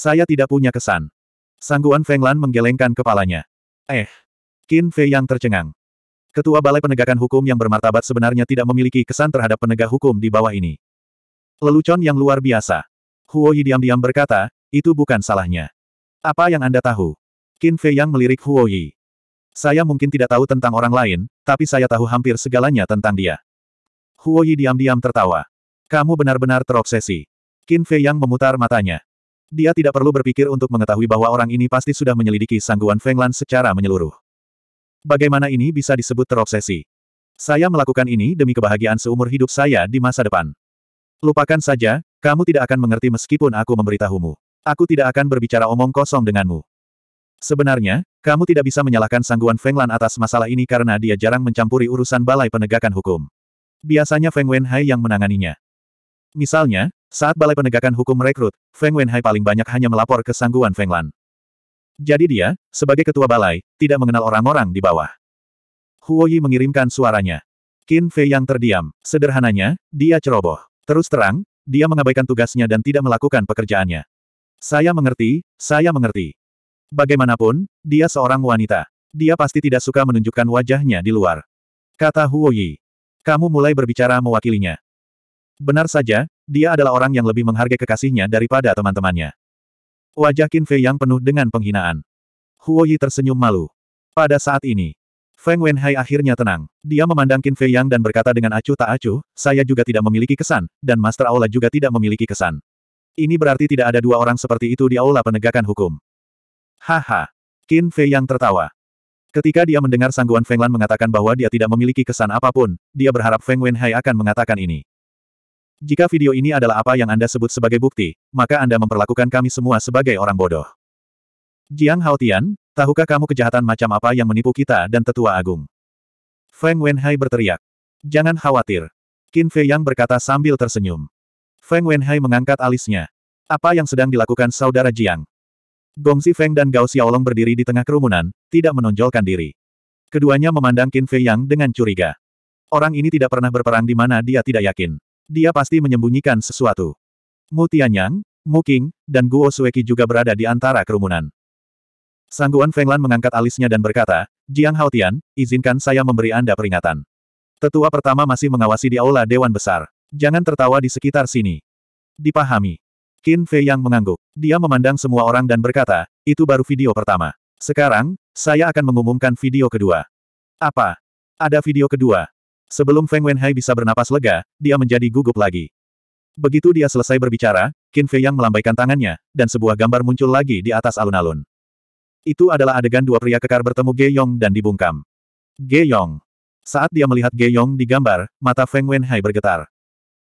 Saya tidak punya kesan. Sangguan Fenglan menggelengkan kepalanya. Eh. Qin Fei yang tercengang. Ketua Balai Penegakan Hukum yang bermartabat sebenarnya tidak memiliki kesan terhadap penegak hukum di bawah ini. Lelucon yang luar biasa. Huo Yi diam-diam berkata, itu bukan salahnya. Apa yang Anda tahu? Qin Fei yang melirik Huo Yi. Saya mungkin tidak tahu tentang orang lain, tapi saya tahu hampir segalanya tentang dia. Huo Yi diam-diam tertawa. Kamu benar-benar terobsesi. Qin Fei yang memutar matanya. Dia tidak perlu berpikir untuk mengetahui bahwa orang ini pasti sudah menyelidiki sangguan Fenglan secara menyeluruh. Bagaimana ini bisa disebut terobsesi? Saya melakukan ini demi kebahagiaan seumur hidup saya di masa depan. Lupakan saja, kamu tidak akan mengerti meskipun aku memberitahumu. Aku tidak akan berbicara omong kosong denganmu. Sebenarnya, kamu tidak bisa menyalahkan sangguan Fenglan atas masalah ini karena dia jarang mencampuri urusan balai penegakan hukum. Biasanya Feng Wenhai yang menanganinya. Misalnya, saat Balai Penegakan Hukum merekrut, Feng Wenhai paling banyak hanya melapor ke sangguan Feng Lan. Jadi dia, sebagai ketua balai, tidak mengenal orang-orang di bawah. Huo Yi mengirimkan suaranya. Qin Fei yang terdiam. Sederhananya, dia ceroboh. Terus terang, dia mengabaikan tugasnya dan tidak melakukan pekerjaannya. Saya mengerti, saya mengerti. Bagaimanapun, dia seorang wanita. Dia pasti tidak suka menunjukkan wajahnya di luar. Kata Huo Yi. Kamu mulai berbicara mewakilinya. Benar saja, dia adalah orang yang lebih menghargai kekasihnya daripada teman-temannya. Wajah Qin Fei yang penuh dengan penghinaan. Huo Yi tersenyum malu. Pada saat ini, Feng Wenhai akhirnya tenang. Dia memandang Qin Fei Yang dan berkata dengan acuh tak acuh, saya juga tidak memiliki kesan, dan Master Aula juga tidak memiliki kesan. Ini berarti tidak ada dua orang seperti itu di Aula Penegakan Hukum. Haha. Qin Fei Yang tertawa. Ketika dia mendengar sangguan Feng Lan mengatakan bahwa dia tidak memiliki kesan apapun, dia berharap Feng Wenhai akan mengatakan ini. Jika video ini adalah apa yang Anda sebut sebagai bukti, maka Anda memperlakukan kami semua sebagai orang bodoh. Jiang Haotian, tahukah kamu kejahatan macam apa yang menipu kita dan tetua agung? Feng Wenhai berteriak. Jangan khawatir. Qin Fei Yang berkata sambil tersenyum. Feng Wenhai mengangkat alisnya. Apa yang sedang dilakukan saudara Jiang? Gongzi Feng dan Gao Xiaolong berdiri di tengah kerumunan, tidak menonjolkan diri. Keduanya memandang Qin Fei Yang dengan curiga. Orang ini tidak pernah berperang di mana dia tidak yakin. Dia pasti menyembunyikan sesuatu. Mu Tianyang, Mu King, dan Guo Sueki juga berada di antara kerumunan. Sangguan Fenglan mengangkat alisnya dan berkata, Jiang Haotian, izinkan saya memberi Anda peringatan. Tetua pertama masih mengawasi di aula Dewan Besar. Jangan tertawa di sekitar sini. Dipahami. Qin Fei yang mengangguk. Dia memandang semua orang dan berkata, itu baru video pertama. Sekarang, saya akan mengumumkan video kedua. Apa? Ada video kedua. Sebelum Feng Wenhai bisa bernapas lega, dia menjadi gugup lagi. Begitu dia selesai berbicara, Qin Fei Yang melambaikan tangannya, dan sebuah gambar muncul lagi di atas alun-alun. Itu adalah adegan dua pria kekar bertemu Ge Yong dan dibungkam. Ge Yong. Saat dia melihat Ge Yong di gambar, mata Feng Wenhai bergetar.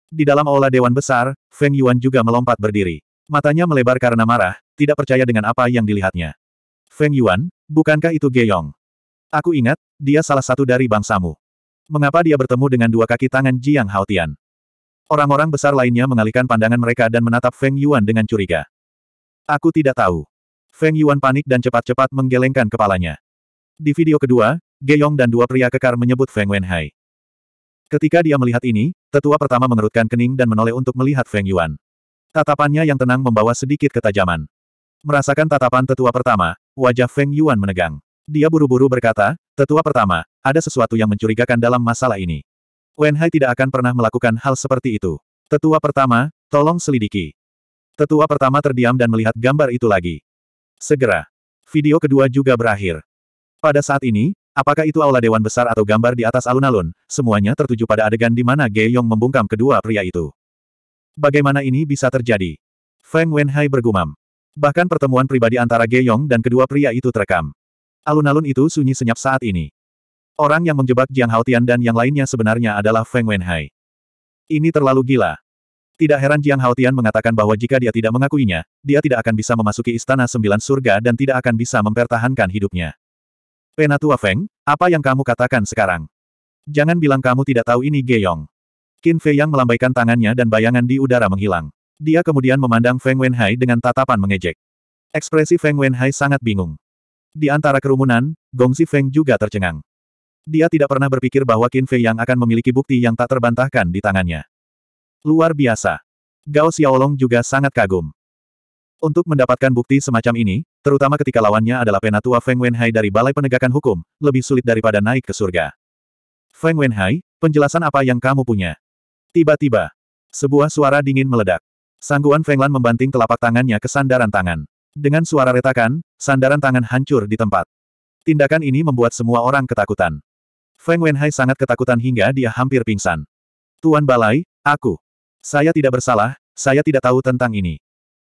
Di dalam aula Dewan Besar, Feng Yuan juga melompat berdiri. Matanya melebar karena marah, tidak percaya dengan apa yang dilihatnya. Feng Yuan, bukankah itu Ge Yong? Aku ingat, dia salah satu dari bangsamu. Mengapa dia bertemu dengan dua kaki tangan Jiang Haotian? Orang-orang besar lainnya mengalihkan pandangan mereka dan menatap Feng Yuan dengan curiga. Aku tidak tahu. Feng Yuan panik dan cepat-cepat menggelengkan kepalanya. Di video kedua, Geyong dan dua pria kekar menyebut Feng Wenhai. Ketika dia melihat ini, tetua pertama mengerutkan kening dan menoleh untuk melihat Feng Yuan. Tatapannya yang tenang membawa sedikit ketajaman. Merasakan tatapan tetua pertama, wajah Feng Yuan menegang. Dia buru-buru berkata, tetua pertama, ada sesuatu yang mencurigakan dalam masalah ini. Wen Wenhai tidak akan pernah melakukan hal seperti itu. Tetua pertama, tolong selidiki. Tetua pertama terdiam dan melihat gambar itu lagi. Segera. Video kedua juga berakhir. Pada saat ini, apakah itu aula dewan besar atau gambar di atas alun-alun, semuanya tertuju pada adegan di mana Ge Yong membungkam kedua pria itu. Bagaimana ini bisa terjadi? Feng Wenhai bergumam. Bahkan pertemuan pribadi antara Ge Yong dan kedua pria itu terekam. Alun-alun itu sunyi senyap saat ini. Orang yang menjebak Jiang Haotian dan yang lainnya sebenarnya adalah Feng Wenhai. Ini terlalu gila. Tidak heran Jiang Haotian mengatakan bahwa jika dia tidak mengakuinya, dia tidak akan bisa memasuki Istana Sembilan Surga dan tidak akan bisa mempertahankan hidupnya. Penatua Feng, apa yang kamu katakan sekarang? Jangan bilang kamu tidak tahu ini Geyong. Qin Fei yang melambaikan tangannya dan bayangan di udara menghilang. Dia kemudian memandang Feng Wenhai dengan tatapan mengejek. Ekspresi Feng Wenhai sangat bingung. Di antara kerumunan, Gong Feng juga tercengang. Dia tidak pernah berpikir bahwa Qin Fei yang akan memiliki bukti yang tak terbantahkan di tangannya. Luar biasa. Gao Xiaolong juga sangat kagum. Untuk mendapatkan bukti semacam ini, terutama ketika lawannya adalah penatua Feng Wenhai dari Balai Penegakan Hukum, lebih sulit daripada naik ke surga. Feng Wenhai, penjelasan apa yang kamu punya? Tiba-tiba, sebuah suara dingin meledak. Sangguan Feng Lan membanting telapak tangannya ke sandaran tangan. Dengan suara retakan, sandaran tangan hancur di tempat. Tindakan ini membuat semua orang ketakutan. Feng Wenhai sangat ketakutan hingga dia hampir pingsan. Tuan Balai, aku. Saya tidak bersalah, saya tidak tahu tentang ini.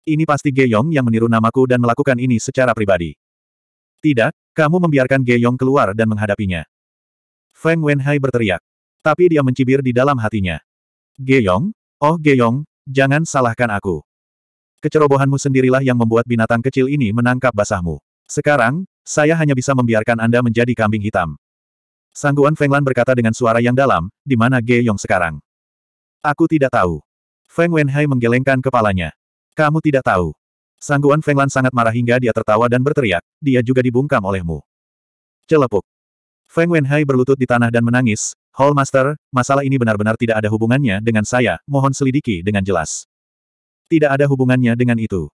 Ini pasti Ge Yong yang meniru namaku dan melakukan ini secara pribadi. Tidak, kamu membiarkan Ge Yong keluar dan menghadapinya. Feng Wenhai berteriak. Tapi dia mencibir di dalam hatinya. Ge Yong, oh Ge Yong, jangan salahkan aku. Kecerobohanmu sendirilah yang membuat binatang kecil ini menangkap basahmu. Sekarang, saya hanya bisa membiarkan Anda menjadi kambing hitam. Sangguan Fenglan berkata dengan suara yang dalam, di mana Ge Yong sekarang? Aku tidak tahu. Feng Wenhai menggelengkan kepalanya. Kamu tidak tahu. Sangguan Fenglan sangat marah hingga dia tertawa dan berteriak, dia juga dibungkam olehmu. Celepuk. Feng Wenhai berlutut di tanah dan menangis, Hall Master, masalah ini benar-benar tidak ada hubungannya dengan saya, mohon selidiki dengan jelas. Tidak ada hubungannya dengan itu.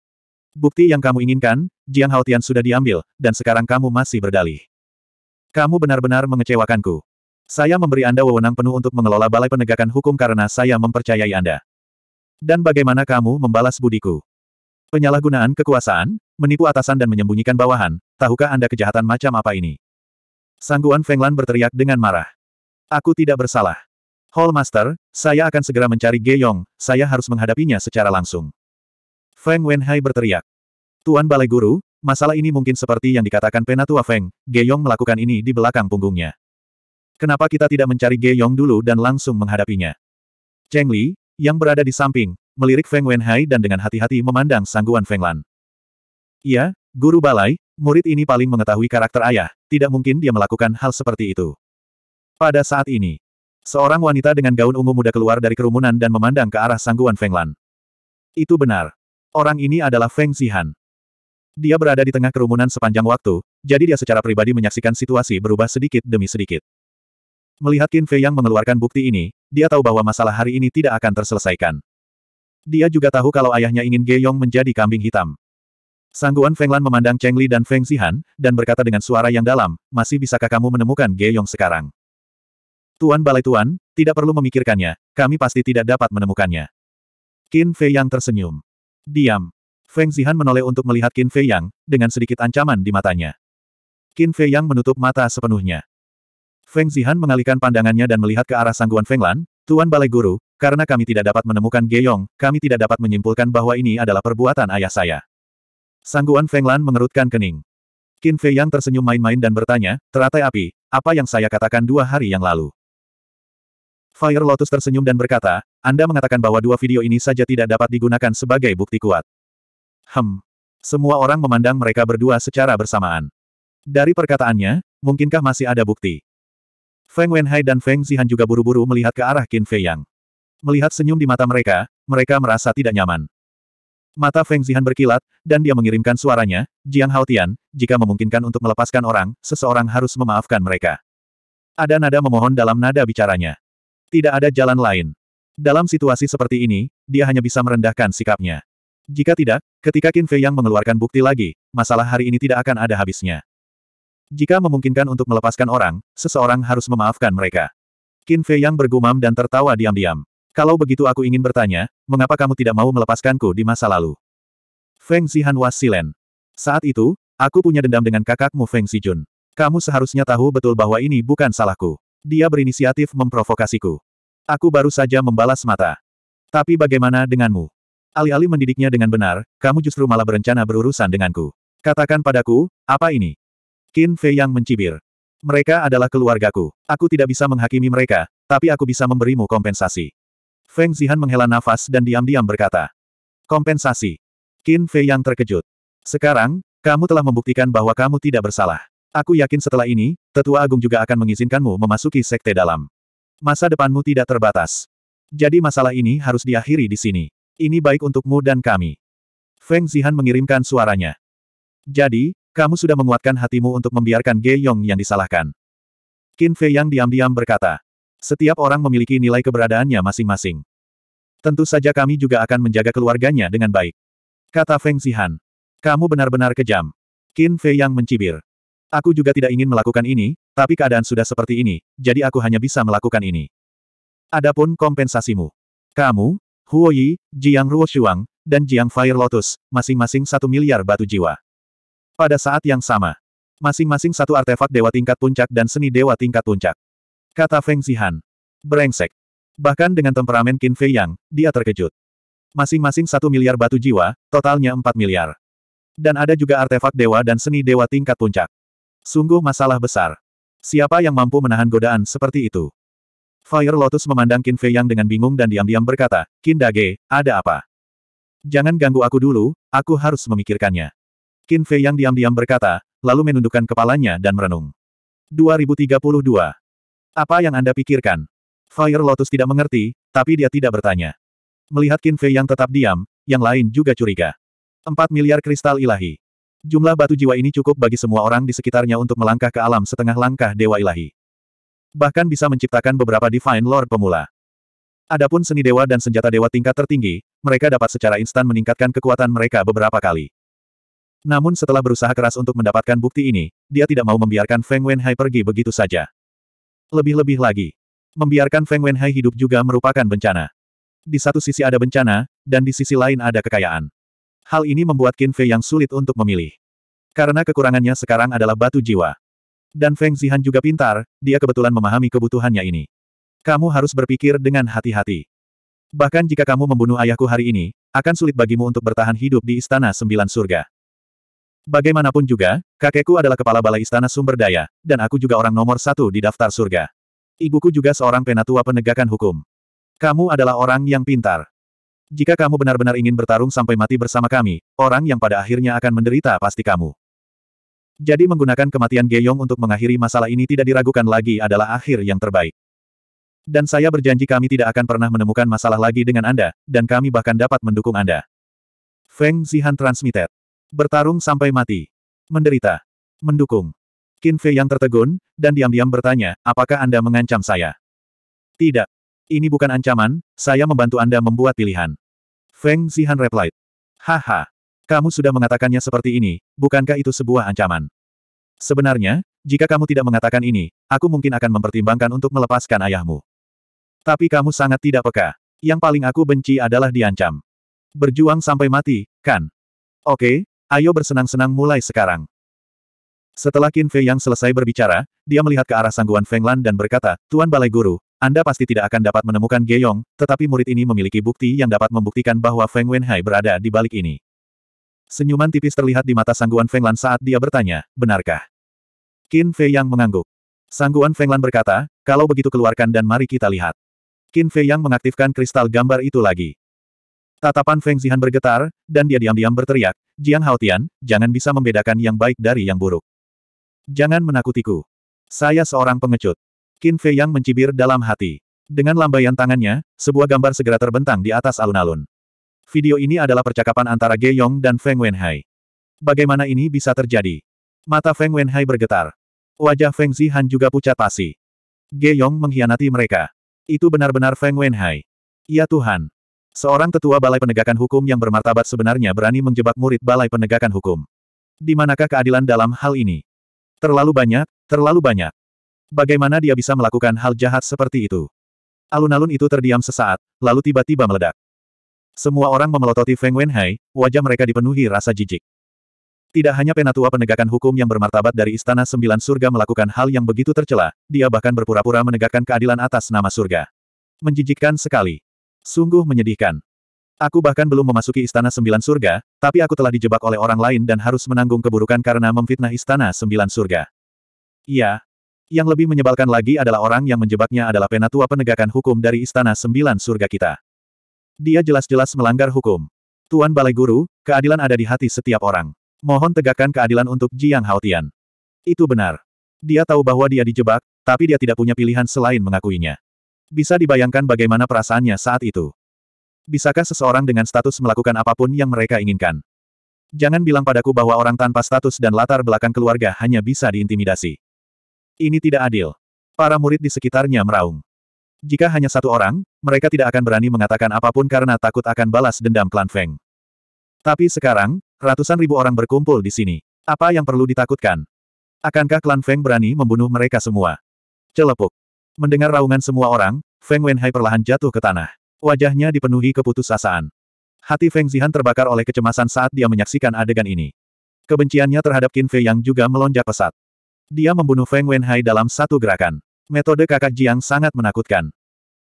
Bukti yang kamu inginkan, Jiang Haotian sudah diambil, dan sekarang kamu masih berdalih. Kamu benar-benar mengecewakanku. Saya memberi Anda wewenang penuh untuk mengelola balai penegakan hukum karena saya mempercayai Anda. Dan bagaimana kamu membalas budiku? Penyalahgunaan kekuasaan, menipu atasan dan menyembunyikan bawahan, tahukah Anda kejahatan macam apa ini? Sangguan Fenglan berteriak dengan marah. Aku tidak bersalah. Hallmaster, saya akan segera mencari Ge Yong. saya harus menghadapinya secara langsung. Feng Wenhai berteriak. Tuan Balai Guru, masalah ini mungkin seperti yang dikatakan Penatua Feng, Ge Yong melakukan ini di belakang punggungnya. Kenapa kita tidak mencari Ge Yong dulu dan langsung menghadapinya? Cheng Li, yang berada di samping, melirik Feng Wenhai dan dengan hati-hati memandang sangguan Feng Lan. Iya, Guru Balai, murid ini paling mengetahui karakter ayah, tidak mungkin dia melakukan hal seperti itu. Pada saat ini, Seorang wanita dengan gaun ungu muda keluar dari kerumunan dan memandang ke arah sangguan Feng Lan. Itu benar. Orang ini adalah Feng Zihan. Dia berada di tengah kerumunan sepanjang waktu, jadi dia secara pribadi menyaksikan situasi berubah sedikit demi sedikit. Melihat Qin Fei yang mengeluarkan bukti ini, dia tahu bahwa masalah hari ini tidak akan terselesaikan. Dia juga tahu kalau ayahnya ingin Ge Yong menjadi kambing hitam. Sangguan Fenglan memandang Cheng Li dan Feng Zihan, dan berkata dengan suara yang dalam, masih bisakah kamu menemukan Ge Yong sekarang? Tuan Balai Tuan, tidak perlu memikirkannya, kami pasti tidak dapat menemukannya. Qin Fei Yang tersenyum. Diam. Feng Zihan menoleh untuk melihat Qin Fei Yang, dengan sedikit ancaman di matanya. Qin Fei Yang menutup mata sepenuhnya. Feng Zihan mengalihkan pandangannya dan melihat ke arah sangguan Feng Lan, Tuan Balai Guru, karena kami tidak dapat menemukan Geyong, kami tidak dapat menyimpulkan bahwa ini adalah perbuatan ayah saya. Sangguan Feng Lan mengerutkan kening. Qin Fei Yang tersenyum main-main dan bertanya, teratai api, apa yang saya katakan dua hari yang lalu? Fire Lotus tersenyum dan berkata, Anda mengatakan bahwa dua video ini saja tidak dapat digunakan sebagai bukti kuat. Hem. Semua orang memandang mereka berdua secara bersamaan. Dari perkataannya, mungkinkah masih ada bukti? Feng Wenhai dan Feng Zihan juga buru-buru melihat ke arah Qin Fei Yang. Melihat senyum di mata mereka, mereka merasa tidak nyaman. Mata Feng Zihan berkilat, dan dia mengirimkan suaranya, Jiang Haotian, jika memungkinkan untuk melepaskan orang, seseorang harus memaafkan mereka. Ada nada memohon dalam nada bicaranya. Tidak ada jalan lain. Dalam situasi seperti ini, dia hanya bisa merendahkan sikapnya. Jika tidak, ketika Qin Fei yang mengeluarkan bukti lagi, masalah hari ini tidak akan ada habisnya. Jika memungkinkan untuk melepaskan orang, seseorang harus memaafkan mereka. Qin Fei yang bergumam dan tertawa diam-diam. Kalau begitu aku ingin bertanya, mengapa kamu tidak mau melepaskanku di masa lalu? Feng Zihan was silen. Saat itu, aku punya dendam dengan kakakmu Feng Sijun. Kamu seharusnya tahu betul bahwa ini bukan salahku. Dia berinisiatif memprovokasiku. Aku baru saja membalas mata. Tapi bagaimana denganmu? Alih-alih mendidiknya dengan benar, kamu justru malah berencana berurusan denganku. Katakan padaku, apa ini? Qin Fei yang mencibir. Mereka adalah keluargaku. Aku tidak bisa menghakimi mereka, tapi aku bisa memberimu kompensasi. Feng Zihan menghela nafas dan diam-diam berkata. Kompensasi. Qin Fei yang terkejut. Sekarang, kamu telah membuktikan bahwa kamu tidak bersalah. Aku yakin setelah ini, tetua agung juga akan mengizinkanmu memasuki sekte dalam. Masa depanmu tidak terbatas. Jadi masalah ini harus diakhiri di sini. Ini baik untukmu dan kami. Feng Zihan mengirimkan suaranya. Jadi, kamu sudah menguatkan hatimu untuk membiarkan Ge Yong yang disalahkan. Qin Fei yang diam-diam berkata. Setiap orang memiliki nilai keberadaannya masing-masing. Tentu saja kami juga akan menjaga keluarganya dengan baik. Kata Feng Zihan. Kamu benar-benar kejam. Qin Fei yang mencibir. Aku juga tidak ingin melakukan ini, tapi keadaan sudah seperti ini, jadi aku hanya bisa melakukan ini. Adapun kompensasimu. Kamu, Huo Yi, Jiang Ruo Shuang, dan Jiang Fire Lotus, masing-masing satu miliar batu jiwa. Pada saat yang sama, masing-masing satu artefak dewa tingkat puncak dan seni dewa tingkat puncak. Kata Feng Zihan. Brengsek. Bahkan dengan temperamen Qin Fei Yang, dia terkejut. Masing-masing satu miliar batu jiwa, totalnya empat miliar. Dan ada juga artefak dewa dan seni dewa tingkat puncak. Sungguh masalah besar. Siapa yang mampu menahan godaan seperti itu? Fire Lotus memandang Qin Fei Yang dengan bingung dan diam-diam berkata, Qin Dage, ada apa? Jangan ganggu aku dulu, aku harus memikirkannya. Qin Fei Yang diam-diam berkata, lalu menundukkan kepalanya dan merenung. 2032. Apa yang Anda pikirkan? Fire Lotus tidak mengerti, tapi dia tidak bertanya. Melihat Qin Fei Yang tetap diam, yang lain juga curiga. 4 miliar kristal ilahi. Jumlah batu jiwa ini cukup bagi semua orang di sekitarnya untuk melangkah ke alam setengah langkah Dewa Ilahi. Bahkan bisa menciptakan beberapa Divine Lord pemula. Adapun seni dewa dan senjata dewa tingkat tertinggi, mereka dapat secara instan meningkatkan kekuatan mereka beberapa kali. Namun setelah berusaha keras untuk mendapatkan bukti ini, dia tidak mau membiarkan Feng Wenhai pergi begitu saja. Lebih-lebih lagi, membiarkan Feng Wenhai hidup juga merupakan bencana. Di satu sisi ada bencana, dan di sisi lain ada kekayaan. Hal ini membuat Qin Fei yang sulit untuk memilih. Karena kekurangannya sekarang adalah batu jiwa. Dan Feng Zihan juga pintar, dia kebetulan memahami kebutuhannya ini. Kamu harus berpikir dengan hati-hati. Bahkan jika kamu membunuh ayahku hari ini, akan sulit bagimu untuk bertahan hidup di Istana Sembilan Surga. Bagaimanapun juga, kakekku adalah kepala balai Istana Sumber Daya, dan aku juga orang nomor satu di daftar surga. Ibuku juga seorang penatua penegakan hukum. Kamu adalah orang yang pintar. Jika kamu benar-benar ingin bertarung sampai mati bersama kami, orang yang pada akhirnya akan menderita pasti kamu. Jadi menggunakan kematian Geyong untuk mengakhiri masalah ini tidak diragukan lagi adalah akhir yang terbaik. Dan saya berjanji kami tidak akan pernah menemukan masalah lagi dengan Anda, dan kami bahkan dapat mendukung Anda. Feng Zihan transmitted. Bertarung sampai mati. Menderita. Mendukung. Qin Fei yang tertegun, dan diam-diam bertanya, apakah Anda mengancam saya? Tidak. Ini bukan ancaman, saya membantu Anda membuat pilihan. Feng Zihan replied. Haha. Kamu sudah mengatakannya seperti ini, bukankah itu sebuah ancaman? Sebenarnya, jika kamu tidak mengatakan ini, aku mungkin akan mempertimbangkan untuk melepaskan ayahmu. Tapi kamu sangat tidak peka. Yang paling aku benci adalah diancam. Berjuang sampai mati, kan? Oke, ayo bersenang-senang mulai sekarang. Setelah Qin Fei yang selesai berbicara, dia melihat ke arah sangguan Feng Lan dan berkata, Tuan Balai Guru, anda pasti tidak akan dapat menemukan Geyong, tetapi murid ini memiliki bukti yang dapat membuktikan bahwa Feng Wenhai berada di balik ini. Senyuman tipis terlihat di mata Sangguan Fenglan saat dia bertanya, benarkah? Qin Fei Yang mengangguk. Sangguan Fenglan berkata, kalau begitu keluarkan dan mari kita lihat. Qin Fei Yang mengaktifkan kristal gambar itu lagi. Tatapan Feng Zihan bergetar, dan dia diam-diam berteriak, Jiang Haotian, jangan bisa membedakan yang baik dari yang buruk. Jangan menakutiku. Saya seorang pengecut. Qin Fei Yang mencibir dalam hati. Dengan lambaian tangannya, sebuah gambar segera terbentang di atas alun-alun. Video ini adalah percakapan antara Ge Yong dan Feng Wenhai. Bagaimana ini bisa terjadi? Mata Feng Wenhai bergetar. Wajah Feng Zihan juga pucat pasi. Ge Yong mengkhianati mereka. Itu benar-benar Feng Wenhai. Ya Tuhan. Seorang tetua balai penegakan hukum yang bermartabat sebenarnya berani menjebak murid balai penegakan hukum. Di manakah keadilan dalam hal ini? Terlalu banyak, terlalu banyak. Bagaimana dia bisa melakukan hal jahat seperti itu? Alun-alun itu terdiam sesaat, lalu tiba-tiba meledak. Semua orang memelototi Feng Wenhai, wajah mereka dipenuhi rasa jijik. Tidak hanya penatua penegakan hukum yang bermartabat dari Istana Sembilan Surga melakukan hal yang begitu tercela, dia bahkan berpura-pura menegakkan keadilan atas nama surga. Menjijikkan sekali. Sungguh menyedihkan. Aku bahkan belum memasuki Istana Sembilan Surga, tapi aku telah dijebak oleh orang lain dan harus menanggung keburukan karena memfitnah Istana Sembilan Surga. Iya, yang lebih menyebalkan lagi adalah orang yang menjebaknya adalah penatua penegakan hukum dari Istana Sembilan Surga kita. Dia jelas-jelas melanggar hukum. Tuan Balai Guru, keadilan ada di hati setiap orang. Mohon tegakkan keadilan untuk Jiang Haotian. Itu benar. Dia tahu bahwa dia dijebak, tapi dia tidak punya pilihan selain mengakuinya. Bisa dibayangkan bagaimana perasaannya saat itu. Bisakah seseorang dengan status melakukan apapun yang mereka inginkan? Jangan bilang padaku bahwa orang tanpa status dan latar belakang keluarga hanya bisa diintimidasi. Ini tidak adil. Para murid di sekitarnya meraung. Jika hanya satu orang, mereka tidak akan berani mengatakan apapun karena takut akan balas dendam Klan Feng. Tapi sekarang, ratusan ribu orang berkumpul di sini. Apa yang perlu ditakutkan? Akankah Klan Feng berani membunuh mereka semua? Celepuk. Mendengar raungan semua orang, Feng Wenhai perlahan jatuh ke tanah. Wajahnya dipenuhi keputusasaan. Hati Feng Zihan terbakar oleh kecemasan saat dia menyaksikan adegan ini. Kebenciannya terhadap Qin Fei yang juga melonjak pesat. Dia membunuh Feng Wenhai dalam satu gerakan. Metode kakak Jiang sangat menakutkan.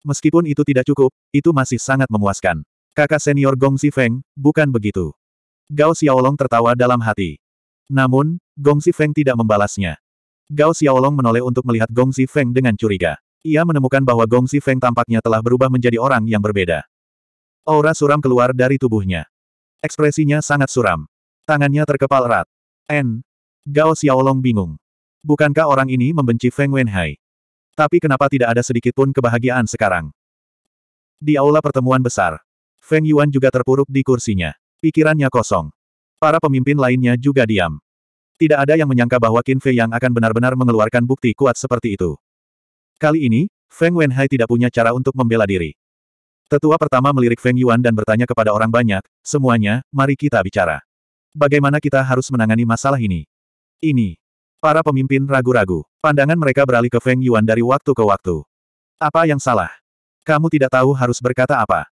Meskipun itu tidak cukup, itu masih sangat memuaskan. Kakak senior Gong Si Feng, bukan begitu. Gao Xiaolong tertawa dalam hati. Namun, Gong Si Feng tidak membalasnya. Gao Xiaolong menoleh untuk melihat Gong Si Feng dengan curiga. Ia menemukan bahwa Gong Si Feng tampaknya telah berubah menjadi orang yang berbeda. Aura suram keluar dari tubuhnya. Ekspresinya sangat suram. Tangannya terkepal erat. N. Gao Xiaolong bingung. Bukankah orang ini membenci Feng Wenhai? Tapi kenapa tidak ada sedikit pun kebahagiaan sekarang? Di aula pertemuan besar, Feng Yuan juga terpuruk di kursinya. Pikirannya kosong. Para pemimpin lainnya juga diam. Tidak ada yang menyangka bahwa Qin Fei yang akan benar-benar mengeluarkan bukti kuat seperti itu. Kali ini, Feng Wenhai tidak punya cara untuk membela diri. Tetua pertama melirik Feng Yuan dan bertanya kepada orang banyak, semuanya, mari kita bicara. Bagaimana kita harus menangani masalah ini? Ini, Para pemimpin ragu-ragu. Pandangan mereka beralih ke Feng Yuan dari waktu ke waktu. Apa yang salah? Kamu tidak tahu harus berkata apa.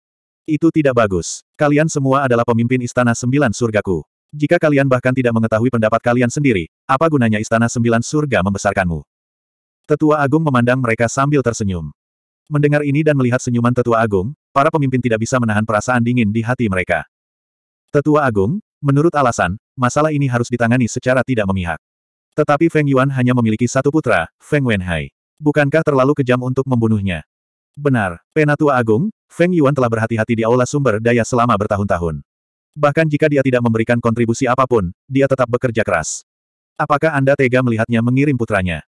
Itu tidak bagus. Kalian semua adalah pemimpin Istana Sembilan Surgaku. Jika kalian bahkan tidak mengetahui pendapat kalian sendiri, apa gunanya Istana Sembilan Surga membesarkanmu? Tetua Agung memandang mereka sambil tersenyum. Mendengar ini dan melihat senyuman Tetua Agung, para pemimpin tidak bisa menahan perasaan dingin di hati mereka. Tetua Agung, menurut alasan, masalah ini harus ditangani secara tidak memihak. Tetapi Feng Yuan hanya memiliki satu putra, Feng Wenhai. Bukankah terlalu kejam untuk membunuhnya? Benar, Penatua Agung, Feng Yuan telah berhati-hati di aula sumber daya selama bertahun-tahun. Bahkan jika dia tidak memberikan kontribusi apapun, dia tetap bekerja keras. Apakah Anda tega melihatnya mengirim putranya?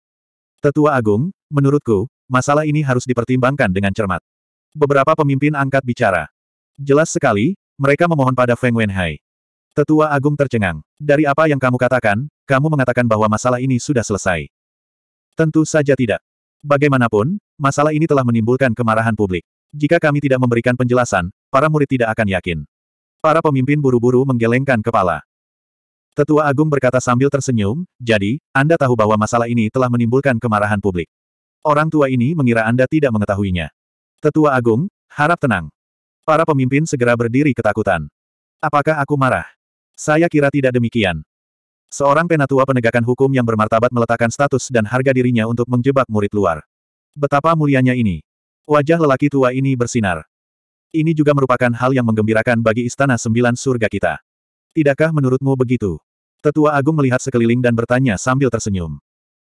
Tetua Agung, menurutku, masalah ini harus dipertimbangkan dengan cermat. Beberapa pemimpin angkat bicara. Jelas sekali, mereka memohon pada Feng Wenhai. Tetua Agung tercengang. Dari apa yang kamu katakan, kamu mengatakan bahwa masalah ini sudah selesai. Tentu saja tidak. Bagaimanapun, masalah ini telah menimbulkan kemarahan publik. Jika kami tidak memberikan penjelasan, para murid tidak akan yakin. Para pemimpin buru-buru menggelengkan kepala. Tetua Agung berkata sambil tersenyum, jadi, Anda tahu bahwa masalah ini telah menimbulkan kemarahan publik. Orang tua ini mengira Anda tidak mengetahuinya. Tetua Agung, harap tenang. Para pemimpin segera berdiri ketakutan. Apakah aku marah? Saya kira tidak demikian. Seorang penatua penegakan hukum yang bermartabat meletakkan status dan harga dirinya untuk menjebak murid luar. Betapa mulianya ini. Wajah lelaki tua ini bersinar. Ini juga merupakan hal yang menggembirakan bagi Istana Sembilan Surga kita. Tidakkah menurutmu begitu? Tetua Agung melihat sekeliling dan bertanya sambil tersenyum.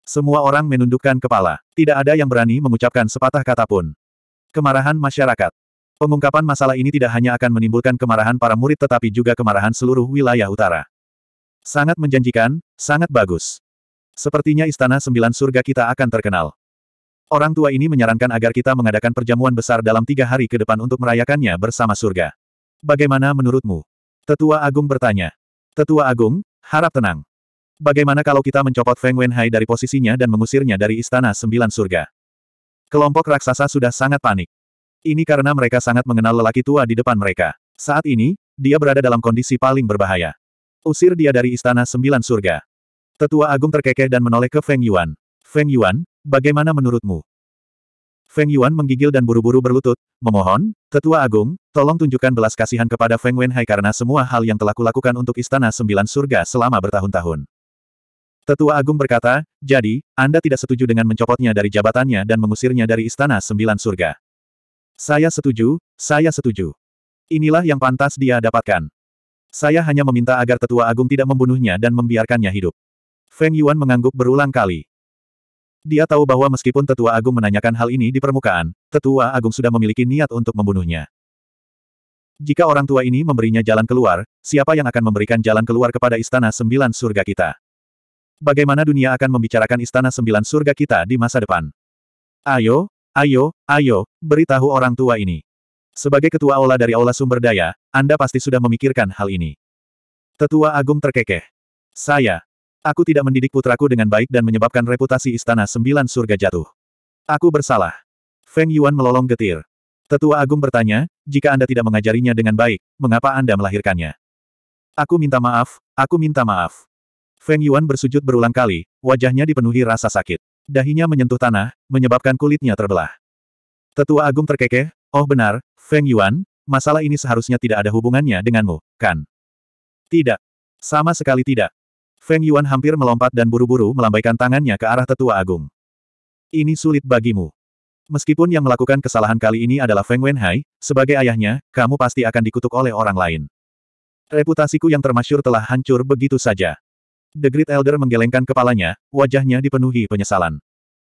Semua orang menundukkan kepala. Tidak ada yang berani mengucapkan sepatah kata pun. Kemarahan masyarakat. Pengungkapan masalah ini tidak hanya akan menimbulkan kemarahan para murid tetapi juga kemarahan seluruh wilayah utara. Sangat menjanjikan, sangat bagus. Sepertinya Istana Sembilan Surga kita akan terkenal. Orang tua ini menyarankan agar kita mengadakan perjamuan besar dalam tiga hari ke depan untuk merayakannya bersama surga. Bagaimana menurutmu? Tetua Agung bertanya. Tetua Agung, harap tenang. Bagaimana kalau kita mencopot Feng Wenhai dari posisinya dan mengusirnya dari Istana Sembilan Surga? Kelompok raksasa sudah sangat panik. Ini karena mereka sangat mengenal lelaki tua di depan mereka. Saat ini, dia berada dalam kondisi paling berbahaya. Usir dia dari Istana Sembilan Surga. Tetua Agung terkekeh dan menoleh ke Feng Yuan. Feng Yuan, bagaimana menurutmu? Feng Yuan menggigil dan buru-buru berlutut, memohon, Tetua Agung, tolong tunjukkan belas kasihan kepada Feng Wenhai karena semua hal yang telah kulakukan untuk Istana Sembilan Surga selama bertahun-tahun. Tetua Agung berkata, jadi, Anda tidak setuju dengan mencopotnya dari jabatannya dan mengusirnya dari Istana Sembilan Surga. Saya setuju, saya setuju. Inilah yang pantas dia dapatkan. Saya hanya meminta agar tetua agung tidak membunuhnya dan membiarkannya hidup. Feng Yuan mengangguk berulang kali. Dia tahu bahwa meskipun tetua agung menanyakan hal ini di permukaan, tetua agung sudah memiliki niat untuk membunuhnya. Jika orang tua ini memberinya jalan keluar, siapa yang akan memberikan jalan keluar kepada istana sembilan surga kita? Bagaimana dunia akan membicarakan istana sembilan surga kita di masa depan? Ayo, ayo, ayo, beritahu orang tua ini. Sebagai ketua aula dari aula sumber daya, anda pasti sudah memikirkan hal ini. Tetua Agung terkekeh. Saya. Aku tidak mendidik putraku dengan baik dan menyebabkan reputasi Istana Sembilan Surga jatuh. Aku bersalah. Feng Yuan melolong getir. Tetua Agung bertanya, jika Anda tidak mengajarinya dengan baik, mengapa Anda melahirkannya? Aku minta maaf, aku minta maaf. Feng Yuan bersujud berulang kali, wajahnya dipenuhi rasa sakit. Dahinya menyentuh tanah, menyebabkan kulitnya terbelah. Tetua Agung terkekeh, oh benar, Feng Yuan, masalah ini seharusnya tidak ada hubungannya denganmu, kan? Tidak. Sama sekali tidak. Feng Yuan hampir melompat dan buru-buru melambaikan tangannya ke arah tetua agung. Ini sulit bagimu. Meskipun yang melakukan kesalahan kali ini adalah Feng Wenhai, sebagai ayahnya, kamu pasti akan dikutuk oleh orang lain. Reputasiku yang termasyur telah hancur begitu saja. The Great Elder menggelengkan kepalanya, wajahnya dipenuhi penyesalan.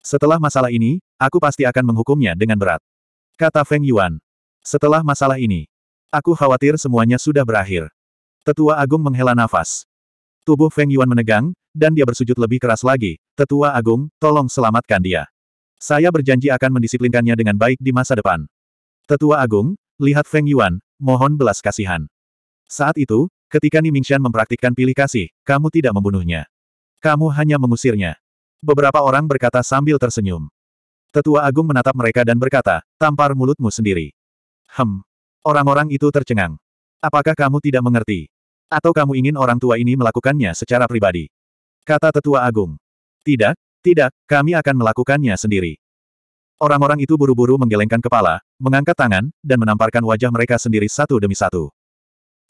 Setelah masalah ini, aku pasti akan menghukumnya dengan berat. Kata Feng Yuan. Setelah masalah ini, aku khawatir semuanya sudah berakhir. Tetua Agung menghela nafas. Tubuh Feng Yuan menegang, dan dia bersujud lebih keras lagi. Tetua Agung, tolong selamatkan dia. Saya berjanji akan mendisiplinkannya dengan baik di masa depan. Tetua Agung, lihat Feng Yuan, mohon belas kasihan. Saat itu, ketika Nimingshan mempraktikkan pilih kasih, kamu tidak membunuhnya. Kamu hanya mengusirnya. Beberapa orang berkata sambil tersenyum. Tetua Agung menatap mereka dan berkata, tampar mulutmu sendiri. Hem. Orang-orang itu tercengang. Apakah kamu tidak mengerti? Atau kamu ingin orang tua ini melakukannya secara pribadi? Kata tetua agung. Tidak, tidak, kami akan melakukannya sendiri. Orang-orang itu buru-buru menggelengkan kepala, mengangkat tangan, dan menamparkan wajah mereka sendiri satu demi satu.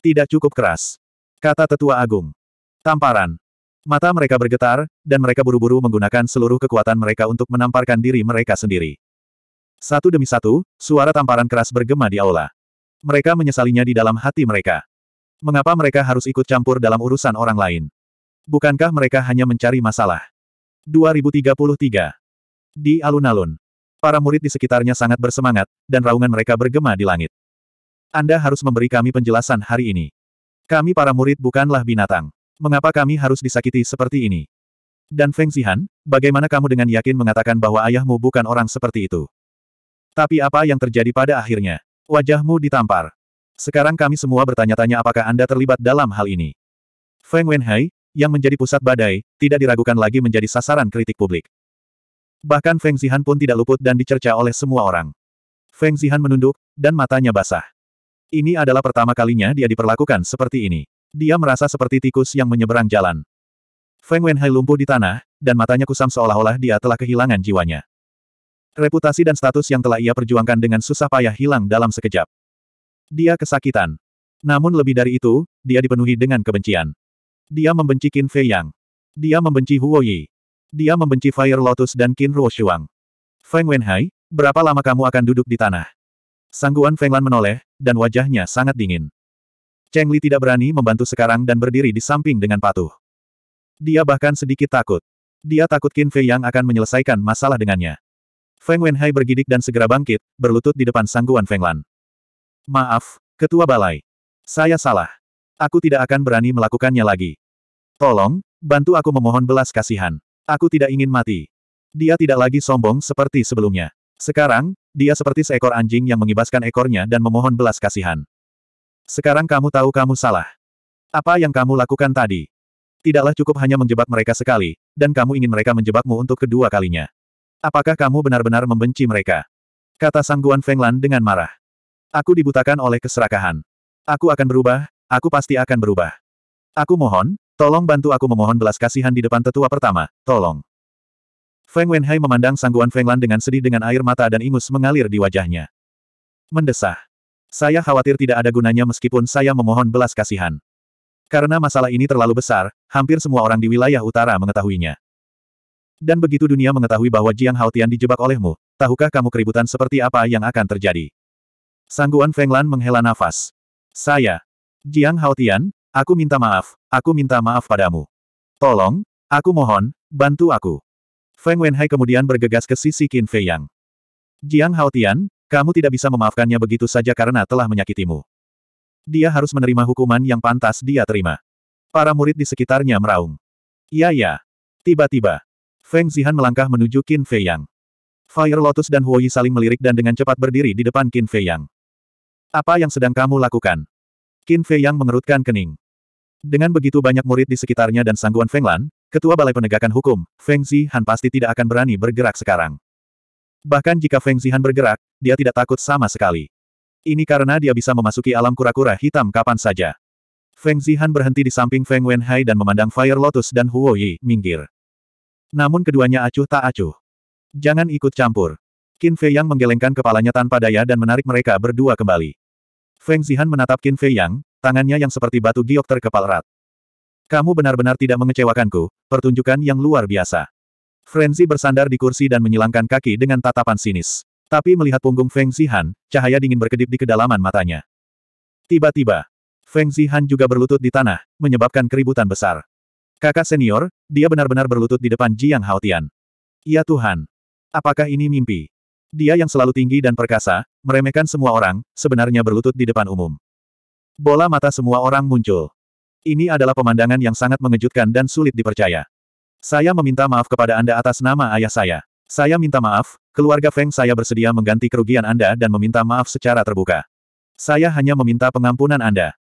Tidak cukup keras. Kata tetua agung. Tamparan. Mata mereka bergetar, dan mereka buru-buru menggunakan seluruh kekuatan mereka untuk menamparkan diri mereka sendiri. Satu demi satu, suara tamparan keras bergema di aula. Mereka menyesalinya di dalam hati mereka. Mengapa mereka harus ikut campur dalam urusan orang lain? Bukankah mereka hanya mencari masalah? 2033 Di alun-alun. Para murid di sekitarnya sangat bersemangat, dan raungan mereka bergema di langit. Anda harus memberi kami penjelasan hari ini. Kami para murid bukanlah binatang. Mengapa kami harus disakiti seperti ini? Dan Feng Zihan, bagaimana kamu dengan yakin mengatakan bahwa ayahmu bukan orang seperti itu? Tapi apa yang terjadi pada akhirnya? Wajahmu ditampar. Sekarang kami semua bertanya-tanya apakah Anda terlibat dalam hal ini. Feng Wenhai, yang menjadi pusat badai, tidak diragukan lagi menjadi sasaran kritik publik. Bahkan Feng Zihan pun tidak luput dan dicerca oleh semua orang. Feng Zihan menunduk, dan matanya basah. Ini adalah pertama kalinya dia diperlakukan seperti ini. Dia merasa seperti tikus yang menyeberang jalan. Feng Wenhai lumpuh di tanah, dan matanya kusam seolah-olah dia telah kehilangan jiwanya. Reputasi dan status yang telah ia perjuangkan dengan susah payah hilang dalam sekejap. Dia kesakitan. Namun lebih dari itu, dia dipenuhi dengan kebencian. Dia membenci Qin Fei Yang. Dia membenci Huo Yi. Dia membenci Fire Lotus dan Qin Ruo Shuang. Feng Wenhai, berapa lama kamu akan duduk di tanah? Sangguan Feng Lan menoleh, dan wajahnya sangat dingin. Cheng Li tidak berani membantu sekarang dan berdiri di samping dengan patuh. Dia bahkan sedikit takut. Dia takut Qin Fei Yang akan menyelesaikan masalah dengannya. Feng Wenhai bergidik dan segera bangkit, berlutut di depan sangguan Feng Lan. Maaf, Ketua Balai. Saya salah. Aku tidak akan berani melakukannya lagi. Tolong, bantu aku memohon belas kasihan. Aku tidak ingin mati. Dia tidak lagi sombong seperti sebelumnya. Sekarang, dia seperti seekor anjing yang mengibaskan ekornya dan memohon belas kasihan. Sekarang kamu tahu kamu salah. Apa yang kamu lakukan tadi? Tidaklah cukup hanya menjebak mereka sekali, dan kamu ingin mereka menjebakmu untuk kedua kalinya. Apakah kamu benar-benar membenci mereka? Kata Sangguan Guan Fenglan dengan marah. Aku dibutakan oleh keserakahan. Aku akan berubah, aku pasti akan berubah. Aku mohon, tolong bantu aku memohon belas kasihan di depan tetua pertama, tolong. Feng Wenhai memandang Sangguan Guan Fenglan dengan sedih dengan air mata dan ingus mengalir di wajahnya. Mendesah. Saya khawatir tidak ada gunanya meskipun saya memohon belas kasihan. Karena masalah ini terlalu besar, hampir semua orang di wilayah utara mengetahuinya. Dan begitu dunia mengetahui bahwa Jiang Haotian dijebak olehmu, tahukah kamu keributan seperti apa yang akan terjadi? Sangguan Fenglan menghela nafas. Saya. Jiang Haotian, aku minta maaf, aku minta maaf padamu. Tolong, aku mohon, bantu aku. Feng Wenhai kemudian bergegas ke sisi Qin Fei Yang. Jiang Haotian, kamu tidak bisa memaafkannya begitu saja karena telah menyakitimu. Dia harus menerima hukuman yang pantas dia terima. Para murid di sekitarnya meraung. Iya ya. Tiba-tiba, Feng Zihan melangkah menuju Qin Fei Yang. Fire Lotus dan Huoyi saling melirik dan dengan cepat berdiri di depan Qin Fei Yang. Apa yang sedang kamu lakukan? Qin Fei Yang mengerutkan kening. Dengan begitu banyak murid di sekitarnya dan sangguan Feng Lan, ketua Balai Penegakan Hukum, Feng Zihan pasti tidak akan berani bergerak sekarang. Bahkan jika Feng Zihan bergerak, dia tidak takut sama sekali. Ini karena dia bisa memasuki alam kura-kura hitam kapan saja. Feng Zihan berhenti di samping Feng Wenhai dan memandang Fire Lotus dan Huoyi, minggir. Namun keduanya acuh tak acuh. Jangan ikut campur. Qin Fei Yang menggelengkan kepalanya tanpa daya dan menarik mereka berdua kembali. Feng Zihan menatap Qin Fei Yang, tangannya yang seperti batu giok terkepal erat. Kamu benar-benar tidak mengecewakanku, pertunjukan yang luar biasa. Frenzy bersandar di kursi dan menyilangkan kaki dengan tatapan sinis. Tapi melihat punggung Feng Zihan, cahaya dingin berkedip di kedalaman matanya. Tiba-tiba, Feng Zihan juga berlutut di tanah, menyebabkan keributan besar. Kakak senior, dia benar-benar berlutut di depan Jiang Haotian. Ya Tuhan! Apakah ini mimpi? Dia yang selalu tinggi dan perkasa, meremehkan semua orang, sebenarnya berlutut di depan umum. Bola mata semua orang muncul. Ini adalah pemandangan yang sangat mengejutkan dan sulit dipercaya. Saya meminta maaf kepada Anda atas nama ayah saya. Saya minta maaf, keluarga Feng saya bersedia mengganti kerugian Anda dan meminta maaf secara terbuka. Saya hanya meminta pengampunan Anda.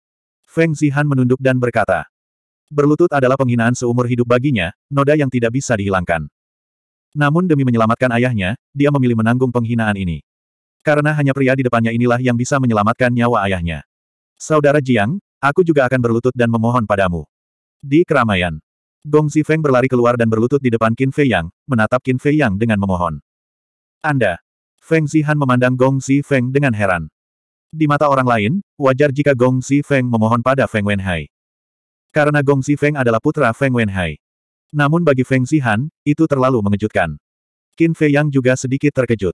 Feng Zihan menunduk dan berkata, Berlutut adalah penghinaan seumur hidup baginya, noda yang tidak bisa dihilangkan. Namun demi menyelamatkan ayahnya, dia memilih menanggung penghinaan ini. Karena hanya pria di depannya inilah yang bisa menyelamatkan nyawa ayahnya. Saudara Jiang, aku juga akan berlutut dan memohon padamu. Di keramaian, Gong Feng berlari keluar dan berlutut di depan Qin Fei Yang, menatap Qin Fei Yang dengan memohon. Anda. Feng Zihan memandang Gong Feng dengan heran. Di mata orang lain, wajar jika Gong Feng memohon pada Feng Wenhai. Karena Gong Zifeng adalah putra Feng Wenhai. Namun bagi Feng Zihan, itu terlalu mengejutkan. Qin Fei Yang juga sedikit terkejut.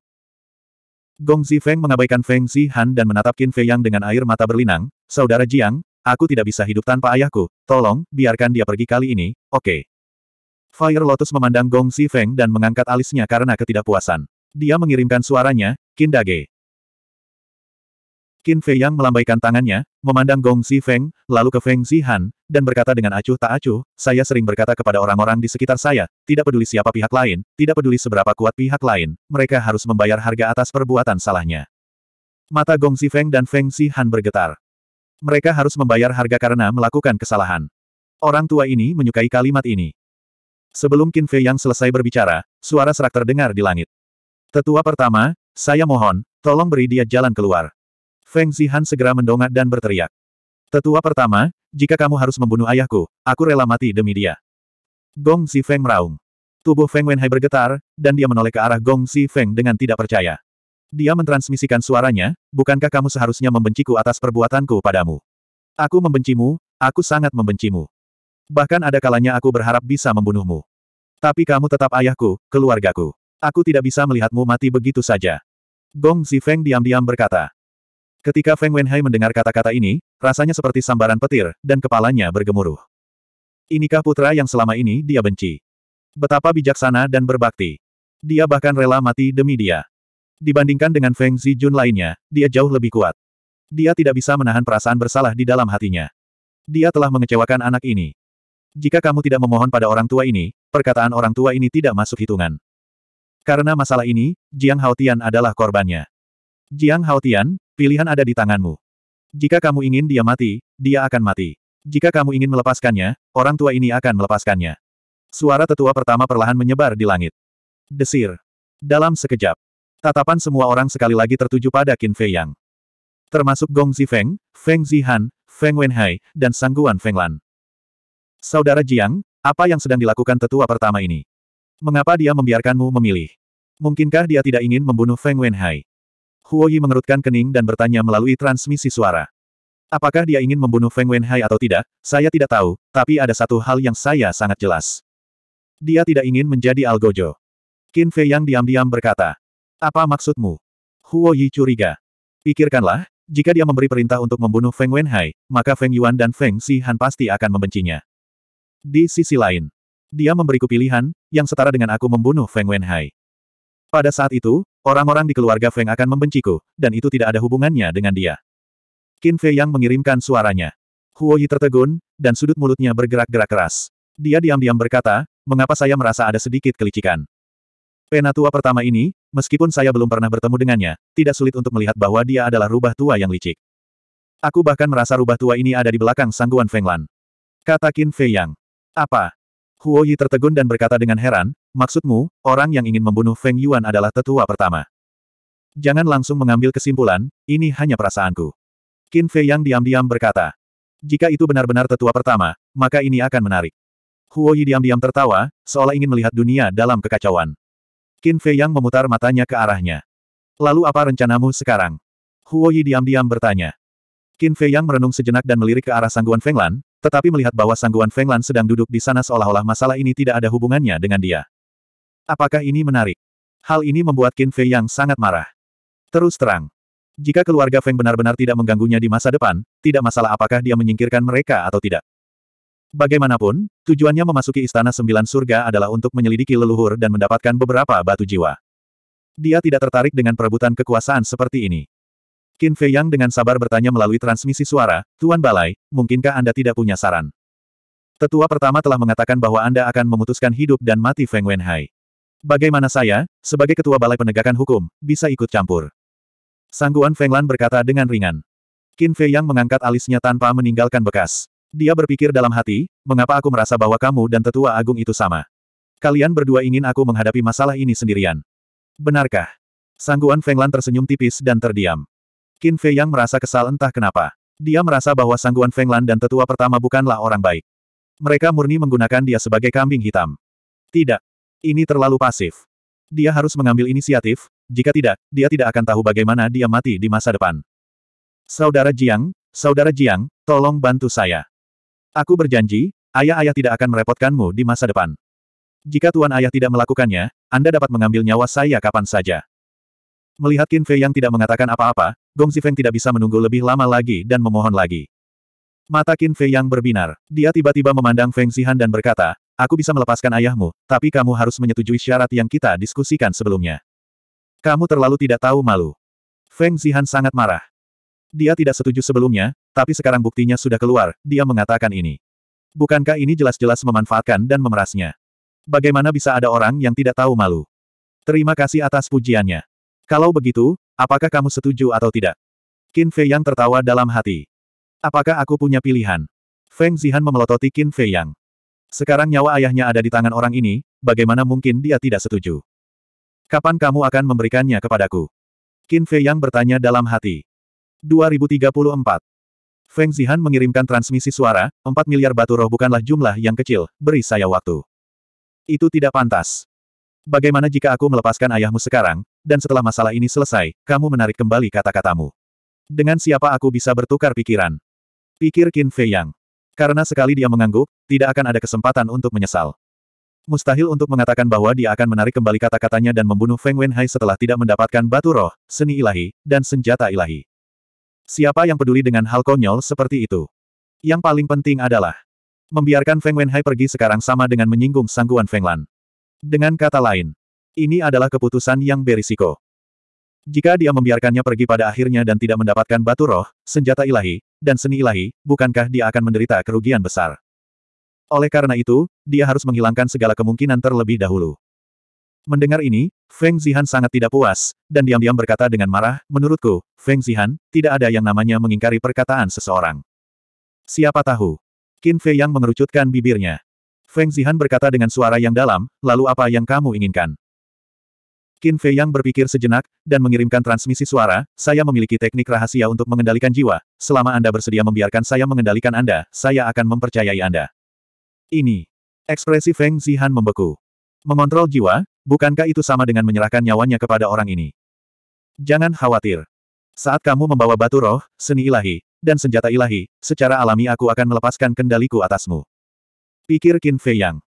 Gong Zifeng mengabaikan Feng Zihan dan menatap Qin Fei Yang dengan air mata berlinang, Saudara Jiang, aku tidak bisa hidup tanpa ayahku, tolong, biarkan dia pergi kali ini, oke. Okay. Fire Lotus memandang Gong Zifeng dan mengangkat alisnya karena ketidakpuasan. Dia mengirimkan suaranya, Dage. Qin Fei Yang melambaikan tangannya, memandang Gong Xi Feng, lalu ke Feng Zihan, dan berkata dengan acuh tak acuh, saya sering berkata kepada orang-orang di sekitar saya, tidak peduli siapa pihak lain, tidak peduli seberapa kuat pihak lain, mereka harus membayar harga atas perbuatan salahnya. Mata Gong Xi Feng dan Feng Zihan bergetar. Mereka harus membayar harga karena melakukan kesalahan. Orang tua ini menyukai kalimat ini. Sebelum Qin Fei Yang selesai berbicara, suara serak terdengar di langit. Tetua pertama, saya mohon, tolong beri dia jalan keluar. Feng Zihan segera mendongak dan berteriak. Tetua pertama, jika kamu harus membunuh ayahku, aku rela mati demi dia. Gong Si Feng meraung. Tubuh Feng Wenhai bergetar, dan dia menoleh ke arah Gong Si Feng dengan tidak percaya. Dia mentransmisikan suaranya, bukankah kamu seharusnya membenciku atas perbuatanku padamu? Aku membencimu, aku sangat membencimu. Bahkan ada kalanya aku berharap bisa membunuhmu. Tapi kamu tetap ayahku, keluargaku. Aku tidak bisa melihatmu mati begitu saja. Gong Zifeng diam-diam berkata. Ketika Feng Wenhai mendengar kata-kata ini, rasanya seperti sambaran petir, dan kepalanya bergemuruh. Inikah putra yang selama ini dia benci? Betapa bijaksana dan berbakti. Dia bahkan rela mati demi dia. Dibandingkan dengan Feng Zijun lainnya, dia jauh lebih kuat. Dia tidak bisa menahan perasaan bersalah di dalam hatinya. Dia telah mengecewakan anak ini. Jika kamu tidak memohon pada orang tua ini, perkataan orang tua ini tidak masuk hitungan. Karena masalah ini, Jiang Haotian adalah korbannya. Jiang Haotian, Pilihan ada di tanganmu. Jika kamu ingin dia mati, dia akan mati. Jika kamu ingin melepaskannya, orang tua ini akan melepaskannya. Suara tetua pertama perlahan menyebar di langit. Desir. Dalam sekejap. Tatapan semua orang sekali lagi tertuju pada Qin Fei Yang. Termasuk Gong Zifeng, Feng Zihan, Feng Wenhai, dan Sangguan Fenglan. Saudara Jiang, apa yang sedang dilakukan tetua pertama ini? Mengapa dia membiarkanmu memilih? Mungkinkah dia tidak ingin membunuh Feng Wenhai? Huo Yi mengerutkan kening dan bertanya melalui transmisi suara. Apakah dia ingin membunuh Feng Wenhai atau tidak, saya tidak tahu, tapi ada satu hal yang saya sangat jelas. Dia tidak ingin menjadi Algojo. Qin Fei Yang diam-diam berkata. Apa maksudmu? Huo Yi curiga. Pikirkanlah, jika dia memberi perintah untuk membunuh Feng Wenhai, maka Feng Yuan dan Feng Sihan pasti akan membencinya. Di sisi lain, dia memberiku pilihan, yang setara dengan aku membunuh Feng Wenhai. Pada saat itu, Orang-orang di keluarga Feng akan membenciku, dan itu tidak ada hubungannya dengan dia. Qin Fei yang mengirimkan suaranya. Huo Yi tertegun, dan sudut mulutnya bergerak-gerak keras. Dia diam-diam berkata, mengapa saya merasa ada sedikit kelicikan. Penatua pertama ini, meskipun saya belum pernah bertemu dengannya, tidak sulit untuk melihat bahwa dia adalah rubah tua yang licik. Aku bahkan merasa rubah tua ini ada di belakang sangguan Feng Lan. Kata Qin Fei Yang. Apa? Huo Yi tertegun dan berkata dengan heran, maksudmu, orang yang ingin membunuh Feng Yuan adalah tetua pertama. Jangan langsung mengambil kesimpulan, ini hanya perasaanku. Qin Fei yang diam-diam berkata. Jika itu benar-benar tetua pertama, maka ini akan menarik. Huo Yi diam-diam tertawa, seolah ingin melihat dunia dalam kekacauan. Qin Fei yang memutar matanya ke arahnya. Lalu apa rencanamu sekarang? Huo Yi diam-diam bertanya. Qin Fei Yang merenung sejenak dan melirik ke arah sangguan Fenglan, tetapi melihat bahwa sangguan Fenglan sedang duduk di sana seolah-olah masalah ini tidak ada hubungannya dengan dia. Apakah ini menarik? Hal ini membuat Qin Fei Yang sangat marah. Terus terang, jika keluarga Feng benar-benar tidak mengganggunya di masa depan, tidak masalah apakah dia menyingkirkan mereka atau tidak. Bagaimanapun, tujuannya memasuki Istana Sembilan Surga adalah untuk menyelidiki leluhur dan mendapatkan beberapa batu jiwa. Dia tidak tertarik dengan perebutan kekuasaan seperti ini. Qin Fei Yang dengan sabar bertanya melalui transmisi suara, Tuan Balai, mungkinkah Anda tidak punya saran? Tetua pertama telah mengatakan bahwa Anda akan memutuskan hidup dan mati Feng Wenhai. Bagaimana saya, sebagai ketua balai penegakan hukum, bisa ikut campur? Sangguan Feng Lan berkata dengan ringan. Qin Fei Yang mengangkat alisnya tanpa meninggalkan bekas. Dia berpikir dalam hati, mengapa aku merasa bahwa kamu dan tetua agung itu sama? Kalian berdua ingin aku menghadapi masalah ini sendirian. Benarkah? Sangguan Feng Lan tersenyum tipis dan terdiam. Qin Fei Yang merasa kesal entah kenapa. Dia merasa bahwa Sangguan Fenglan dan tetua pertama bukanlah orang baik. Mereka murni menggunakan dia sebagai kambing hitam. Tidak. Ini terlalu pasif. Dia harus mengambil inisiatif, jika tidak, dia tidak akan tahu bagaimana dia mati di masa depan. Saudara Jiang, Saudara Jiang, tolong bantu saya. Aku berjanji, ayah-ayah tidak akan merepotkanmu di masa depan. Jika Tuan Ayah tidak melakukannya, Anda dapat mengambil nyawa saya kapan saja. Melihat Qin Fei yang tidak mengatakan apa-apa, Gong Zifeng tidak bisa menunggu lebih lama lagi dan memohon lagi. Mata Qin Fei yang berbinar. Dia tiba-tiba memandang Feng Zihan dan berkata, Aku bisa melepaskan ayahmu, tapi kamu harus menyetujui syarat yang kita diskusikan sebelumnya. Kamu terlalu tidak tahu malu. Feng Zihan sangat marah. Dia tidak setuju sebelumnya, tapi sekarang buktinya sudah keluar, dia mengatakan ini. Bukankah ini jelas-jelas memanfaatkan dan memerasnya? Bagaimana bisa ada orang yang tidak tahu malu? Terima kasih atas pujiannya. Kalau begitu, apakah kamu setuju atau tidak? Qin Fei Yang tertawa dalam hati. Apakah aku punya pilihan? Feng Zihan memelototi Qin Fei Yang. Sekarang nyawa ayahnya ada di tangan orang ini, bagaimana mungkin dia tidak setuju? Kapan kamu akan memberikannya kepadaku? Qin Fei Yang bertanya dalam hati. 2034. Feng Zihan mengirimkan transmisi suara, 4 miliar batu roh bukanlah jumlah yang kecil, beri saya waktu. Itu tidak pantas bagaimana jika aku melepaskan ayahmu sekarang, dan setelah masalah ini selesai, kamu menarik kembali kata-katamu. Dengan siapa aku bisa bertukar pikiran? Pikir Qin Fei Yang. Karena sekali dia mengangguk, tidak akan ada kesempatan untuk menyesal. Mustahil untuk mengatakan bahwa dia akan menarik kembali kata-katanya dan membunuh Feng Wenhai setelah tidak mendapatkan batu roh, seni ilahi, dan senjata ilahi. Siapa yang peduli dengan hal konyol seperti itu? Yang paling penting adalah membiarkan Feng Wenhai pergi sekarang sama dengan menyinggung sangguan Feng Lan. Dengan kata lain, ini adalah keputusan yang berisiko. Jika dia membiarkannya pergi pada akhirnya dan tidak mendapatkan batu roh, senjata ilahi, dan seni ilahi, bukankah dia akan menderita kerugian besar? Oleh karena itu, dia harus menghilangkan segala kemungkinan terlebih dahulu. Mendengar ini, Feng Zihan sangat tidak puas, dan diam-diam berkata dengan marah, menurutku, Feng Zihan, tidak ada yang namanya mengingkari perkataan seseorang. Siapa tahu? Qin Fei yang mengerucutkan bibirnya. Feng Zihan berkata dengan suara yang dalam, lalu apa yang kamu inginkan? Qin Fei Yang berpikir sejenak, dan mengirimkan transmisi suara, saya memiliki teknik rahasia untuk mengendalikan jiwa, selama Anda bersedia membiarkan saya mengendalikan Anda, saya akan mempercayai Anda. Ini. Ekspresi Feng Zihan membeku. Mengontrol jiwa, bukankah itu sama dengan menyerahkan nyawanya kepada orang ini? Jangan khawatir. Saat kamu membawa batu roh, seni ilahi, dan senjata ilahi, secara alami aku akan melepaskan kendaliku atasmu pikir Qin Fei Yang.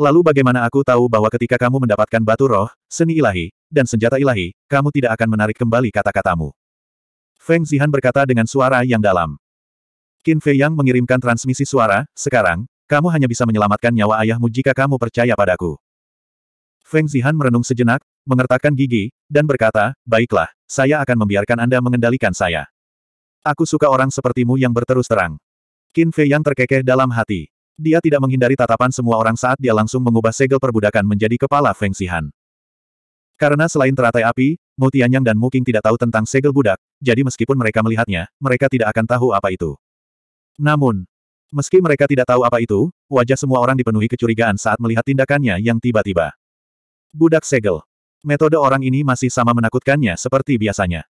Lalu bagaimana aku tahu bahwa ketika kamu mendapatkan batu roh, seni ilahi, dan senjata ilahi, kamu tidak akan menarik kembali kata-katamu. Feng Zihan berkata dengan suara yang dalam. Qin Fei Yang mengirimkan transmisi suara, sekarang, kamu hanya bisa menyelamatkan nyawa ayahmu jika kamu percaya padaku. Feng Zihan merenung sejenak, mengertakkan gigi, dan berkata, baiklah, saya akan membiarkan Anda mengendalikan saya. Aku suka orang sepertimu yang berterus terang. Qin Fei Yang terkekeh dalam hati. Dia tidak menghindari tatapan semua orang saat dia langsung mengubah segel perbudakan menjadi kepala Feng Xihan. Karena selain teratai api, Mu Tianyang dan Mu Qing tidak tahu tentang segel budak, jadi meskipun mereka melihatnya, mereka tidak akan tahu apa itu. Namun, meski mereka tidak tahu apa itu, wajah semua orang dipenuhi kecurigaan saat melihat tindakannya yang tiba-tiba. Budak segel. Metode orang ini masih sama menakutkannya seperti biasanya.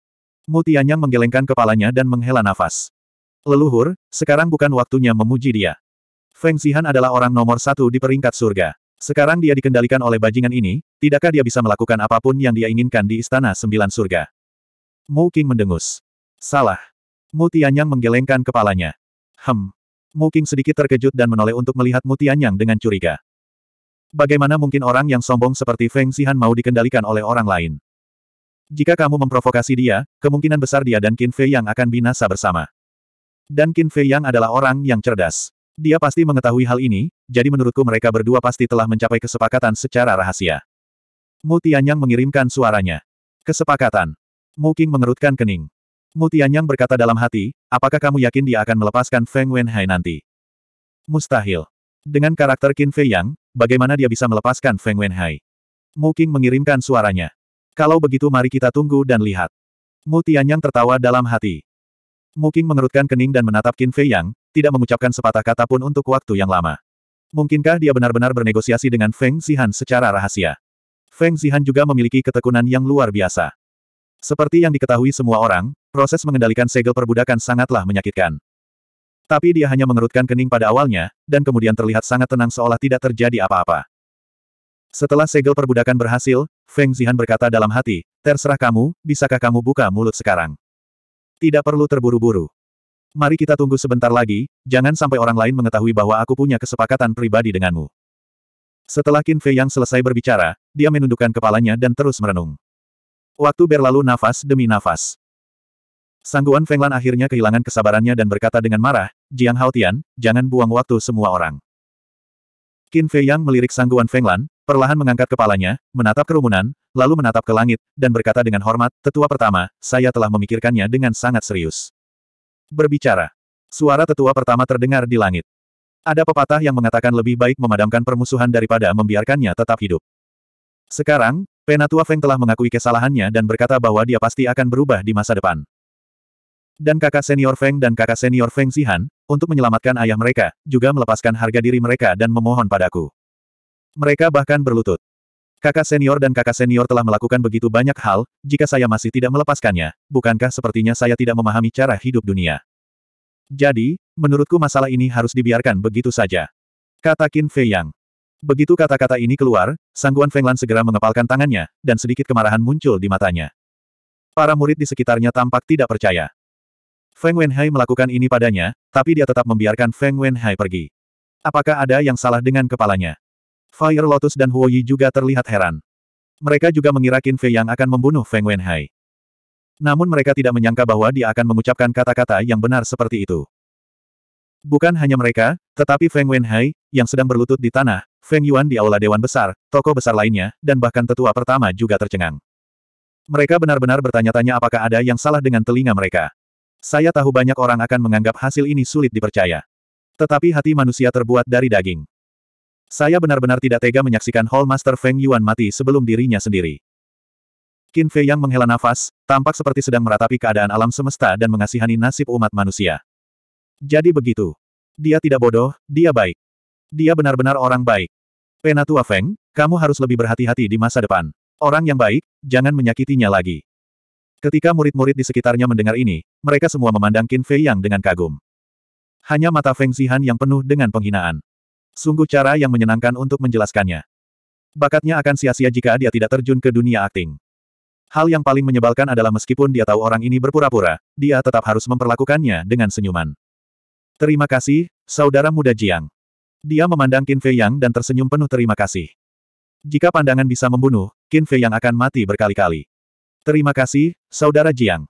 Mu Tianyang menggelengkan kepalanya dan menghela nafas. Leluhur, sekarang bukan waktunya memuji dia. Feng Xihan adalah orang nomor satu di peringkat surga. Sekarang dia dikendalikan oleh bajingan ini, tidakkah dia bisa melakukan apapun yang dia inginkan di Istana Sembilan Surga? Mu King mendengus. Salah. Mu Tianyang menggelengkan kepalanya. Hem. Mu King sedikit terkejut dan menoleh untuk melihat Mu Tianyang dengan curiga. Bagaimana mungkin orang yang sombong seperti Feng Xihan mau dikendalikan oleh orang lain? Jika kamu memprovokasi dia, kemungkinan besar dia dan Qin Fei yang akan binasa bersama. Dan Qin Fei yang adalah orang yang cerdas. Dia pasti mengetahui hal ini, jadi menurutku mereka berdua pasti telah mencapai kesepakatan secara rahasia. Mu Tianyang mengirimkan suaranya. Kesepakatan. Muking mengerutkan kening. Mu Tianyang berkata dalam hati, apakah kamu yakin dia akan melepaskan Feng Wenhai nanti? Mustahil. Dengan karakter Qin Fei Yang, bagaimana dia bisa melepaskan Feng Wenhai? Muking mengirimkan suaranya. Kalau begitu mari kita tunggu dan lihat. Mu Tianyang tertawa dalam hati. Muking mengerutkan kening dan menatap Qin Fei Yang, tidak mengucapkan sepatah kata pun untuk waktu yang lama. Mungkinkah dia benar-benar bernegosiasi dengan Feng Zihan secara rahasia? Feng Zihan juga memiliki ketekunan yang luar biasa. Seperti yang diketahui semua orang, proses mengendalikan segel perbudakan sangatlah menyakitkan. Tapi dia hanya mengerutkan kening pada awalnya, dan kemudian terlihat sangat tenang seolah tidak terjadi apa-apa. Setelah segel perbudakan berhasil, Feng Zihan berkata dalam hati, terserah kamu, bisakah kamu buka mulut sekarang? Tidak perlu terburu-buru. Mari kita tunggu sebentar lagi, jangan sampai orang lain mengetahui bahwa aku punya kesepakatan pribadi denganmu. Setelah Qin Fei yang selesai berbicara, dia menundukkan kepalanya dan terus merenung. Waktu berlalu nafas demi nafas. Sangguan Feng Lan akhirnya kehilangan kesabarannya dan berkata dengan marah, Jiang Haotian, jangan buang waktu semua orang. Qin Fei Yang melirik Sangguan Feng Lan, perlahan mengangkat kepalanya, menatap kerumunan, lalu menatap ke langit, dan berkata dengan hormat, Tetua pertama, saya telah memikirkannya dengan sangat serius berbicara. Suara tetua pertama terdengar di langit. Ada pepatah yang mengatakan lebih baik memadamkan permusuhan daripada membiarkannya tetap hidup. Sekarang, Penatua Feng telah mengakui kesalahannya dan berkata bahwa dia pasti akan berubah di masa depan. Dan kakak senior Feng dan kakak senior Feng Sihan untuk menyelamatkan ayah mereka, juga melepaskan harga diri mereka dan memohon padaku. Mereka bahkan berlutut. Kakak senior dan kakak senior telah melakukan begitu banyak hal, jika saya masih tidak melepaskannya, bukankah sepertinya saya tidak memahami cara hidup dunia? Jadi, menurutku masalah ini harus dibiarkan begitu saja. Kata Qin Fei Yang. Begitu kata-kata ini keluar, Sangguan Fenglan segera mengepalkan tangannya, dan sedikit kemarahan muncul di matanya. Para murid di sekitarnya tampak tidak percaya. Feng Wenhai melakukan ini padanya, tapi dia tetap membiarkan Feng Wenhai pergi. Apakah ada yang salah dengan kepalanya? Fire Lotus dan Huo Yi juga terlihat heran. Mereka juga mengira Qin Fei yang akan membunuh Feng Wenhai. Namun mereka tidak menyangka bahwa dia akan mengucapkan kata-kata yang benar seperti itu. Bukan hanya mereka, tetapi Feng Wenhai, yang sedang berlutut di tanah, Feng Yuan di aula Dewan Besar, tokoh besar lainnya, dan bahkan tetua pertama juga tercengang. Mereka benar-benar bertanya-tanya apakah ada yang salah dengan telinga mereka. Saya tahu banyak orang akan menganggap hasil ini sulit dipercaya. Tetapi hati manusia terbuat dari daging. Saya benar-benar tidak tega menyaksikan Hall Master Feng Yuan mati sebelum dirinya sendiri. Qin Fei yang menghela nafas, tampak seperti sedang meratapi keadaan alam semesta dan mengasihani nasib umat manusia. Jadi begitu. Dia tidak bodoh, dia baik. Dia benar-benar orang baik. Penatua Feng, kamu harus lebih berhati-hati di masa depan. Orang yang baik, jangan menyakitinya lagi. Ketika murid-murid di sekitarnya mendengar ini, mereka semua memandang Qin Fei Yang dengan kagum. Hanya mata Feng Zihan yang penuh dengan penghinaan. Sungguh cara yang menyenangkan untuk menjelaskannya. Bakatnya akan sia-sia jika dia tidak terjun ke dunia akting. Hal yang paling menyebalkan adalah meskipun dia tahu orang ini berpura-pura, dia tetap harus memperlakukannya dengan senyuman. Terima kasih, saudara muda Jiang. Dia memandang Qin Fei Yang dan tersenyum penuh terima kasih. Jika pandangan bisa membunuh, Qin Fei Yang akan mati berkali-kali. Terima kasih, saudara Jiang.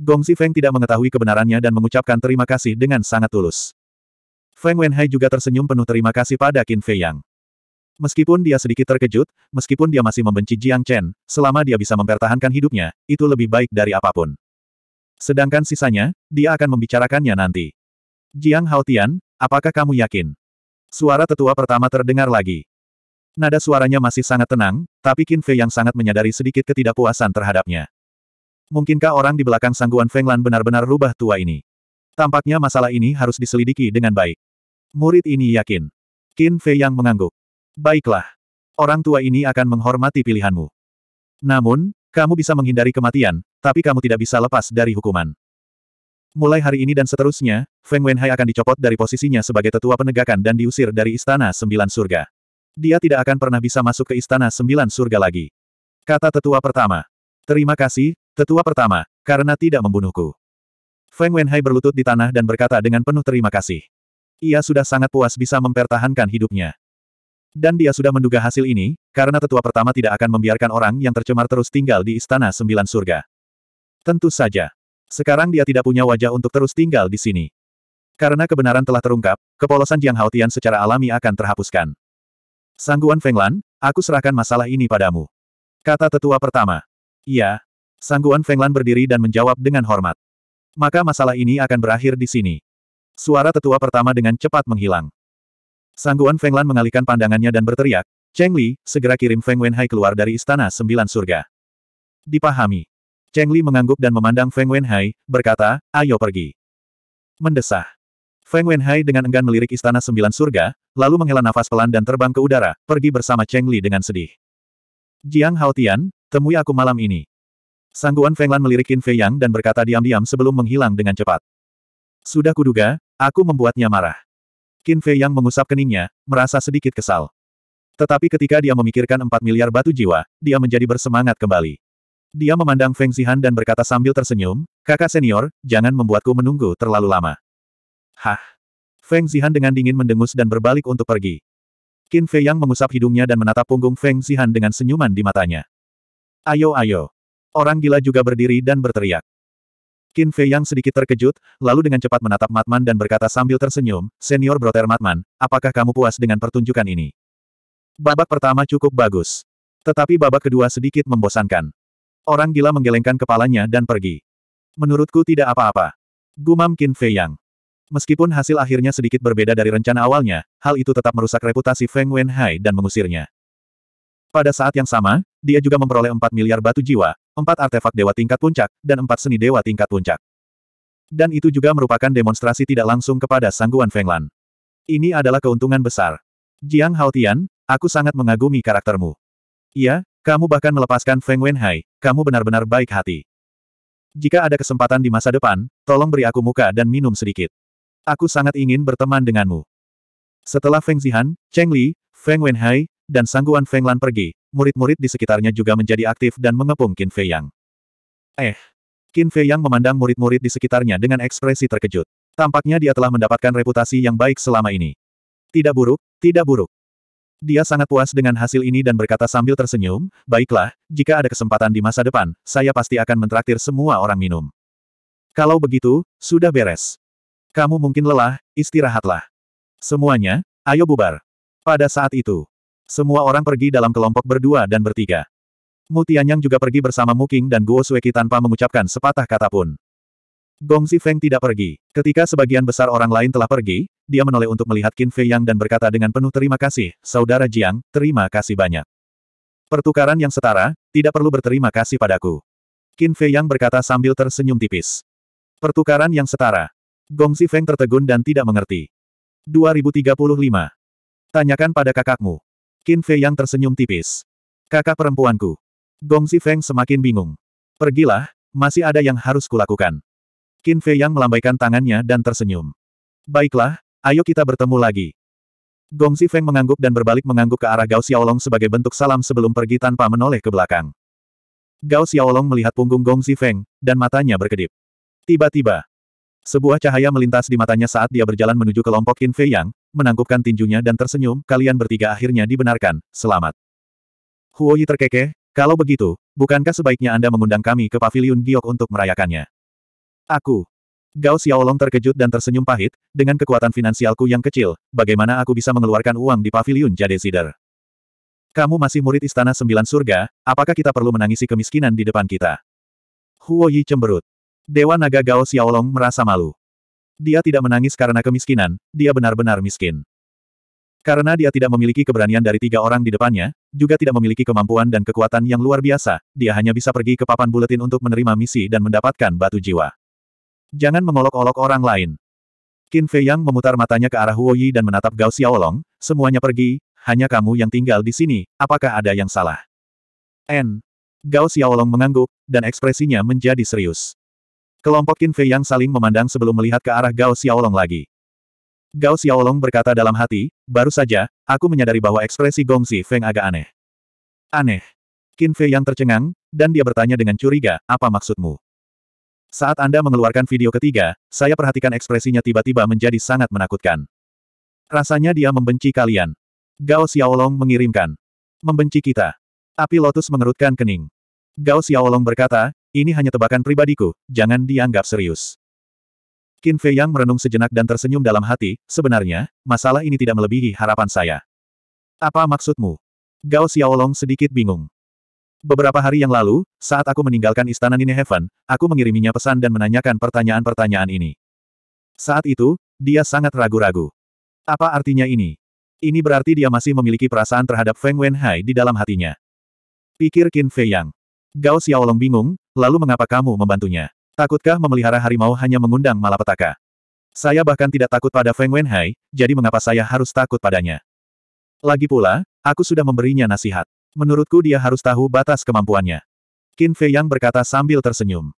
Gong Si Feng tidak mengetahui kebenarannya dan mengucapkan terima kasih dengan sangat tulus. Feng Wenhai juga tersenyum penuh terima kasih pada Qin Fei Yang. Meskipun dia sedikit terkejut, meskipun dia masih membenci Jiang Chen, selama dia bisa mempertahankan hidupnya, itu lebih baik dari apapun. Sedangkan sisanya, dia akan membicarakannya nanti. Jiang Haotian, apakah kamu yakin? Suara tetua pertama terdengar lagi. Nada suaranya masih sangat tenang, tapi Qin Fei yang sangat menyadari sedikit ketidakpuasan terhadapnya. Mungkinkah orang di belakang sangguan Feng Lan benar-benar rubah tua ini? Tampaknya masalah ini harus diselidiki dengan baik. Murid ini yakin. Qin Fei yang mengangguk. Baiklah. Orang tua ini akan menghormati pilihanmu. Namun, kamu bisa menghindari kematian, tapi kamu tidak bisa lepas dari hukuman. Mulai hari ini dan seterusnya, Feng Wenhai akan dicopot dari posisinya sebagai tetua penegakan dan diusir dari Istana Sembilan Surga. Dia tidak akan pernah bisa masuk ke Istana Sembilan Surga lagi. Kata tetua pertama. Terima kasih, tetua pertama, karena tidak membunuhku. Feng Wenhai berlutut di tanah dan berkata dengan penuh terima kasih. Ia sudah sangat puas bisa mempertahankan hidupnya. Dan dia sudah menduga hasil ini, karena tetua pertama tidak akan membiarkan orang yang tercemar terus tinggal di Istana Sembilan Surga. Tentu saja. Sekarang dia tidak punya wajah untuk terus tinggal di sini. Karena kebenaran telah terungkap, kepolosan Jiang Haotian secara alami akan terhapuskan. Sangguan Fenglan, aku serahkan masalah ini padamu. Kata tetua pertama. Iya. Sangguan Fenglan berdiri dan menjawab dengan hormat. Maka masalah ini akan berakhir di sini. Suara tetua pertama dengan cepat menghilang. Sangguan Fenglan mengalihkan pandangannya dan berteriak, Cheng Li, segera kirim Feng Wenhai keluar dari Istana Sembilan Surga. Dipahami. Cheng Li mengangguk dan memandang Feng Wenhai, berkata, ayo pergi. Mendesah. Feng Wenhai dengan enggan melirik Istana Sembilan Surga, lalu menghela nafas pelan dan terbang ke udara, pergi bersama Cheng Li dengan sedih. Jiang Haotian, temui aku malam ini. Sangguan Fenglan melirik Fei Yang dan berkata diam-diam sebelum menghilang dengan cepat. Sudah kuduga, Aku membuatnya marah. Qin Fei yang mengusap keningnya, merasa sedikit kesal. Tetapi ketika dia memikirkan 4 miliar batu jiwa, dia menjadi bersemangat kembali. Dia memandang Feng Zihan dan berkata sambil tersenyum, kakak senior, jangan membuatku menunggu terlalu lama. Hah? Feng Zihan dengan dingin mendengus dan berbalik untuk pergi. Qin Fei yang mengusap hidungnya dan menatap punggung Feng Zihan dengan senyuman di matanya. Ayo ayo. Orang gila juga berdiri dan berteriak. Qin Fei yang sedikit terkejut, lalu dengan cepat menatap Matman dan berkata sambil tersenyum, Senior Brother Matman, apakah kamu puas dengan pertunjukan ini? Babak pertama cukup bagus. Tetapi babak kedua sedikit membosankan. Orang gila menggelengkan kepalanya dan pergi. Menurutku tidak apa-apa. Gumam Qin Fei Yang. Meskipun hasil akhirnya sedikit berbeda dari rencana awalnya, hal itu tetap merusak reputasi Feng Wenhai dan mengusirnya. Pada saat yang sama, dia juga memperoleh 4 miliar batu jiwa, 4 artefak dewa tingkat puncak, dan 4 seni dewa tingkat puncak. Dan itu juga merupakan demonstrasi tidak langsung kepada sangguan Fenglan. Ini adalah keuntungan besar. Jiang Haotian, aku sangat mengagumi karaktermu. Iya, kamu bahkan melepaskan Feng Wenhai, kamu benar-benar baik hati. Jika ada kesempatan di masa depan, tolong beri aku muka dan minum sedikit. Aku sangat ingin berteman denganmu. Setelah Feng Zihan, Cheng Li, Feng Wenhai, dan sangguan Fenglan pergi, murid-murid di sekitarnya juga menjadi aktif dan mengepung Qin Fei Yang. Eh. Qin Fei Yang memandang murid-murid di sekitarnya dengan ekspresi terkejut. Tampaknya dia telah mendapatkan reputasi yang baik selama ini. Tidak buruk, tidak buruk. Dia sangat puas dengan hasil ini dan berkata sambil tersenyum, baiklah, jika ada kesempatan di masa depan, saya pasti akan mentraktir semua orang minum. Kalau begitu, sudah beres. Kamu mungkin lelah, istirahatlah. Semuanya, ayo bubar. Pada saat itu, semua orang pergi dalam kelompok berdua dan bertiga. Mu Tianyang juga pergi bersama Muking dan Guo Sueki tanpa mengucapkan sepatah kata pun. Gong Feng tidak pergi. Ketika sebagian besar orang lain telah pergi, dia menoleh untuk melihat Qin Fei Yang dan berkata dengan penuh terima kasih, Saudara Jiang, terima kasih banyak. Pertukaran yang setara, tidak perlu berterima kasih padaku. Qin Fei Yang berkata sambil tersenyum tipis. Pertukaran yang setara. Gong Feng tertegun dan tidak mengerti. 2035. Tanyakan pada kakakmu. Qin Fei yang tersenyum tipis. Kakak perempuanku. Gong Feng semakin bingung. Pergilah, masih ada yang harus kulakukan. Qin Fei yang melambaikan tangannya dan tersenyum. Baiklah, ayo kita bertemu lagi. Gong Feng mengangguk dan berbalik mengangguk ke arah Gao Xiaolong sebagai bentuk salam sebelum pergi tanpa menoleh ke belakang. Gao Xiaolong melihat punggung Gong Feng dan matanya berkedip. Tiba-tiba, sebuah cahaya melintas di matanya saat dia berjalan menuju kelompok Qin Fei Yang, menangkupkan tinjunya dan tersenyum, kalian bertiga akhirnya dibenarkan, selamat. Huo Yi terkekeh, kalau begitu, bukankah sebaiknya Anda mengundang kami ke Paviliun Giok untuk merayakannya? Aku. Gao Xiaolong terkejut dan tersenyum pahit, dengan kekuatan finansialku yang kecil, bagaimana aku bisa mengeluarkan uang di Paviliun Jade Cedar? Kamu masih murid Istana Sembilan Surga, apakah kita perlu menangisi kemiskinan di depan kita? Huo Yi cemberut. Dewa Naga Gao Xiaolong merasa malu. Dia tidak menangis karena kemiskinan, dia benar-benar miskin. Karena dia tidak memiliki keberanian dari tiga orang di depannya, juga tidak memiliki kemampuan dan kekuatan yang luar biasa, dia hanya bisa pergi ke papan buletin untuk menerima misi dan mendapatkan batu jiwa. Jangan mengolok-olok orang lain. Qin Fei Yang memutar matanya ke arah Huo Yi dan menatap Gao Xiaolong, semuanya pergi, hanya kamu yang tinggal di sini, apakah ada yang salah? N. Gao Xiaolong mengangguk, dan ekspresinya menjadi serius. Kelompok Qin Fei yang saling memandang sebelum melihat ke arah Gao Xiaolong lagi. Gao Xiaolong berkata dalam hati, baru saja, aku menyadari bahwa ekspresi Gong Gongsi Feng agak aneh. Aneh. Qin Fei yang tercengang, dan dia bertanya dengan curiga, apa maksudmu? Saat Anda mengeluarkan video ketiga, saya perhatikan ekspresinya tiba-tiba menjadi sangat menakutkan. Rasanya dia membenci kalian. Gao Xiaolong mengirimkan. Membenci kita. Api Lotus mengerutkan kening. Gao Xiaolong berkata, ini hanya tebakan pribadiku, jangan dianggap serius. Qin Fei Yang merenung sejenak dan tersenyum dalam hati, sebenarnya, masalah ini tidak melebihi harapan saya. Apa maksudmu? Gao Xiaolong sedikit bingung. Beberapa hari yang lalu, saat aku meninggalkan istana Nine Heaven, aku mengiriminya pesan dan menanyakan pertanyaan-pertanyaan ini. Saat itu, dia sangat ragu-ragu. Apa artinya ini? Ini berarti dia masih memiliki perasaan terhadap Feng Wenhai di dalam hatinya. Pikir Qin Fei Yang. Gao Xiaolong bingung, lalu mengapa kamu membantunya? Takutkah memelihara harimau hanya mengundang malapetaka? Saya bahkan tidak takut pada Feng Wenhai, jadi mengapa saya harus takut padanya? Lagi pula, aku sudah memberinya nasihat. Menurutku dia harus tahu batas kemampuannya. Qin Fei Yang berkata sambil tersenyum.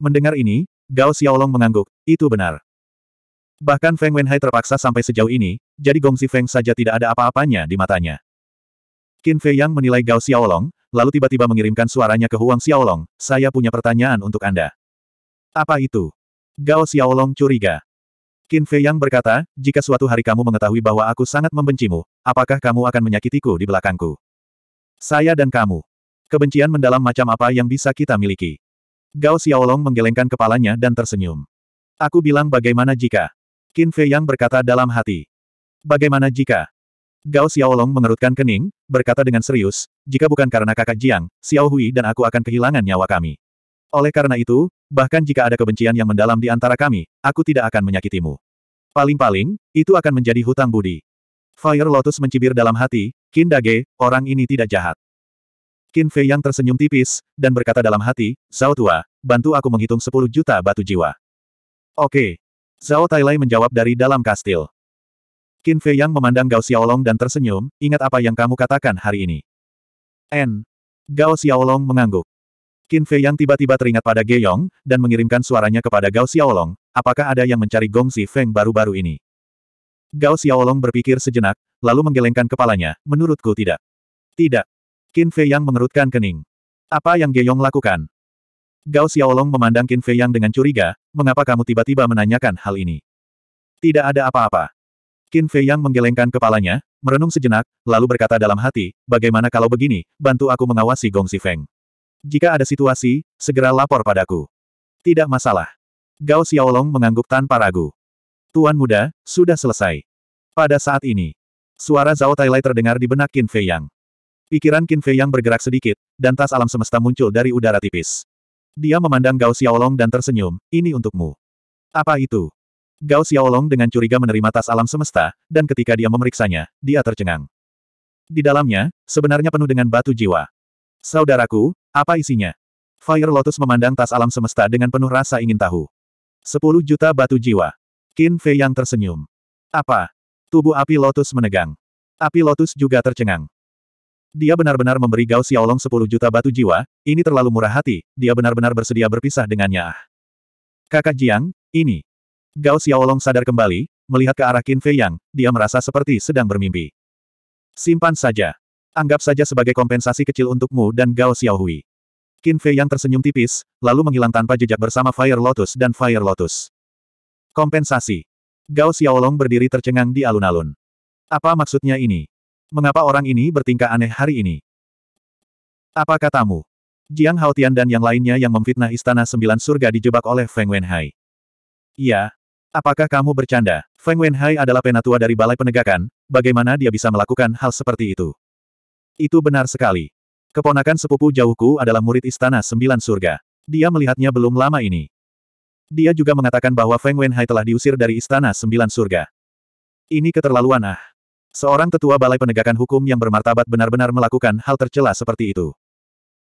Mendengar ini, Gao Xiaolong mengangguk, itu benar. Bahkan Feng Wenhai terpaksa sampai sejauh ini, jadi Gongzi Feng saja tidak ada apa-apanya di matanya. Qin Fei Yang menilai Gao Xiaolong, lalu tiba-tiba mengirimkan suaranya ke Huang Xiaolong, saya punya pertanyaan untuk Anda. Apa itu? Gao Xiaolong curiga. Qin Fei Yang berkata, jika suatu hari kamu mengetahui bahwa aku sangat membencimu, apakah kamu akan menyakitiku di belakangku? Saya dan kamu. Kebencian mendalam macam apa yang bisa kita miliki? Gao Xiaolong menggelengkan kepalanya dan tersenyum. Aku bilang bagaimana jika? Qin Fei Yang berkata dalam hati. Bagaimana jika? Gao Xiaolong mengerutkan kening, berkata dengan serius, jika bukan karena kakak Jiang, Xiao Hui dan aku akan kehilangan nyawa kami. Oleh karena itu, bahkan jika ada kebencian yang mendalam di antara kami, aku tidak akan menyakitimu. Paling-paling, itu akan menjadi hutang budi. Fire Lotus mencibir dalam hati, Qin Dage, orang ini tidak jahat. Qin Fei yang tersenyum tipis, dan berkata dalam hati, Zhao Tua, bantu aku menghitung 10 juta batu jiwa. Oke. Zhao Tailai menjawab dari dalam kastil. Qin Fei Yang memandang Gao Xiaolong dan tersenyum, ingat apa yang kamu katakan hari ini. N. Gao Xiaolong mengangguk. Qin Fei Yang tiba-tiba teringat pada Ge Yong, dan mengirimkan suaranya kepada Gao Xiaolong, apakah ada yang mencari Gong Si Feng baru-baru ini? Gao Xiaolong berpikir sejenak, lalu menggelengkan kepalanya, menurutku tidak. Tidak. Qin Fei Yang mengerutkan kening. Apa yang Ge Yong lakukan? Gao Xiaolong memandang Qin Fei Yang dengan curiga, mengapa kamu tiba-tiba menanyakan hal ini? Tidak ada apa-apa. Qin Fei Yang menggelengkan kepalanya, merenung sejenak, lalu berkata dalam hati, bagaimana kalau begini, bantu aku mengawasi Gong Feng. Jika ada situasi, segera lapor padaku. Tidak masalah. Gao Xiaolong mengangguk tanpa ragu. Tuan muda, sudah selesai. Pada saat ini, suara Zhao Tailai terdengar di benak Qin Fei Yang. Pikiran Qin Fei Yang bergerak sedikit, dan tas alam semesta muncul dari udara tipis. Dia memandang Gao Xiaolong dan tersenyum, ini untukmu. Apa itu? Gao Xiaolong dengan curiga menerima tas alam semesta, dan ketika dia memeriksanya, dia tercengang. Di dalamnya, sebenarnya penuh dengan batu jiwa. Saudaraku, apa isinya? Fire Lotus memandang tas alam semesta dengan penuh rasa ingin tahu. Sepuluh juta batu jiwa. Qin Fei yang tersenyum. Apa? Tubuh api Lotus menegang. Api Lotus juga tercengang. Dia benar-benar memberi Gao Xiaolong sepuluh juta batu jiwa, ini terlalu murah hati, dia benar-benar bersedia berpisah dengannya. Ah. Kakak Jiang, ini. Gao Xiaolong sadar kembali, melihat ke arah Qin Fei Yang, dia merasa seperti sedang bermimpi. Simpan saja. Anggap saja sebagai kompensasi kecil untukmu dan Gao Xiaohui. Qin Fei Yang tersenyum tipis, lalu menghilang tanpa jejak bersama Fire Lotus dan Fire Lotus. Kompensasi. Gao Xiaolong berdiri tercengang di alun-alun. Apa maksudnya ini? Mengapa orang ini bertingkah aneh hari ini? Apa katamu? Jiang Haotian dan yang lainnya yang memfitnah Istana Sembilan Surga dijebak oleh Feng Wenhai. Iya, Apakah kamu bercanda? Feng Wenhai adalah penatua dari Balai Penegakan, bagaimana dia bisa melakukan hal seperti itu? Itu benar sekali. Keponakan sepupu jauhku adalah murid Istana Sembilan Surga. Dia melihatnya belum lama ini. Dia juga mengatakan bahwa Feng Wenhai telah diusir dari Istana Sembilan Surga. Ini keterlaluan ah. Seorang tetua Balai Penegakan Hukum yang bermartabat benar-benar melakukan hal tercela seperti itu.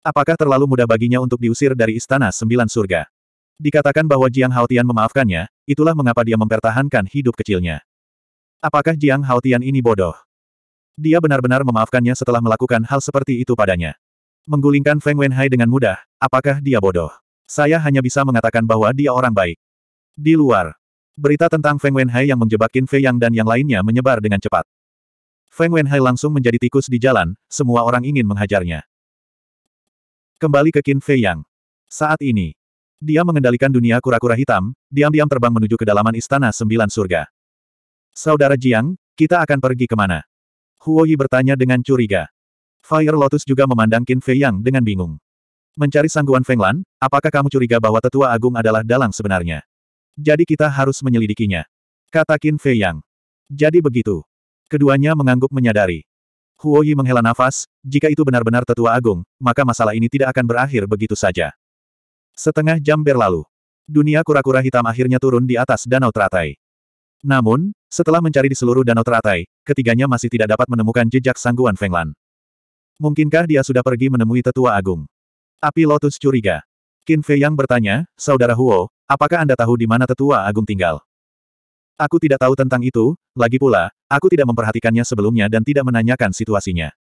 Apakah terlalu mudah baginya untuk diusir dari Istana Sembilan Surga? Dikatakan bahwa Jiang Haotian memaafkannya, itulah mengapa dia mempertahankan hidup kecilnya. Apakah Jiang Haotian ini bodoh? Dia benar-benar memaafkannya setelah melakukan hal seperti itu padanya. Menggulingkan Feng Wenhai dengan mudah, apakah dia bodoh? Saya hanya bisa mengatakan bahwa dia orang baik. Di luar, berita tentang Feng Wenhai yang menjebakin Fei Yang dan yang lainnya menyebar dengan cepat. Feng Wenhai langsung menjadi tikus di jalan, semua orang ingin menghajarnya. Kembali ke Qin Fei Yang. Saat ini, dia mengendalikan dunia kura-kura hitam, diam-diam terbang menuju kedalaman istana sembilan surga. Saudara Jiang, kita akan pergi kemana? Huo Yi bertanya dengan curiga. Fire Lotus juga memandang Qin Fei Yang dengan bingung. Mencari sangguan Lan, apakah kamu curiga bahwa tetua agung adalah dalang sebenarnya? Jadi kita harus menyelidikinya. Kata Qin Fei Yang. Jadi begitu. Keduanya mengangguk menyadari. Huo Yi menghela nafas, jika itu benar-benar tetua agung, maka masalah ini tidak akan berakhir begitu saja. Setengah jam berlalu. Dunia kura-kura hitam akhirnya turun di atas danau teratai. Namun, setelah mencari di seluruh danau teratai, ketiganya masih tidak dapat menemukan jejak sangguan Fenglan. Mungkinkah dia sudah pergi menemui tetua agung? Api Lotus curiga. Qin Fei yang bertanya, Saudara Huo, apakah Anda tahu di mana tetua agung tinggal? Aku tidak tahu tentang itu, lagi pula, aku tidak memperhatikannya sebelumnya dan tidak menanyakan situasinya.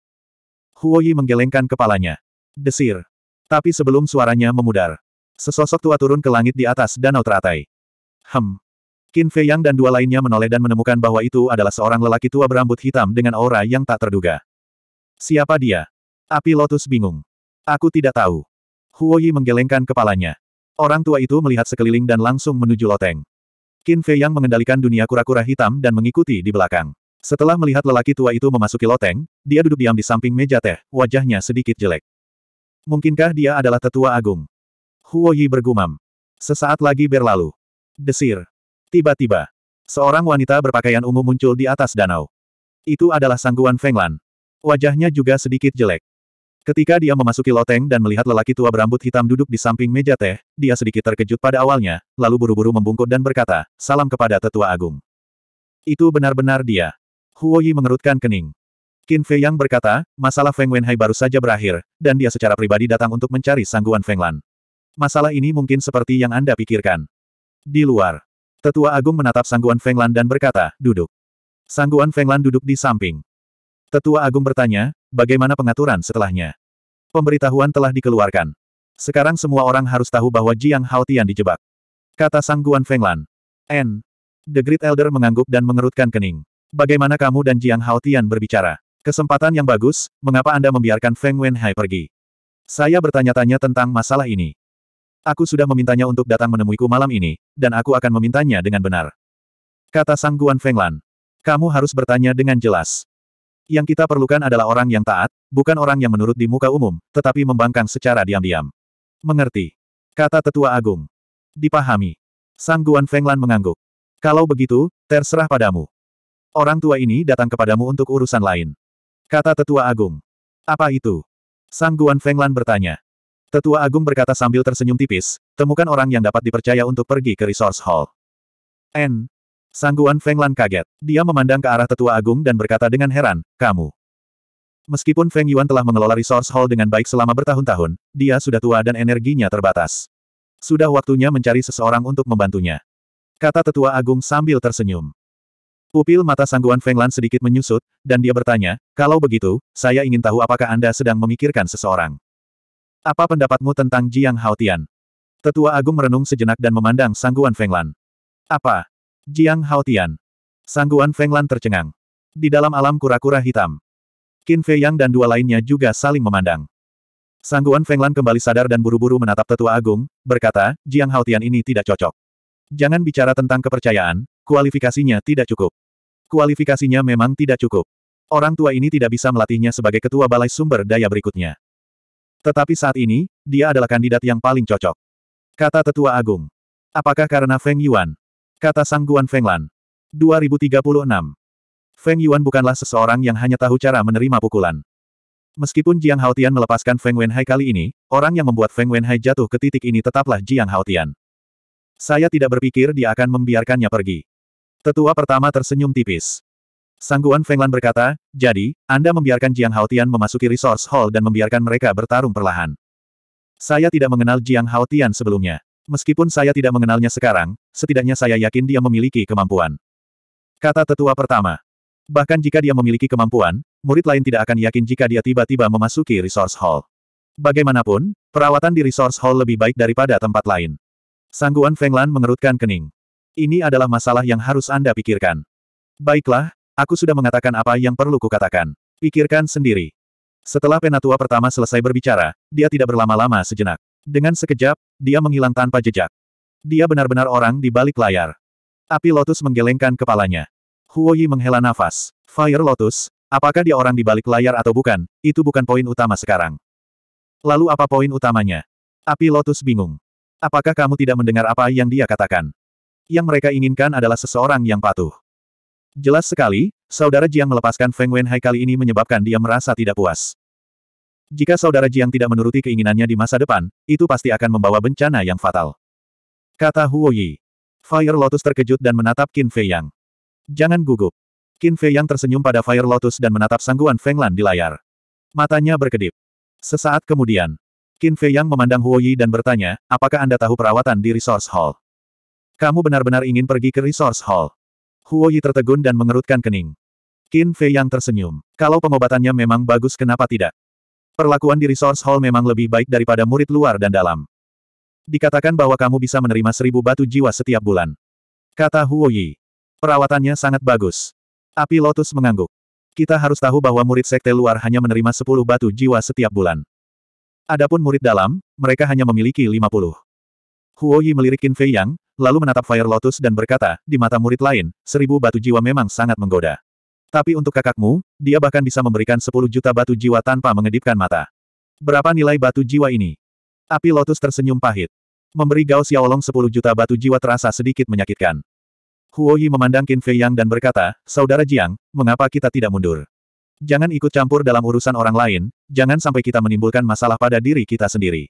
Huo Yi menggelengkan kepalanya. Desir. Tapi sebelum suaranya memudar, Sesosok tua turun ke langit di atas danau teratai. Hem. Qin Fei Yang dan dua lainnya menoleh dan menemukan bahwa itu adalah seorang lelaki tua berambut hitam dengan aura yang tak terduga. Siapa dia? Api Lotus bingung. Aku tidak tahu. Huo Yi menggelengkan kepalanya. Orang tua itu melihat sekeliling dan langsung menuju loteng. Qin Fei Yang mengendalikan dunia kura-kura hitam dan mengikuti di belakang. Setelah melihat lelaki tua itu memasuki loteng, dia duduk diam di samping meja teh, wajahnya sedikit jelek. Mungkinkah dia adalah tetua agung? Huo Yi bergumam. Sesaat lagi berlalu. Desir. Tiba-tiba, seorang wanita berpakaian ungu muncul di atas danau. Itu adalah sangguan Fenglan. Wajahnya juga sedikit jelek. Ketika dia memasuki loteng dan melihat lelaki tua berambut hitam duduk di samping meja teh, dia sedikit terkejut pada awalnya, lalu buru-buru membungkuk dan berkata, salam kepada tetua agung. Itu benar-benar dia. Huo Yi mengerutkan kening. Qin Fei Yang berkata, masalah Feng Wenhai baru saja berakhir, dan dia secara pribadi datang untuk mencari sangguan Fenglan. Masalah ini mungkin seperti yang Anda pikirkan. Di luar, Tetua Agung menatap Sangguan Fenglan dan berkata, duduk. Sangguan Fenglan duduk di samping. Tetua Agung bertanya, bagaimana pengaturan setelahnya? Pemberitahuan telah dikeluarkan. Sekarang semua orang harus tahu bahwa Jiang Haotian dijebak. Kata Sangguan Fenglan. N. The Great Elder mengangguk dan mengerutkan kening. Bagaimana kamu dan Jiang Haotian berbicara? Kesempatan yang bagus, mengapa Anda membiarkan Feng Wenhai pergi? Saya bertanya-tanya tentang masalah ini. Aku sudah memintanya untuk datang menemuiku malam ini, dan aku akan memintanya dengan benar. Kata Sang Guan Fenglan. Kamu harus bertanya dengan jelas. Yang kita perlukan adalah orang yang taat, bukan orang yang menurut di muka umum, tetapi membangkang secara diam-diam. Mengerti. Kata Tetua Agung. Dipahami. Sang Guan Fenglan mengangguk. Kalau begitu, terserah padamu. Orang tua ini datang kepadamu untuk urusan lain. Kata Tetua Agung. Apa itu? Sang Guan Fenglan bertanya. Tetua Agung berkata sambil tersenyum tipis, temukan orang yang dapat dipercaya untuk pergi ke Resource Hall. N. Sangguan Fenglan kaget. Dia memandang ke arah Tetua Agung dan berkata dengan heran, kamu. Meskipun Feng Yuan telah mengelola Resource Hall dengan baik selama bertahun-tahun, dia sudah tua dan energinya terbatas. Sudah waktunya mencari seseorang untuk membantunya. Kata Tetua Agung sambil tersenyum. Pupil mata sangguan Fenglan sedikit menyusut, dan dia bertanya, kalau begitu, saya ingin tahu apakah Anda sedang memikirkan seseorang. Apa pendapatmu tentang Jiang Haotian? Tetua Agung merenung sejenak dan memandang Sangguan Fenglan. Apa? Jiang Haotian. Sangguan Fenglan tercengang. Di dalam alam kura-kura hitam. Qin Fei Yang dan dua lainnya juga saling memandang. Sangguan Fenglan kembali sadar dan buru-buru menatap Tetua Agung, berkata, Jiang Haotian ini tidak cocok. Jangan bicara tentang kepercayaan, kualifikasinya tidak cukup. Kualifikasinya memang tidak cukup. Orang tua ini tidak bisa melatihnya sebagai ketua balai sumber daya berikutnya. Tetapi saat ini, dia adalah kandidat yang paling cocok. Kata Tetua Agung. Apakah karena Feng Yuan? Kata Sang Guan Lan. 2036. Feng Yuan bukanlah seseorang yang hanya tahu cara menerima pukulan. Meskipun Jiang Haotian melepaskan Feng Wenhai kali ini, orang yang membuat Feng Wenhai jatuh ke titik ini tetaplah Jiang Haotian. Saya tidak berpikir dia akan membiarkannya pergi. Tetua pertama tersenyum tipis. Sangguan Fenglan berkata, jadi, Anda membiarkan Jiang Haotian memasuki resource hall dan membiarkan mereka bertarung perlahan. Saya tidak mengenal Jiang Haotian sebelumnya. Meskipun saya tidak mengenalnya sekarang, setidaknya saya yakin dia memiliki kemampuan. Kata tetua pertama. Bahkan jika dia memiliki kemampuan, murid lain tidak akan yakin jika dia tiba-tiba memasuki resource hall. Bagaimanapun, perawatan di resource hall lebih baik daripada tempat lain. Sangguan Fenglan mengerutkan kening. Ini adalah masalah yang harus Anda pikirkan. Baiklah, Aku sudah mengatakan apa yang perlu kukatakan. Pikirkan sendiri. Setelah penatua pertama selesai berbicara, dia tidak berlama-lama sejenak. Dengan sekejap, dia menghilang tanpa jejak. Dia benar-benar orang di balik layar. Api Lotus menggelengkan kepalanya. Huoyi menghela nafas. Fire Lotus, apakah dia orang di balik layar atau bukan, itu bukan poin utama sekarang. Lalu apa poin utamanya? Api Lotus bingung. Apakah kamu tidak mendengar apa yang dia katakan? Yang mereka inginkan adalah seseorang yang patuh. Jelas sekali, saudara Jiang melepaskan Feng Wenhai kali ini menyebabkan dia merasa tidak puas. Jika saudara Jiang tidak menuruti keinginannya di masa depan, itu pasti akan membawa bencana yang fatal. Kata Huo Yi. Fire Lotus terkejut dan menatap Qin Fei Yang. Jangan gugup. Qin Fei Yang tersenyum pada Fire Lotus dan menatap sangguan Feng Lan di layar. Matanya berkedip. Sesaat kemudian, Qin Fei Yang memandang Huo Yi dan bertanya, apakah Anda tahu perawatan di Resource Hall? Kamu benar-benar ingin pergi ke Resource Hall? Huo Yi tertegun dan mengerutkan kening. Qin Fei yang tersenyum. Kalau pengobatannya memang bagus kenapa tidak? Perlakuan di Resource Hall memang lebih baik daripada murid luar dan dalam. Dikatakan bahwa kamu bisa menerima seribu batu jiwa setiap bulan. Kata Huo Yi. Perawatannya sangat bagus. Api Lotus mengangguk. Kita harus tahu bahwa murid sekte luar hanya menerima sepuluh batu jiwa setiap bulan. Adapun murid dalam, mereka hanya memiliki lima puluh. Huo Yi melirik Qin Fei Yang, lalu menatap Fire Lotus dan berkata, di mata murid lain, seribu batu jiwa memang sangat menggoda. Tapi untuk kakakmu, dia bahkan bisa memberikan sepuluh juta batu jiwa tanpa mengedipkan mata. Berapa nilai batu jiwa ini? Api Lotus tersenyum pahit. Memberi Gao Xiaolong sepuluh juta batu jiwa terasa sedikit menyakitkan. Huo Yi memandang Qin Fei Yang dan berkata, Saudara Jiang, mengapa kita tidak mundur? Jangan ikut campur dalam urusan orang lain, jangan sampai kita menimbulkan masalah pada diri kita sendiri.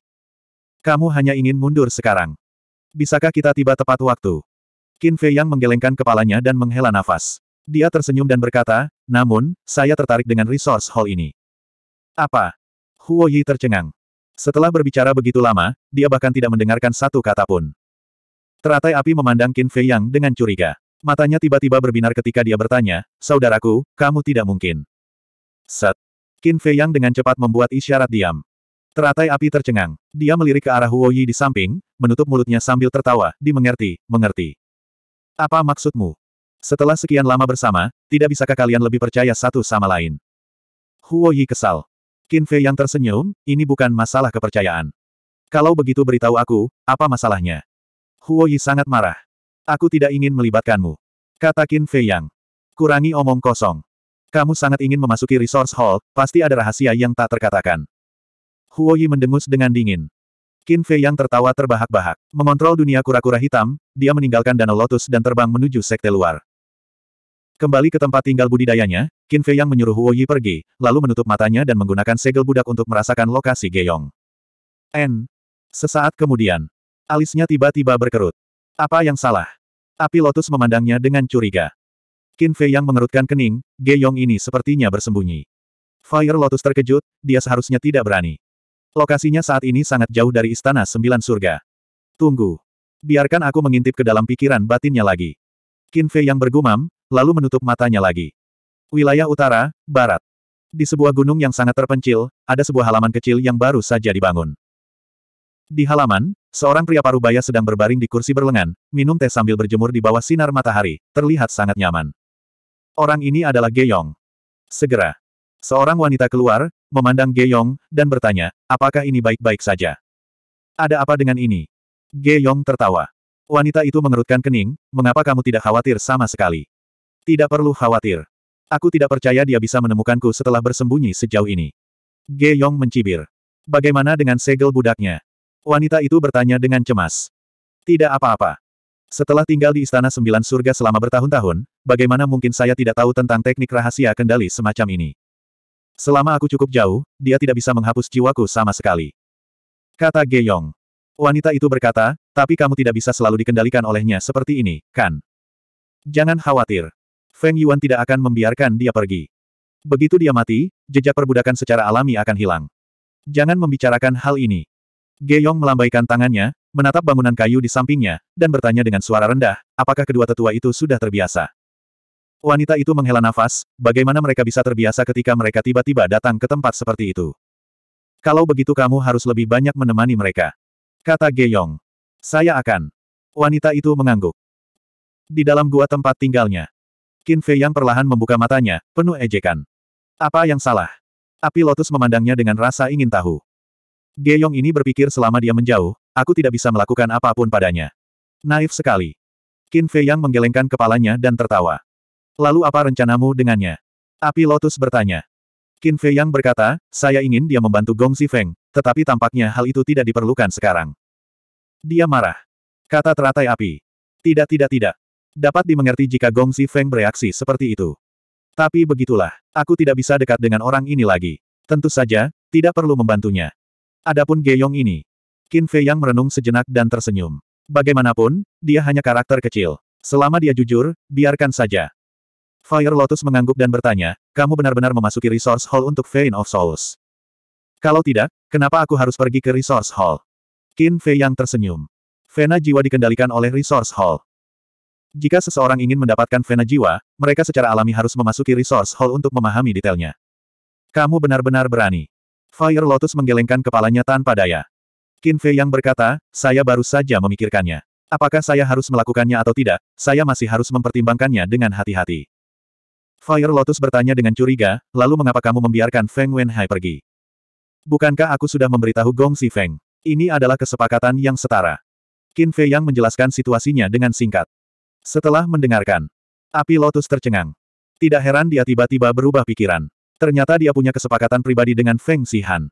Kamu hanya ingin mundur sekarang. Bisakah kita tiba tepat waktu? Qin Fei Yang menggelengkan kepalanya dan menghela nafas. Dia tersenyum dan berkata, namun, saya tertarik dengan resource hall ini. Apa? Huo Yi tercengang. Setelah berbicara begitu lama, dia bahkan tidak mendengarkan satu kata pun. Teratai api memandang Qin Fei Yang dengan curiga. Matanya tiba-tiba berbinar ketika dia bertanya, Saudaraku, kamu tidak mungkin. Set. Qin Fei Yang dengan cepat membuat isyarat diam. Teratai api tercengang. Dia melirik ke arah Huoyi di samping, menutup mulutnya sambil tertawa, dimengerti, mengerti. Apa maksudmu? Setelah sekian lama bersama, tidak bisakah kalian lebih percaya satu sama lain? Huoyi kesal. Qin Fei yang tersenyum, ini bukan masalah kepercayaan. Kalau begitu beritahu aku, apa masalahnya? Huoyi sangat marah. Aku tidak ingin melibatkanmu. Kata Qin Fei Yang. Kurangi omong kosong. Kamu sangat ingin memasuki resource hall, pasti ada rahasia yang tak terkatakan. Huo Yi mendengus dengan dingin. Qin Fei yang tertawa terbahak-bahak. Mengontrol dunia kura-kura hitam, dia meninggalkan Danau Lotus dan terbang menuju sekte luar. Kembali ke tempat tinggal budidayanya, Qin Fei yang menyuruh Huo Yi pergi, lalu menutup matanya dan menggunakan segel budak untuk merasakan lokasi Geyong. N. Sesaat kemudian, alisnya tiba-tiba berkerut. Apa yang salah? Api Lotus memandangnya dengan curiga. Qin Fei yang mengerutkan kening, Geyong ini sepertinya bersembunyi. Fire Lotus terkejut, dia seharusnya tidak berani. Lokasinya saat ini sangat jauh dari Istana Sembilan Surga. Tunggu. Biarkan aku mengintip ke dalam pikiran batinnya lagi. Qin Fei yang bergumam, lalu menutup matanya lagi. Wilayah utara, barat. Di sebuah gunung yang sangat terpencil, ada sebuah halaman kecil yang baru saja dibangun. Di halaman, seorang pria parubaya sedang berbaring di kursi berlengan, minum teh sambil berjemur di bawah sinar matahari, terlihat sangat nyaman. Orang ini adalah Geyong. Segera, Seorang wanita keluar, memandang Ge Yong dan bertanya, apakah ini baik-baik saja? Ada apa dengan ini? Ge Yong tertawa. Wanita itu mengerutkan kening, mengapa kamu tidak khawatir sama sekali? Tidak perlu khawatir. Aku tidak percaya dia bisa menemukanku setelah bersembunyi sejauh ini. Ge Yong mencibir. Bagaimana dengan segel budaknya? Wanita itu bertanya dengan cemas. Tidak apa-apa. Setelah tinggal di Istana Sembilan Surga selama bertahun-tahun, bagaimana mungkin saya tidak tahu tentang teknik rahasia kendali semacam ini? Selama aku cukup jauh, dia tidak bisa menghapus jiwaku sama sekali. Kata Geyong. Wanita itu berkata, tapi kamu tidak bisa selalu dikendalikan olehnya seperti ini, kan? Jangan khawatir. Feng Yuan tidak akan membiarkan dia pergi. Begitu dia mati, jejak perbudakan secara alami akan hilang. Jangan membicarakan hal ini. Geyong melambaikan tangannya, menatap bangunan kayu di sampingnya, dan bertanya dengan suara rendah, apakah kedua tetua itu sudah terbiasa? Wanita itu menghela nafas, bagaimana mereka bisa terbiasa ketika mereka tiba-tiba datang ke tempat seperti itu. Kalau begitu kamu harus lebih banyak menemani mereka. Kata Geyong. Saya akan. Wanita itu mengangguk. Di dalam gua tempat tinggalnya. Qin Fei yang perlahan membuka matanya, penuh ejekan. Apa yang salah? Api Lotus memandangnya dengan rasa ingin tahu. Geyong ini berpikir selama dia menjauh, aku tidak bisa melakukan apapun padanya. Naif sekali. Qin Fei yang menggelengkan kepalanya dan tertawa. Lalu apa rencanamu dengannya? Api Lotus bertanya. Qin Fei Yang berkata, saya ingin dia membantu Gong Feng, tetapi tampaknya hal itu tidak diperlukan sekarang. Dia marah. Kata teratai api. Tidak tidak tidak. Dapat dimengerti jika Gong Feng bereaksi seperti itu. Tapi begitulah, aku tidak bisa dekat dengan orang ini lagi. Tentu saja, tidak perlu membantunya. Adapun Geyong ini. Qin Fei Yang merenung sejenak dan tersenyum. Bagaimanapun, dia hanya karakter kecil. Selama dia jujur, biarkan saja. Fire Lotus mengangguk dan bertanya, kamu benar-benar memasuki Resource Hall untuk Vein of Souls. Kalau tidak, kenapa aku harus pergi ke Resource Hall? Qin Fei yang tersenyum. Vena jiwa dikendalikan oleh Resource Hall. Jika seseorang ingin mendapatkan Vena jiwa, mereka secara alami harus memasuki Resource Hall untuk memahami detailnya. Kamu benar-benar berani. Fire Lotus menggelengkan kepalanya tanpa daya. Qin Fei yang berkata, saya baru saja memikirkannya. Apakah saya harus melakukannya atau tidak, saya masih harus mempertimbangkannya dengan hati-hati. Fire Lotus bertanya dengan curiga, lalu mengapa kamu membiarkan Feng Wenhai pergi? Bukankah aku sudah memberitahu Gong Si Feng? Ini adalah kesepakatan yang setara. Qin Fei Yang menjelaskan situasinya dengan singkat. Setelah mendengarkan, api Lotus tercengang. Tidak heran dia tiba-tiba berubah pikiran. Ternyata dia punya kesepakatan pribadi dengan Feng Sihan.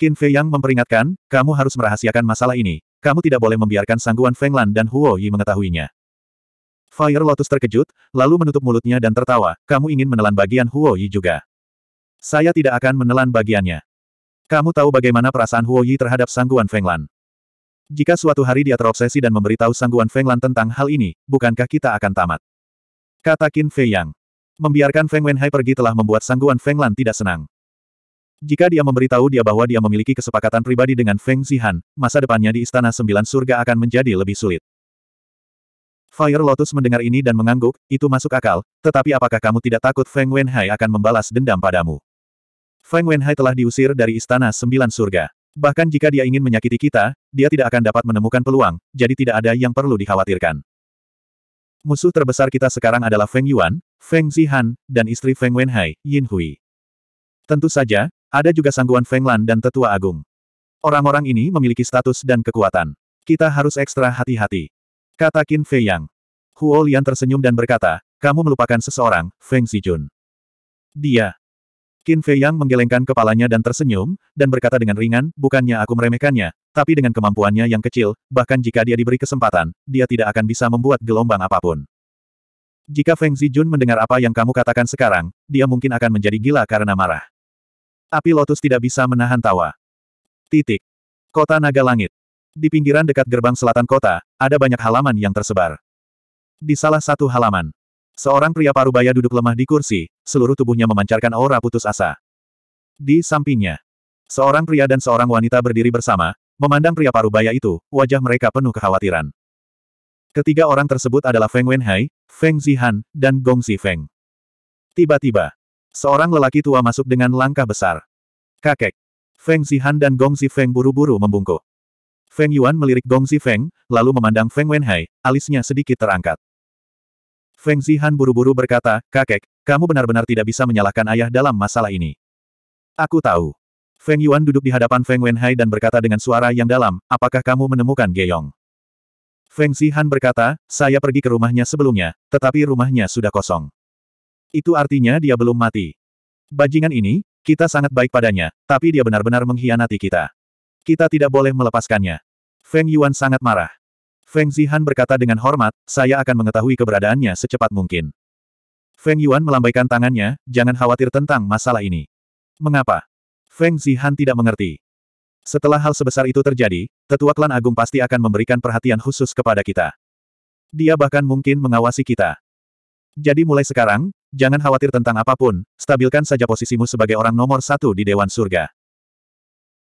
Qin Fei Yang memperingatkan, kamu harus merahasiakan masalah ini. Kamu tidak boleh membiarkan sangguan Feng Lan dan Huo Yi mengetahuinya. Fire Lotus terkejut, lalu menutup mulutnya dan tertawa, kamu ingin menelan bagian Huo Yi juga. Saya tidak akan menelan bagiannya. Kamu tahu bagaimana perasaan Huo Yi terhadap sangguan Fenglan. Jika suatu hari dia terobsesi dan memberitahu sangguan Fenglan tentang hal ini, bukankah kita akan tamat? Kata Qin Fei Yang. Membiarkan Feng Wenhai pergi telah membuat sangguan Fenglan tidak senang. Jika dia memberitahu dia bahwa dia memiliki kesepakatan pribadi dengan Feng Zihan, masa depannya di Istana Sembilan Surga akan menjadi lebih sulit. Fire Lotus mendengar ini dan mengangguk, itu masuk akal, tetapi apakah kamu tidak takut Feng Wenhai akan membalas dendam padamu? Feng Wenhai telah diusir dari Istana Sembilan Surga. Bahkan jika dia ingin menyakiti kita, dia tidak akan dapat menemukan peluang, jadi tidak ada yang perlu dikhawatirkan. Musuh terbesar kita sekarang adalah Feng Yuan, Feng Zihan, dan istri Feng Wenhai, Yin Hui. Tentu saja, ada juga sangguan Feng Lan dan Tetua Agung. Orang-orang ini memiliki status dan kekuatan. Kita harus ekstra hati-hati. Kata Qin Fei Yang. Huo Lian tersenyum dan berkata, kamu melupakan seseorang, Feng Zijun. Dia. Qin Fei Yang menggelengkan kepalanya dan tersenyum, dan berkata dengan ringan, bukannya aku meremehkannya, tapi dengan kemampuannya yang kecil, bahkan jika dia diberi kesempatan, dia tidak akan bisa membuat gelombang apapun. Jika Feng Zijun mendengar apa yang kamu katakan sekarang, dia mungkin akan menjadi gila karena marah. Api Lotus tidak bisa menahan tawa. Titik. Kota Naga Langit. Di pinggiran dekat gerbang selatan kota, ada banyak halaman yang tersebar. Di salah satu halaman, seorang pria parubaya duduk lemah di kursi, seluruh tubuhnya memancarkan aura putus asa. Di sampingnya, seorang pria dan seorang wanita berdiri bersama, memandang pria parubaya itu, wajah mereka penuh kekhawatiran. Ketiga orang tersebut adalah Feng Wenhai, Feng Zihan, dan Gong Feng. Tiba-tiba, seorang lelaki tua masuk dengan langkah besar. Kakek, Feng Zihan dan Gong Feng buru-buru membungkuk. Feng Yuan melirik Gong Feng, lalu memandang Feng Wenhai, alisnya sedikit terangkat. Feng Zihan buru-buru berkata, kakek, kamu benar-benar tidak bisa menyalahkan ayah dalam masalah ini. Aku tahu. Feng Yuan duduk di hadapan Feng Wenhai dan berkata dengan suara yang dalam, apakah kamu menemukan Geyong? Feng Zihan berkata, saya pergi ke rumahnya sebelumnya, tetapi rumahnya sudah kosong. Itu artinya dia belum mati. Bajingan ini, kita sangat baik padanya, tapi dia benar-benar mengkhianati kita. Kita tidak boleh melepaskannya. Feng Yuan sangat marah. Feng Zihan berkata dengan hormat, saya akan mengetahui keberadaannya secepat mungkin. Feng Yuan melambaikan tangannya, jangan khawatir tentang masalah ini. Mengapa? Feng Zihan tidak mengerti. Setelah hal sebesar itu terjadi, tetua klan agung pasti akan memberikan perhatian khusus kepada kita. Dia bahkan mungkin mengawasi kita. Jadi mulai sekarang, jangan khawatir tentang apapun, stabilkan saja posisimu sebagai orang nomor satu di Dewan Surga.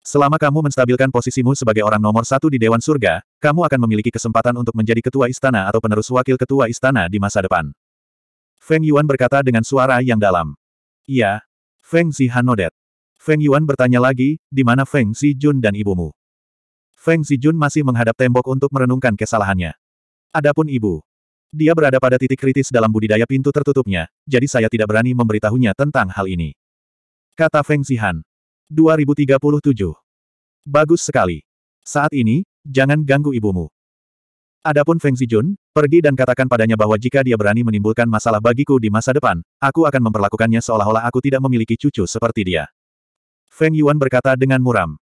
Selama kamu menstabilkan posisimu sebagai orang nomor satu di Dewan Surga, kamu akan memiliki kesempatan untuk menjadi ketua istana atau penerus wakil ketua istana di masa depan. Feng Yuan berkata dengan suara yang dalam. Iya. Feng Zihan nodet. Feng Yuan bertanya lagi, di mana Feng Zijun dan ibumu? Feng Zijun masih menghadap tembok untuk merenungkan kesalahannya. Adapun ibu. Dia berada pada titik kritis dalam budidaya pintu tertutupnya, jadi saya tidak berani memberitahunya tentang hal ini. Kata Feng Zihan. 2037. Bagus sekali. Saat ini, jangan ganggu ibumu. Adapun Feng Zijun, pergi dan katakan padanya bahwa jika dia berani menimbulkan masalah bagiku di masa depan, aku akan memperlakukannya seolah-olah aku tidak memiliki cucu seperti dia. Feng Yuan berkata dengan muram.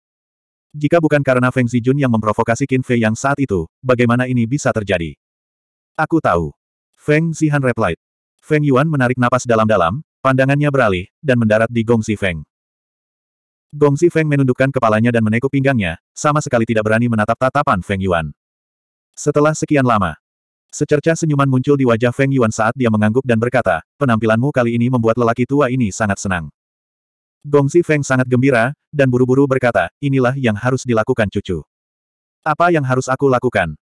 Jika bukan karena Feng Zijun yang memprovokasi Qin Fei yang saat itu, bagaimana ini bisa terjadi? Aku tahu. Feng Zihan replied. Feng Yuan menarik napas dalam-dalam, pandangannya beralih, dan mendarat di Gongzi Feng. Gong Zifeng menundukkan kepalanya dan menekuk pinggangnya, sama sekali tidak berani menatap tatapan Feng Yuan. Setelah sekian lama, secercah senyuman muncul di wajah Feng Yuan saat dia mengangguk dan berkata, penampilanmu kali ini membuat lelaki tua ini sangat senang. Gong Zifeng sangat gembira, dan buru-buru berkata, inilah yang harus dilakukan cucu. Apa yang harus aku lakukan?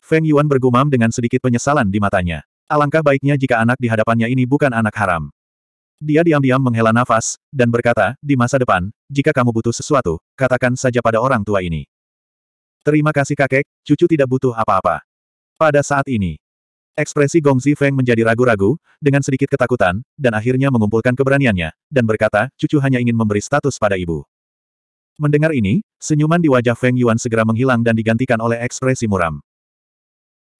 Feng Yuan bergumam dengan sedikit penyesalan di matanya. Alangkah baiknya jika anak di hadapannya ini bukan anak haram. Dia diam-diam menghela nafas, dan berkata, di masa depan, jika kamu butuh sesuatu, katakan saja pada orang tua ini. Terima kasih kakek, cucu tidak butuh apa-apa. Pada saat ini, ekspresi Gong Zifeng menjadi ragu-ragu, dengan sedikit ketakutan, dan akhirnya mengumpulkan keberaniannya, dan berkata, cucu hanya ingin memberi status pada ibu. Mendengar ini, senyuman di wajah Feng Yuan segera menghilang dan digantikan oleh ekspresi muram.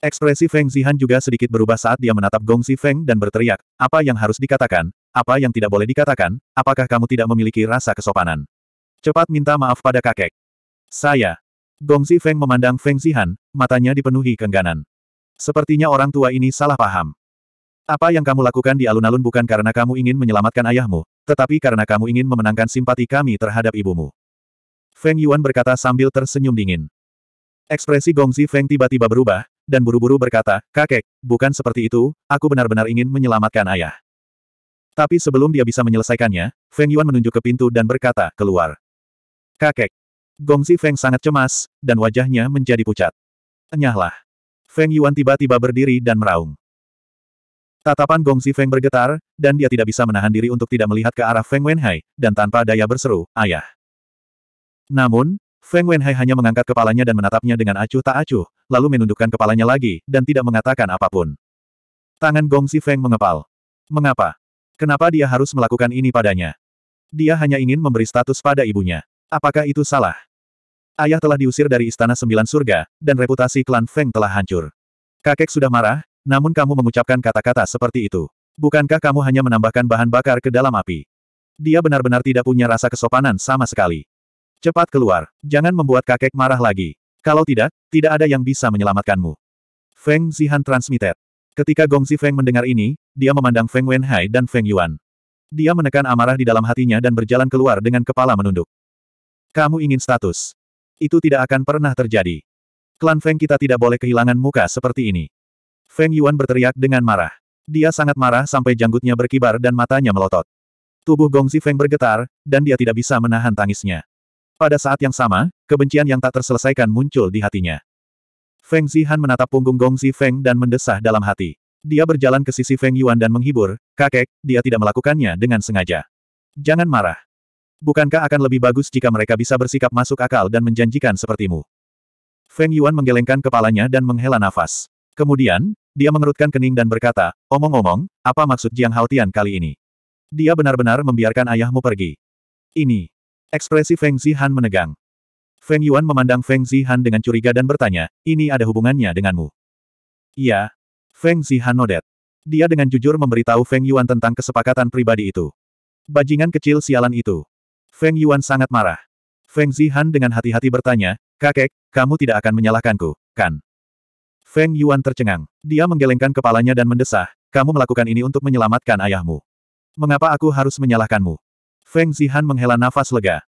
Ekspresi Feng Zihan juga sedikit berubah saat dia menatap Gong Gongsi Feng dan berteriak, apa yang harus dikatakan, apa yang tidak boleh dikatakan, apakah kamu tidak memiliki rasa kesopanan? Cepat minta maaf pada kakek. Saya. Gong Gongsi Feng memandang Feng Zihan, matanya dipenuhi kengganan. Sepertinya orang tua ini salah paham. Apa yang kamu lakukan di alun-alun bukan karena kamu ingin menyelamatkan ayahmu, tetapi karena kamu ingin memenangkan simpati kami terhadap ibumu. Feng Yuan berkata sambil tersenyum dingin. Ekspresi Gong Zi Feng tiba-tiba berubah, dan buru-buru berkata, Kakek, bukan seperti itu, aku benar-benar ingin menyelamatkan ayah. Tapi sebelum dia bisa menyelesaikannya, Feng Yuan menunjuk ke pintu dan berkata, keluar. Kakek. Gongzi Feng sangat cemas, dan wajahnya menjadi pucat. Enyahlah. Feng Yuan tiba-tiba berdiri dan meraung. Tatapan Gongzi Feng bergetar, dan dia tidak bisa menahan diri untuk tidak melihat ke arah Feng Wenhai, dan tanpa daya berseru, ayah. Namun, Feng Wenhai hanya mengangkat kepalanya dan menatapnya dengan acuh tak acuh, lalu menundukkan kepalanya lagi, dan tidak mengatakan apapun. Tangan Gong Gongsi Feng mengepal. Mengapa? Kenapa dia harus melakukan ini padanya? Dia hanya ingin memberi status pada ibunya. Apakah itu salah? Ayah telah diusir dari Istana Sembilan Surga, dan reputasi klan Feng telah hancur. Kakek sudah marah, namun kamu mengucapkan kata-kata seperti itu. Bukankah kamu hanya menambahkan bahan bakar ke dalam api? Dia benar-benar tidak punya rasa kesopanan sama sekali. Cepat keluar, jangan membuat kakek marah lagi. Kalau tidak, tidak ada yang bisa menyelamatkanmu. Feng Zihan transmitted. Ketika Gong Feng mendengar ini, dia memandang Feng Wenhai dan Feng Yuan. Dia menekan amarah di dalam hatinya dan berjalan keluar dengan kepala menunduk. Kamu ingin status. Itu tidak akan pernah terjadi. Klan Feng kita tidak boleh kehilangan muka seperti ini. Feng Yuan berteriak dengan marah. Dia sangat marah sampai janggutnya berkibar dan matanya melotot. Tubuh Gong Feng bergetar, dan dia tidak bisa menahan tangisnya. Pada saat yang sama, kebencian yang tak terselesaikan muncul di hatinya. Feng Zihan menatap punggung Gongzi Feng dan mendesah dalam hati. Dia berjalan ke sisi Feng Yuan dan menghibur, kakek, dia tidak melakukannya dengan sengaja. Jangan marah. Bukankah akan lebih bagus jika mereka bisa bersikap masuk akal dan menjanjikan sepertimu? Feng Yuan menggelengkan kepalanya dan menghela nafas. Kemudian, dia mengerutkan kening dan berkata, omong-omong, apa maksud Jiang Haotian kali ini? Dia benar-benar membiarkan ayahmu pergi. Ini. Ekspresi Feng Zihan menegang. Feng Yuan memandang Feng Zihan dengan curiga dan bertanya, ini ada hubungannya denganmu? Iya. Feng Zihan nodet. Dia dengan jujur memberitahu Feng Yuan tentang kesepakatan pribadi itu. Bajingan kecil sialan itu. Feng Yuan sangat marah. Feng Zihan dengan hati-hati bertanya, kakek, kamu tidak akan menyalahkanku, kan? Feng Yuan tercengang. Dia menggelengkan kepalanya dan mendesah, kamu melakukan ini untuk menyelamatkan ayahmu. Mengapa aku harus menyalahkanmu? Feng Zihan menghela nafas lega.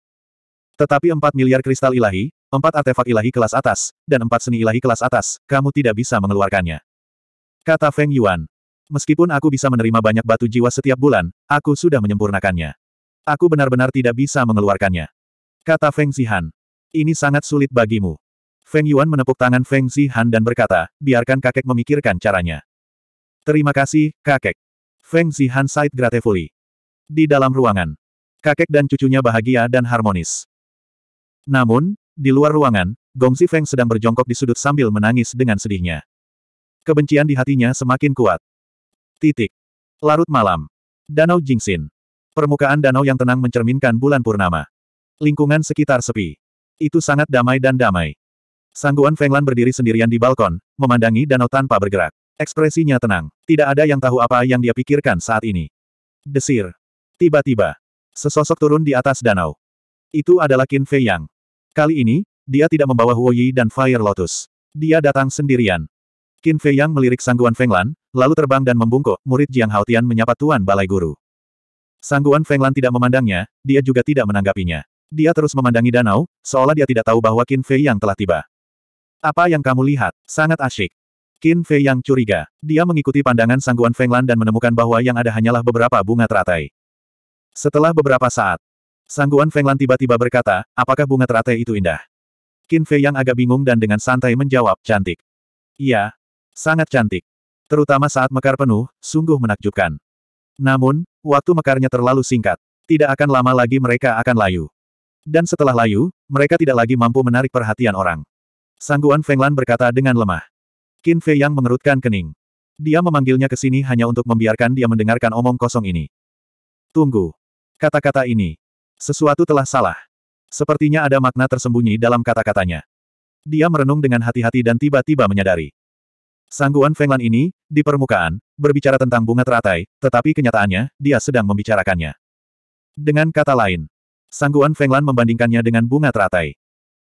Tetapi empat miliar kristal ilahi, empat artefak ilahi kelas atas, dan empat seni ilahi kelas atas, kamu tidak bisa mengeluarkannya. Kata Feng Yuan. Meskipun aku bisa menerima banyak batu jiwa setiap bulan, aku sudah menyempurnakannya. Aku benar-benar tidak bisa mengeluarkannya. Kata Feng Zihan. Ini sangat sulit bagimu. Feng Yuan menepuk tangan Feng Zihan dan berkata, biarkan kakek memikirkan caranya. Terima kasih, kakek. Feng Zihan sighed gratefully. Di dalam ruangan, Kakek dan cucunya bahagia dan harmonis. Namun, di luar ruangan, Gong Feng sedang berjongkok di sudut sambil menangis dengan sedihnya. Kebencian di hatinya semakin kuat. Titik. Larut malam. Danau Jingxin. Permukaan danau yang tenang mencerminkan bulan purnama. Lingkungan sekitar sepi. Itu sangat damai dan damai. Sangguan Fenglan berdiri sendirian di balkon, memandangi danau tanpa bergerak. Ekspresinya tenang. Tidak ada yang tahu apa yang dia pikirkan saat ini. Desir. Tiba-tiba, Sesosok turun di atas danau. Itu adalah Qin Fei Yang. Kali ini, dia tidak membawa Huo Yi dan Fire Lotus. Dia datang sendirian. Qin Fei Yang melirik Sangguan Fenglan, lalu terbang dan membungkuk, murid Jiang Haotian menyapa Tuan Balai Guru. Sangguan Fenglan tidak memandangnya, dia juga tidak menanggapinya. Dia terus memandangi danau, seolah dia tidak tahu bahwa Qin Fei Yang telah tiba. Apa yang kamu lihat? Sangat asyik. Qin Fei Yang curiga. Dia mengikuti pandangan sangguan Fenglan dan menemukan bahwa yang ada hanyalah beberapa bunga teratai. Setelah beberapa saat, Sangguan Fenglan tiba-tiba berkata, apakah bunga teratai itu indah? Qin Fei yang agak bingung dan dengan santai menjawab, cantik. Iya, sangat cantik. Terutama saat mekar penuh, sungguh menakjubkan. Namun, waktu mekarnya terlalu singkat. Tidak akan lama lagi mereka akan layu. Dan setelah layu, mereka tidak lagi mampu menarik perhatian orang. Sangguan Fenglan berkata dengan lemah. Qin Fei yang mengerutkan kening. Dia memanggilnya ke sini hanya untuk membiarkan dia mendengarkan omong kosong ini. Tunggu. Kata-kata ini. Sesuatu telah salah. Sepertinya ada makna tersembunyi dalam kata-katanya. Dia merenung dengan hati-hati dan tiba-tiba menyadari. Sangguan Fenglan ini, di permukaan, berbicara tentang bunga teratai, tetapi kenyataannya, dia sedang membicarakannya. Dengan kata lain, Sangguan Fenglan membandingkannya dengan bunga teratai.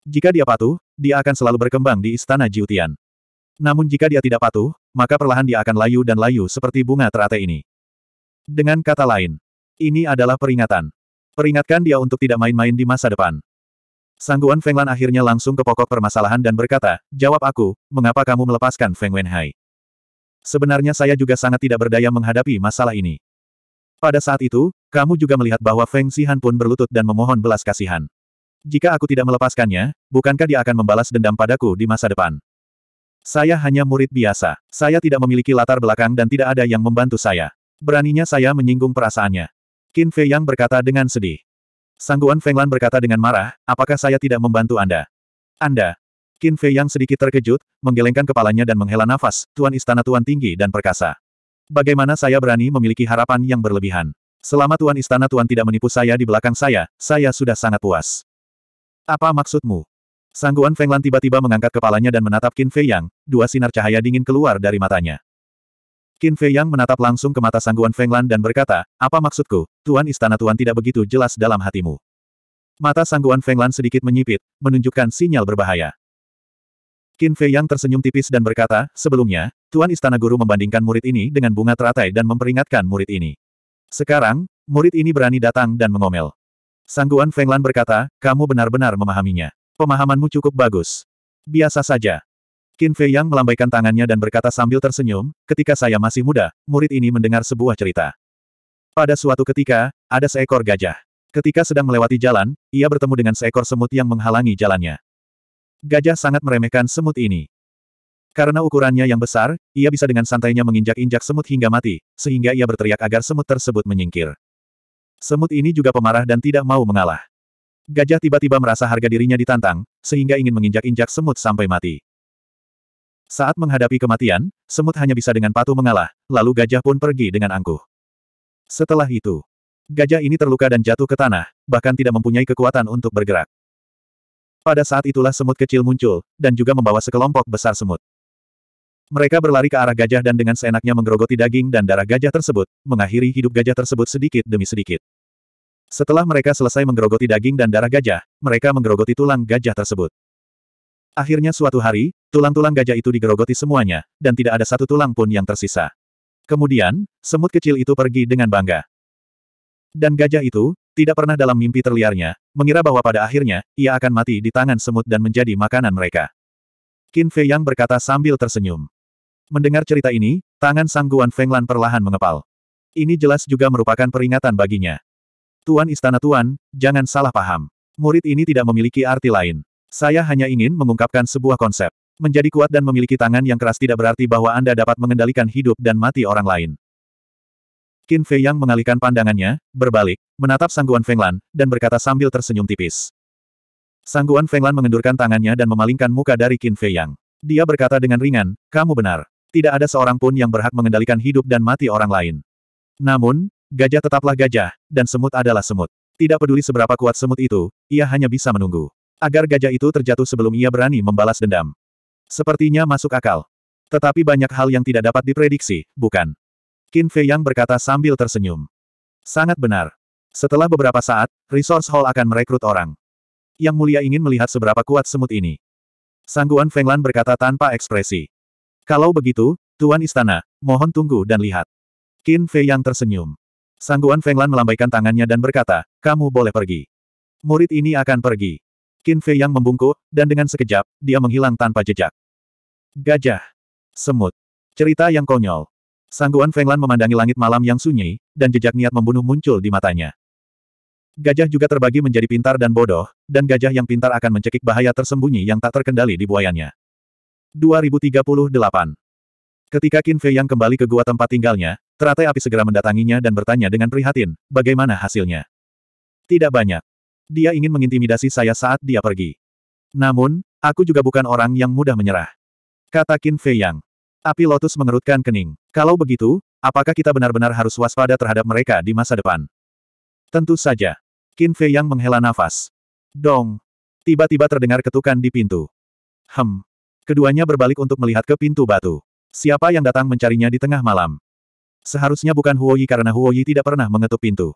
Jika dia patuh, dia akan selalu berkembang di istana Jiutian. Namun jika dia tidak patuh, maka perlahan dia akan layu dan layu seperti bunga teratai ini. Dengan kata lain, ini adalah peringatan. Peringatkan dia untuk tidak main-main di masa depan. Sangguan Fenglan akhirnya langsung ke pokok permasalahan dan berkata, Jawab aku, mengapa kamu melepaskan Feng Wenhai? Sebenarnya saya juga sangat tidak berdaya menghadapi masalah ini. Pada saat itu, kamu juga melihat bahwa Feng Sihan pun berlutut dan memohon belas kasihan. Jika aku tidak melepaskannya, bukankah dia akan membalas dendam padaku di masa depan? Saya hanya murid biasa. Saya tidak memiliki latar belakang dan tidak ada yang membantu saya. Beraninya saya menyinggung perasaannya. Qin Fei Yang berkata dengan sedih. Sangguan Feng Lan berkata dengan marah, apakah saya tidak membantu Anda? Anda. Qin Fei Yang sedikit terkejut, menggelengkan kepalanya dan menghela nafas, Tuan Istana Tuan Tinggi dan Perkasa. Bagaimana saya berani memiliki harapan yang berlebihan? Selama Tuan Istana Tuan tidak menipu saya di belakang saya, saya sudah sangat puas. Apa maksudmu? Sangguan Feng Lan tiba-tiba mengangkat kepalanya dan menatap Qin Fei Yang, dua sinar cahaya dingin keluar dari matanya. Qin Fei Yang menatap langsung ke mata Sangguan Fenglan dan berkata, apa maksudku, Tuan Istana Tuan tidak begitu jelas dalam hatimu. Mata Sangguan Fenglan sedikit menyipit, menunjukkan sinyal berbahaya. Qin Fei Yang tersenyum tipis dan berkata, sebelumnya, Tuan Istana Guru membandingkan murid ini dengan bunga teratai dan memperingatkan murid ini. Sekarang, murid ini berani datang dan mengomel. Sangguan Fenglan berkata, kamu benar-benar memahaminya. Pemahamanmu cukup bagus. Biasa saja. Qin Fei Yang melambaikan tangannya dan berkata sambil tersenyum, ketika saya masih muda, murid ini mendengar sebuah cerita. Pada suatu ketika, ada seekor gajah. Ketika sedang melewati jalan, ia bertemu dengan seekor semut yang menghalangi jalannya. Gajah sangat meremehkan semut ini. Karena ukurannya yang besar, ia bisa dengan santainya menginjak-injak semut hingga mati, sehingga ia berteriak agar semut tersebut menyingkir. Semut ini juga pemarah dan tidak mau mengalah. Gajah tiba-tiba merasa harga dirinya ditantang, sehingga ingin menginjak-injak semut sampai mati. Saat menghadapi kematian, semut hanya bisa dengan patuh mengalah, lalu gajah pun pergi dengan angkuh. Setelah itu, gajah ini terluka dan jatuh ke tanah, bahkan tidak mempunyai kekuatan untuk bergerak. Pada saat itulah semut kecil muncul, dan juga membawa sekelompok besar semut. Mereka berlari ke arah gajah dan dengan seenaknya menggerogoti daging dan darah gajah tersebut, mengakhiri hidup gajah tersebut sedikit demi sedikit. Setelah mereka selesai menggerogoti daging dan darah gajah, mereka menggerogoti tulang gajah tersebut. Akhirnya suatu hari, Tulang-tulang gajah itu digerogoti semuanya, dan tidak ada satu tulang pun yang tersisa. Kemudian, semut kecil itu pergi dengan bangga. Dan gajah itu, tidak pernah dalam mimpi terliarnya, mengira bahwa pada akhirnya, ia akan mati di tangan semut dan menjadi makanan mereka. Qin Fei Yang berkata sambil tersenyum. Mendengar cerita ini, tangan Sangguan Guan Lan perlahan mengepal. Ini jelas juga merupakan peringatan baginya. Tuan Istana Tuan, jangan salah paham. Murid ini tidak memiliki arti lain. Saya hanya ingin mengungkapkan sebuah konsep. Menjadi kuat dan memiliki tangan yang keras tidak berarti bahwa Anda dapat mengendalikan hidup dan mati orang lain. Qin Fei Yang mengalihkan pandangannya, berbalik, menatap Sangguan Fenglan, dan berkata sambil tersenyum tipis. Sangguan Fenglan mengendurkan tangannya dan memalingkan muka dari Qin Fei Yang. Dia berkata dengan ringan, kamu benar. Tidak ada seorang pun yang berhak mengendalikan hidup dan mati orang lain. Namun, gajah tetaplah gajah, dan semut adalah semut. Tidak peduli seberapa kuat semut itu, ia hanya bisa menunggu. Agar gajah itu terjatuh sebelum ia berani membalas dendam. Sepertinya masuk akal. Tetapi banyak hal yang tidak dapat diprediksi, bukan? Qin Fei Yang berkata sambil tersenyum. Sangat benar. Setelah beberapa saat, Resource Hall akan merekrut orang. Yang mulia ingin melihat seberapa kuat semut ini. Sangguan Fenglan berkata tanpa ekspresi. Kalau begitu, Tuan Istana, mohon tunggu dan lihat. Qin Fei Yang tersenyum. Sangguan Fenglan melambaikan tangannya dan berkata, kamu boleh pergi. Murid ini akan pergi. Qin Fei yang membungkuk, dan dengan sekejap, dia menghilang tanpa jejak. Gajah. Semut. Cerita yang konyol. Sangguan Fenglan memandangi langit malam yang sunyi, dan jejak niat membunuh muncul di matanya. Gajah juga terbagi menjadi pintar dan bodoh, dan gajah yang pintar akan mencekik bahaya tersembunyi yang tak terkendali di buayanya. 2038 Ketika Qin Fei yang kembali ke gua tempat tinggalnya, teratai api segera mendatanginya dan bertanya dengan prihatin, bagaimana hasilnya? Tidak banyak. Dia ingin mengintimidasi saya saat dia pergi. Namun, aku juga bukan orang yang mudah menyerah. Kata Qin Fei Yang. Api Lotus mengerutkan kening. Kalau begitu, apakah kita benar-benar harus waspada terhadap mereka di masa depan? Tentu saja. Qin Fei Yang menghela nafas. Dong. Tiba-tiba terdengar ketukan di pintu. Hem. Keduanya berbalik untuk melihat ke pintu batu. Siapa yang datang mencarinya di tengah malam? Seharusnya bukan Huoyi karena Huoyi tidak pernah mengetuk pintu.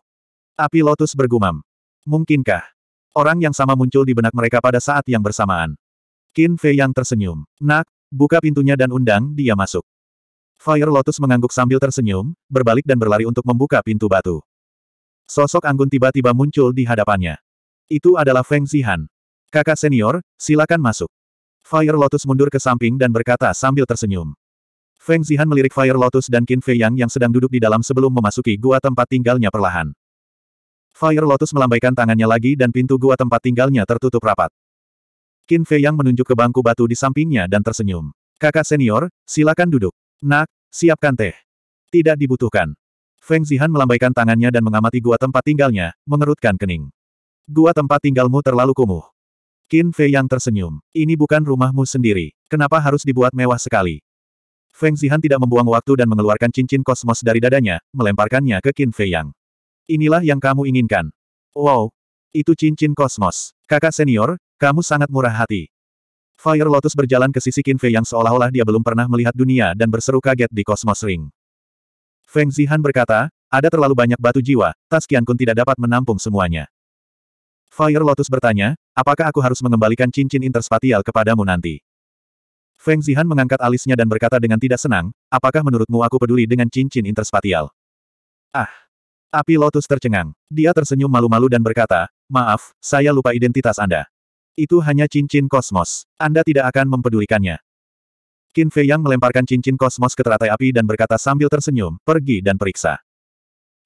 Api Lotus bergumam. Mungkinkah? Orang yang sama muncul di benak mereka pada saat yang bersamaan. Qin Fei yang tersenyum. Nak, buka pintunya dan undang dia masuk. Fire Lotus mengangguk sambil tersenyum, berbalik dan berlari untuk membuka pintu batu. Sosok anggun tiba-tiba muncul di hadapannya. Itu adalah Feng Zihan. Kakak senior, silakan masuk. Fire Lotus mundur ke samping dan berkata sambil tersenyum. Feng Zihan melirik Fire Lotus dan Qin Fei Yang yang sedang duduk di dalam sebelum memasuki gua tempat tinggalnya perlahan. Fire Lotus melambaikan tangannya lagi dan pintu gua tempat tinggalnya tertutup rapat. Qin Fei yang menunjuk ke bangku batu di sampingnya dan tersenyum. Kakak senior, silakan duduk. Nak, siapkan teh. Tidak dibutuhkan. Feng Zihan melambaikan tangannya dan mengamati gua tempat tinggalnya, mengerutkan kening. Gua tempat tinggalmu terlalu kumuh. Qin Fei yang tersenyum. Ini bukan rumahmu sendiri. Kenapa harus dibuat mewah sekali? Feng Zihan tidak membuang waktu dan mengeluarkan cincin kosmos dari dadanya, melemparkannya ke Qin Fei Yang. Inilah yang kamu inginkan. Wow. Itu cincin kosmos. Kakak senior, kamu sangat murah hati. Fire Lotus berjalan ke sisi Qin Fei yang seolah-olah dia belum pernah melihat dunia dan berseru kaget di kosmos Ring. Feng Zihan berkata, ada terlalu banyak batu jiwa, tas Kian Kun tidak dapat menampung semuanya. Fire Lotus bertanya, apakah aku harus mengembalikan cincin interspatial kepadamu nanti? Feng Zihan mengangkat alisnya dan berkata dengan tidak senang, apakah menurutmu aku peduli dengan cincin interspatial? Ah, Api Lotus tercengang. Dia tersenyum malu-malu dan berkata, Maaf, saya lupa identitas Anda. Itu hanya cincin kosmos. Anda tidak akan mempedulikannya. Qin Fei Yang melemparkan cincin kosmos ke teratai api dan berkata sambil tersenyum, pergi dan periksa.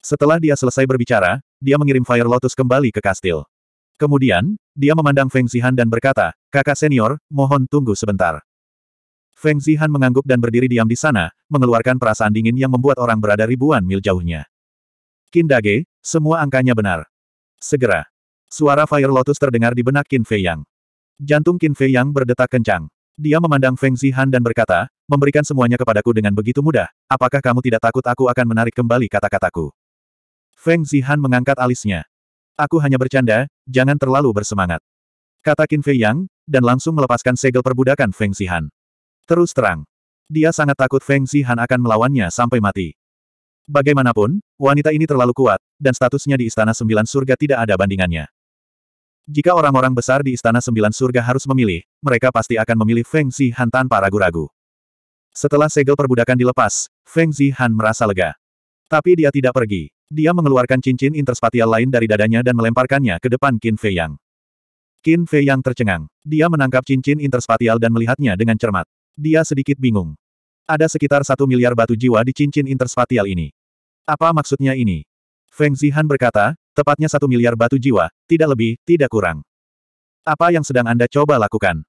Setelah dia selesai berbicara, dia mengirim Fire Lotus kembali ke kastil. Kemudian, dia memandang Feng Zihan dan berkata, kakak senior, mohon tunggu sebentar. Feng Zihan mengangguk dan berdiri diam di sana, mengeluarkan perasaan dingin yang membuat orang berada ribuan mil jauhnya. Kindage, semua angkanya benar. Segera. Suara Fire Lotus terdengar di benak Qin Fei Yang. Jantung Qin Fei Yang berdetak kencang. Dia memandang Feng Zihan dan berkata, memberikan semuanya kepadaku dengan begitu mudah, apakah kamu tidak takut aku akan menarik kembali kata-kataku? Feng Zihan mengangkat alisnya. Aku hanya bercanda, jangan terlalu bersemangat. Kata Qin Fei Yang, dan langsung melepaskan segel perbudakan Feng Zihan. Terus terang. Dia sangat takut Feng Zihan akan melawannya sampai mati. Bagaimanapun, wanita ini terlalu kuat, dan statusnya di Istana Sembilan Surga tidak ada bandingannya. Jika orang-orang besar di Istana Sembilan Surga harus memilih, mereka pasti akan memilih Feng Zihan tanpa ragu-ragu. Setelah segel perbudakan dilepas, Feng Zihan merasa lega. Tapi dia tidak pergi. Dia mengeluarkan cincin interspatial lain dari dadanya dan melemparkannya ke depan Qin Fei Yang. Qin Fei Yang tercengang. Dia menangkap cincin interspatial dan melihatnya dengan cermat. Dia sedikit bingung. Ada sekitar satu miliar batu jiwa di cincin interspatial ini. Apa maksudnya ini? Feng Zihan berkata, tepatnya satu miliar batu jiwa, tidak lebih, tidak kurang. Apa yang sedang Anda coba lakukan?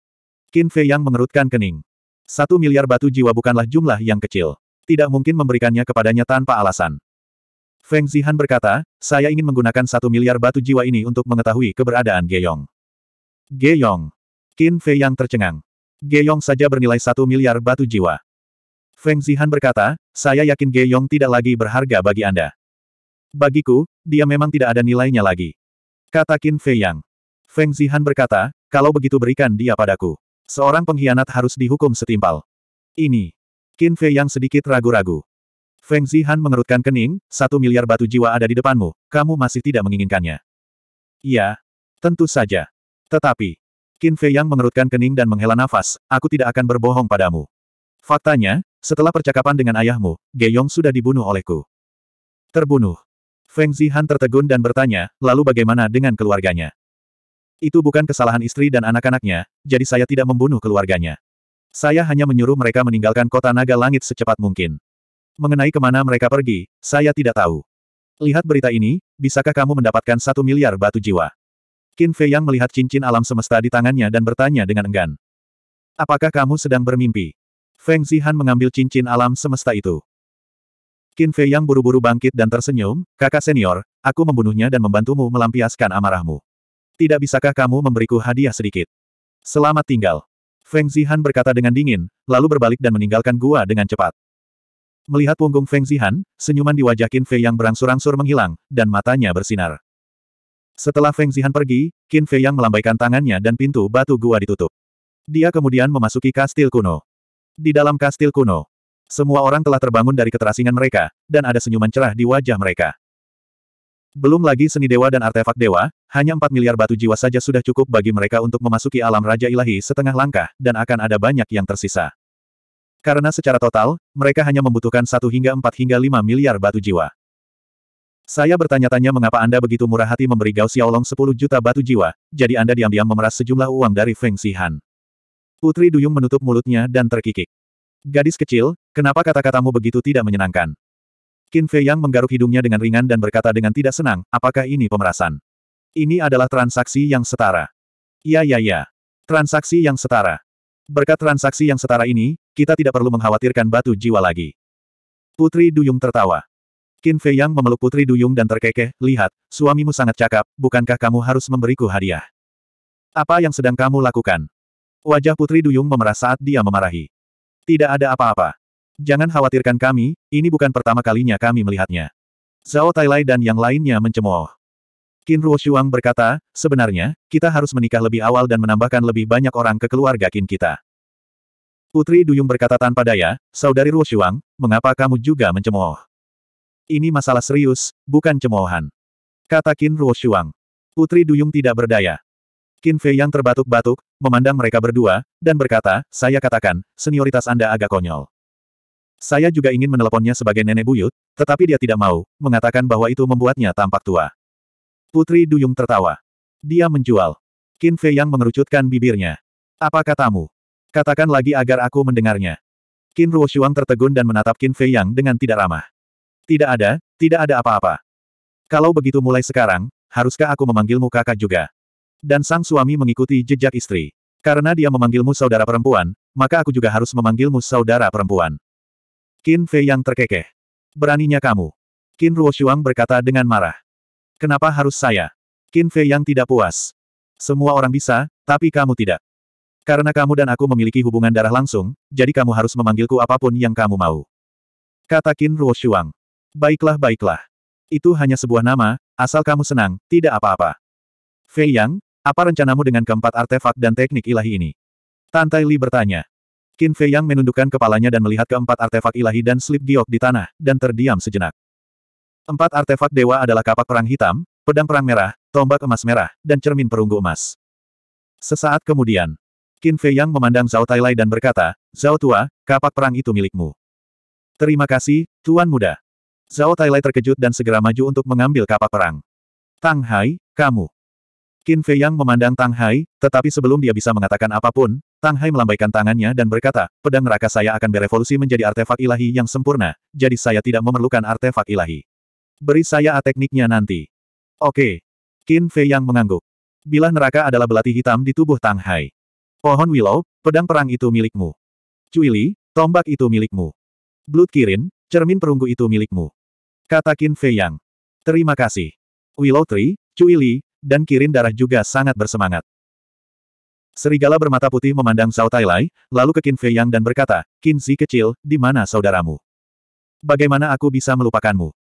Qin Fei Yang mengerutkan kening. Satu miliar batu jiwa bukanlah jumlah yang kecil. Tidak mungkin memberikannya kepadanya tanpa alasan. Feng Zihan berkata, saya ingin menggunakan satu miliar batu jiwa ini untuk mengetahui keberadaan Ge Yong. Ge Yong? Qin Fei Yang tercengang. Ge Yong saja bernilai satu miliar batu jiwa. Feng Zihan berkata, saya yakin Ge Yong tidak lagi berharga bagi Anda. Bagiku, dia memang tidak ada nilainya lagi. Kata Qin Fei Yang. Feng Zihan berkata, kalau begitu berikan dia padaku. Seorang pengkhianat harus dihukum setimpal. Ini. Qin Fei Yang sedikit ragu-ragu. Feng Zihan mengerutkan kening, satu miliar batu jiwa ada di depanmu, kamu masih tidak menginginkannya. Ya, Tentu saja. Tetapi, Qin Fei Yang mengerutkan kening dan menghela nafas, aku tidak akan berbohong padamu. Faktanya, setelah percakapan dengan ayahmu, Geyong sudah dibunuh olehku. Terbunuh. Feng Zihan tertegun dan bertanya, lalu bagaimana dengan keluarganya? Itu bukan kesalahan istri dan anak-anaknya, jadi saya tidak membunuh keluarganya. Saya hanya menyuruh mereka meninggalkan kota naga langit secepat mungkin. Mengenai kemana mereka pergi, saya tidak tahu. Lihat berita ini, bisakah kamu mendapatkan satu miliar batu jiwa? Qin Fei Yang melihat cincin alam semesta di tangannya dan bertanya dengan enggan. Apakah kamu sedang bermimpi? Feng Zihan mengambil cincin alam semesta itu. Qin Fei yang buru-buru bangkit dan tersenyum, kakak senior, aku membunuhnya dan membantumu melampiaskan amarahmu. Tidak bisakah kamu memberiku hadiah sedikit? Selamat tinggal. Feng Zihan berkata dengan dingin, lalu berbalik dan meninggalkan gua dengan cepat. Melihat punggung Feng Zihan, senyuman di wajah Qin Fei yang berangsur-angsur menghilang, dan matanya bersinar. Setelah Feng Zihan pergi, Qin Fei yang melambaikan tangannya dan pintu batu gua ditutup. Dia kemudian memasuki kastil kuno. Di dalam kastil kuno, semua orang telah terbangun dari keterasingan mereka, dan ada senyuman cerah di wajah mereka. Belum lagi seni dewa dan artefak dewa, hanya 4 miliar batu jiwa saja sudah cukup bagi mereka untuk memasuki alam Raja Ilahi setengah langkah, dan akan ada banyak yang tersisa. Karena secara total, mereka hanya membutuhkan satu hingga 4 hingga 5 miliar batu jiwa. Saya bertanya-tanya mengapa Anda begitu murah hati memberi Gao Xiaolong 10 juta batu jiwa, jadi Anda diam-diam memeras sejumlah uang dari Feng Sihan. Putri Duyung menutup mulutnya dan terkikik. Gadis kecil, kenapa kata-katamu begitu tidak menyenangkan? Qin Fei Yang menggaruk hidungnya dengan ringan dan berkata dengan tidak senang, apakah ini pemerasan? Ini adalah transaksi yang setara. Ya ya ya. Transaksi yang setara. Berkat transaksi yang setara ini, kita tidak perlu mengkhawatirkan batu jiwa lagi. Putri Duyung tertawa. Qin Fei Yang memeluk Putri Duyung dan terkekeh, lihat, suamimu sangat cakap, bukankah kamu harus memberiku hadiah? Apa yang sedang kamu lakukan? Wajah Putri Duyung memerah saat dia memarahi. Tidak ada apa-apa. Jangan khawatirkan kami, ini bukan pertama kalinya kami melihatnya. Zhao Tailai dan yang lainnya mencemooh. Qin Ruoshuang berkata, sebenarnya, kita harus menikah lebih awal dan menambahkan lebih banyak orang ke keluarga Qin kita. Putri Duyung berkata tanpa daya, Saudari Ruoshuang, mengapa kamu juga mencemooh? Ini masalah serius, bukan cemoohan. Kata Qin Ruoshuang. Putri Duyung tidak berdaya. Qin Fei yang terbatuk-batuk, memandang mereka berdua, dan berkata, saya katakan, senioritas Anda agak konyol. Saya juga ingin meneleponnya sebagai nenek buyut, tetapi dia tidak mau, mengatakan bahwa itu membuatnya tampak tua. Putri Duyung tertawa. Dia menjual. Qin Fei yang mengerucutkan bibirnya. Apa katamu? Katakan lagi agar aku mendengarnya. Qin Ruoshuang tertegun dan menatap Qin Fei yang dengan tidak ramah. Tidak ada, tidak ada apa-apa. Kalau begitu mulai sekarang, haruskah aku memanggilmu kakak juga? Dan sang suami mengikuti jejak istri. Karena dia memanggilmu saudara perempuan, maka aku juga harus memanggilmu saudara perempuan. Qin Fei yang terkekeh. Beraninya kamu. Qin Ruoshuang berkata dengan marah. Kenapa harus saya? Qin Fei yang tidak puas. Semua orang bisa, tapi kamu tidak. Karena kamu dan aku memiliki hubungan darah langsung, jadi kamu harus memanggilku apapun yang kamu mau. Kata Qin Ruoshuang. Baiklah baiklah. Itu hanya sebuah nama, asal kamu senang, tidak apa-apa. Fei Yang, apa rencanamu dengan keempat artefak dan teknik ilahi ini? Tai Li bertanya. Qin Fei Yang menundukkan kepalanya dan melihat keempat artefak ilahi dan slip giok di tanah, dan terdiam sejenak. Empat artefak dewa adalah kapak perang hitam, pedang perang merah, tombak emas merah, dan cermin perunggu emas. Sesaat kemudian, Qin Fei Yang memandang Zhao Lai dan berkata, Zhao Tua, kapak perang itu milikmu. Terima kasih, Tuan Muda. Zhao Lai terkejut dan segera maju untuk mengambil kapak perang. Tang Hai, kamu. Qin Fei Yang memandang Tang Hai, tetapi sebelum dia bisa mengatakan apapun, Tang Hai melambaikan tangannya dan berkata, pedang neraka saya akan berevolusi menjadi artefak ilahi yang sempurna, jadi saya tidak memerlukan artefak ilahi. Beri saya A tekniknya nanti. Oke. Qin Fei Yang mengangguk. Bilah neraka adalah belati hitam di tubuh Tang Hai. Pohon Willow, pedang perang itu milikmu. Cui Li, tombak itu milikmu. Blood Kirin, cermin perunggu itu milikmu. Kata Qin Fei Yang. Terima kasih. Willow Tree, Cui Li dan Kirin Darah juga sangat bersemangat. Serigala bermata putih memandang Zhao Tailai, lalu ke Qin Fei Yang dan berkata, Qin Zi kecil, di mana saudaramu? Bagaimana aku bisa melupakanmu?